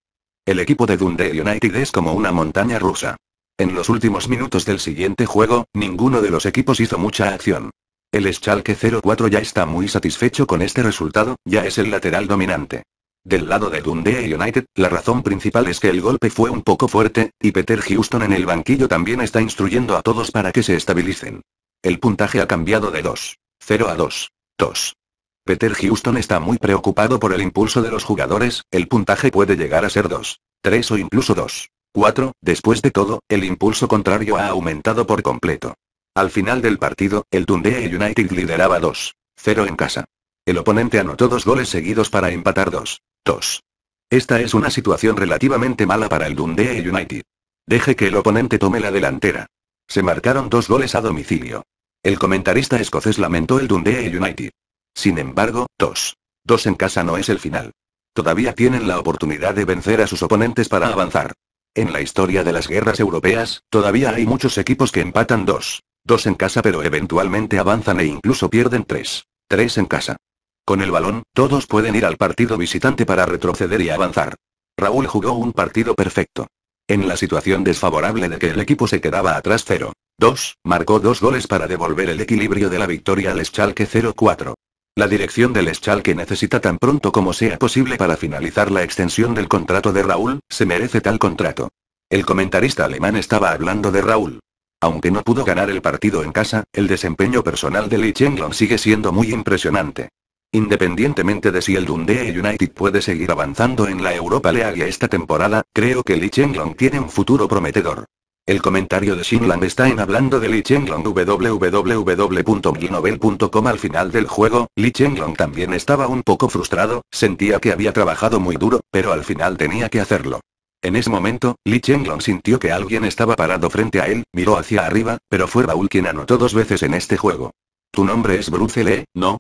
El equipo de Dundee United es como una montaña rusa. En los últimos minutos del siguiente juego, ninguno de los equipos hizo mucha acción. El Schalke 04 ya está muy satisfecho con este resultado, ya es el lateral dominante. Del lado de Dundee United, la razón principal es que el golpe fue un poco fuerte, y Peter Houston en el banquillo también está instruyendo a todos para que se estabilicen. El puntaje ha cambiado de 2. 0 a 2. 2. Peter Houston está muy preocupado por el impulso de los jugadores, el puntaje puede llegar a ser 2, 3 o incluso 2, 4, después de todo, el impulso contrario ha aumentado por completo. Al final del partido, el Dundee United lideraba 2, 0 en casa. El oponente anotó dos goles seguidos para empatar 2, 2. Esta es una situación relativamente mala para el Dundee United. Deje que el oponente tome la delantera. Se marcaron dos goles a domicilio. El comentarista escocés lamentó el Dundee United. Sin embargo, 2. 2 en casa no es el final. Todavía tienen la oportunidad de vencer a sus oponentes para avanzar. En la historia de las guerras europeas, todavía hay muchos equipos que empatan 2. 2 en casa pero eventualmente avanzan e incluso pierden 3. 3 en casa. Con el balón, todos pueden ir al partido visitante para retroceder y avanzar. Raúl jugó un partido perfecto. En la situación desfavorable de que el equipo se quedaba atrás 0. 2, marcó dos goles para devolver el equilibrio de la victoria al Schalke 0-4. La dirección del Schalke que necesita tan pronto como sea posible para finalizar la extensión del contrato de Raúl, se merece tal contrato. El comentarista alemán estaba hablando de Raúl. Aunque no pudo ganar el partido en casa, el desempeño personal de Lee Chenglong sigue siendo muy impresionante. Independientemente de si el Dundee United puede seguir avanzando en la Europa League esta temporada, creo que Lee Chenglong tiene un futuro prometedor. El comentario de Shinlan está en hablando de Li Chenglong al final del juego, Li Chenglong también estaba un poco frustrado, sentía que había trabajado muy duro, pero al final tenía que hacerlo. En ese momento, Li Chenglong sintió que alguien estaba parado frente a él, miró hacia arriba, pero fue Raúl quien anotó dos veces en este juego. Tu nombre es Bruce Lee, ¿no?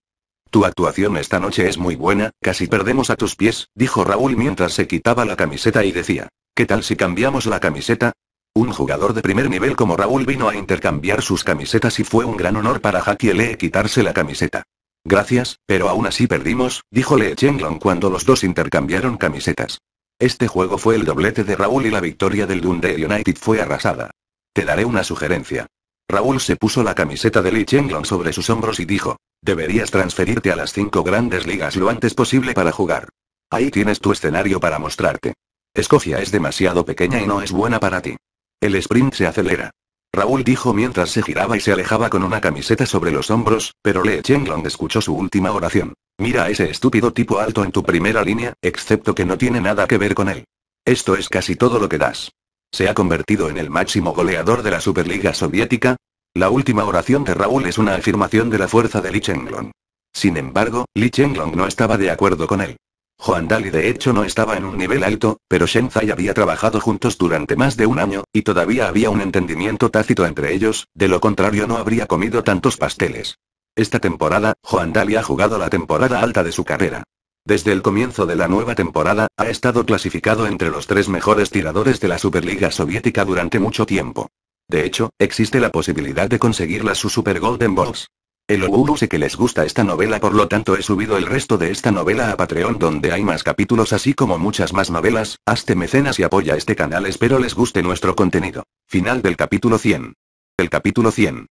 Tu actuación esta noche es muy buena, casi perdemos a tus pies, dijo Raúl mientras se quitaba la camiseta y decía. ¿Qué tal si cambiamos la camiseta? Un jugador de primer nivel como Raúl vino a intercambiar sus camisetas y fue un gran honor para Lee quitarse la camiseta. Gracias, pero aún así perdimos, dijo Lee Chenglong cuando los dos intercambiaron camisetas. Este juego fue el doblete de Raúl y la victoria del Dundee United fue arrasada. Te daré una sugerencia. Raúl se puso la camiseta de Lee Chenglong sobre sus hombros y dijo, deberías transferirte a las cinco grandes ligas lo antes posible para jugar. Ahí tienes tu escenario para mostrarte. Escocia es demasiado pequeña y no es buena para ti. El sprint se acelera. Raúl dijo mientras se giraba y se alejaba con una camiseta sobre los hombros, pero Lee Chenglong escuchó su última oración. Mira a ese estúpido tipo alto en tu primera línea, excepto que no tiene nada que ver con él. Esto es casi todo lo que das. Se ha convertido en el máximo goleador de la Superliga Soviética. La última oración de Raúl es una afirmación de la fuerza de Lee Chenglong. Sin embargo, Lee Chenglong no estaba de acuerdo con él. Juan Dali de hecho no estaba en un nivel alto, pero Zai había trabajado juntos durante más de un año, y todavía había un entendimiento tácito entre ellos, de lo contrario no habría comido tantos pasteles. Esta temporada, Juan Dali ha jugado la temporada alta de su carrera. Desde el comienzo de la nueva temporada, ha estado clasificado entre los tres mejores tiradores de la Superliga Soviética durante mucho tiempo. De hecho, existe la posibilidad de conseguir su Super Golden Balls. El sé que les gusta esta novela por lo tanto he subido el resto de esta novela a Patreon donde hay más capítulos así como muchas más novelas, hazte mecenas y apoya este canal espero les guste nuestro contenido. Final del capítulo 100. El capítulo 100.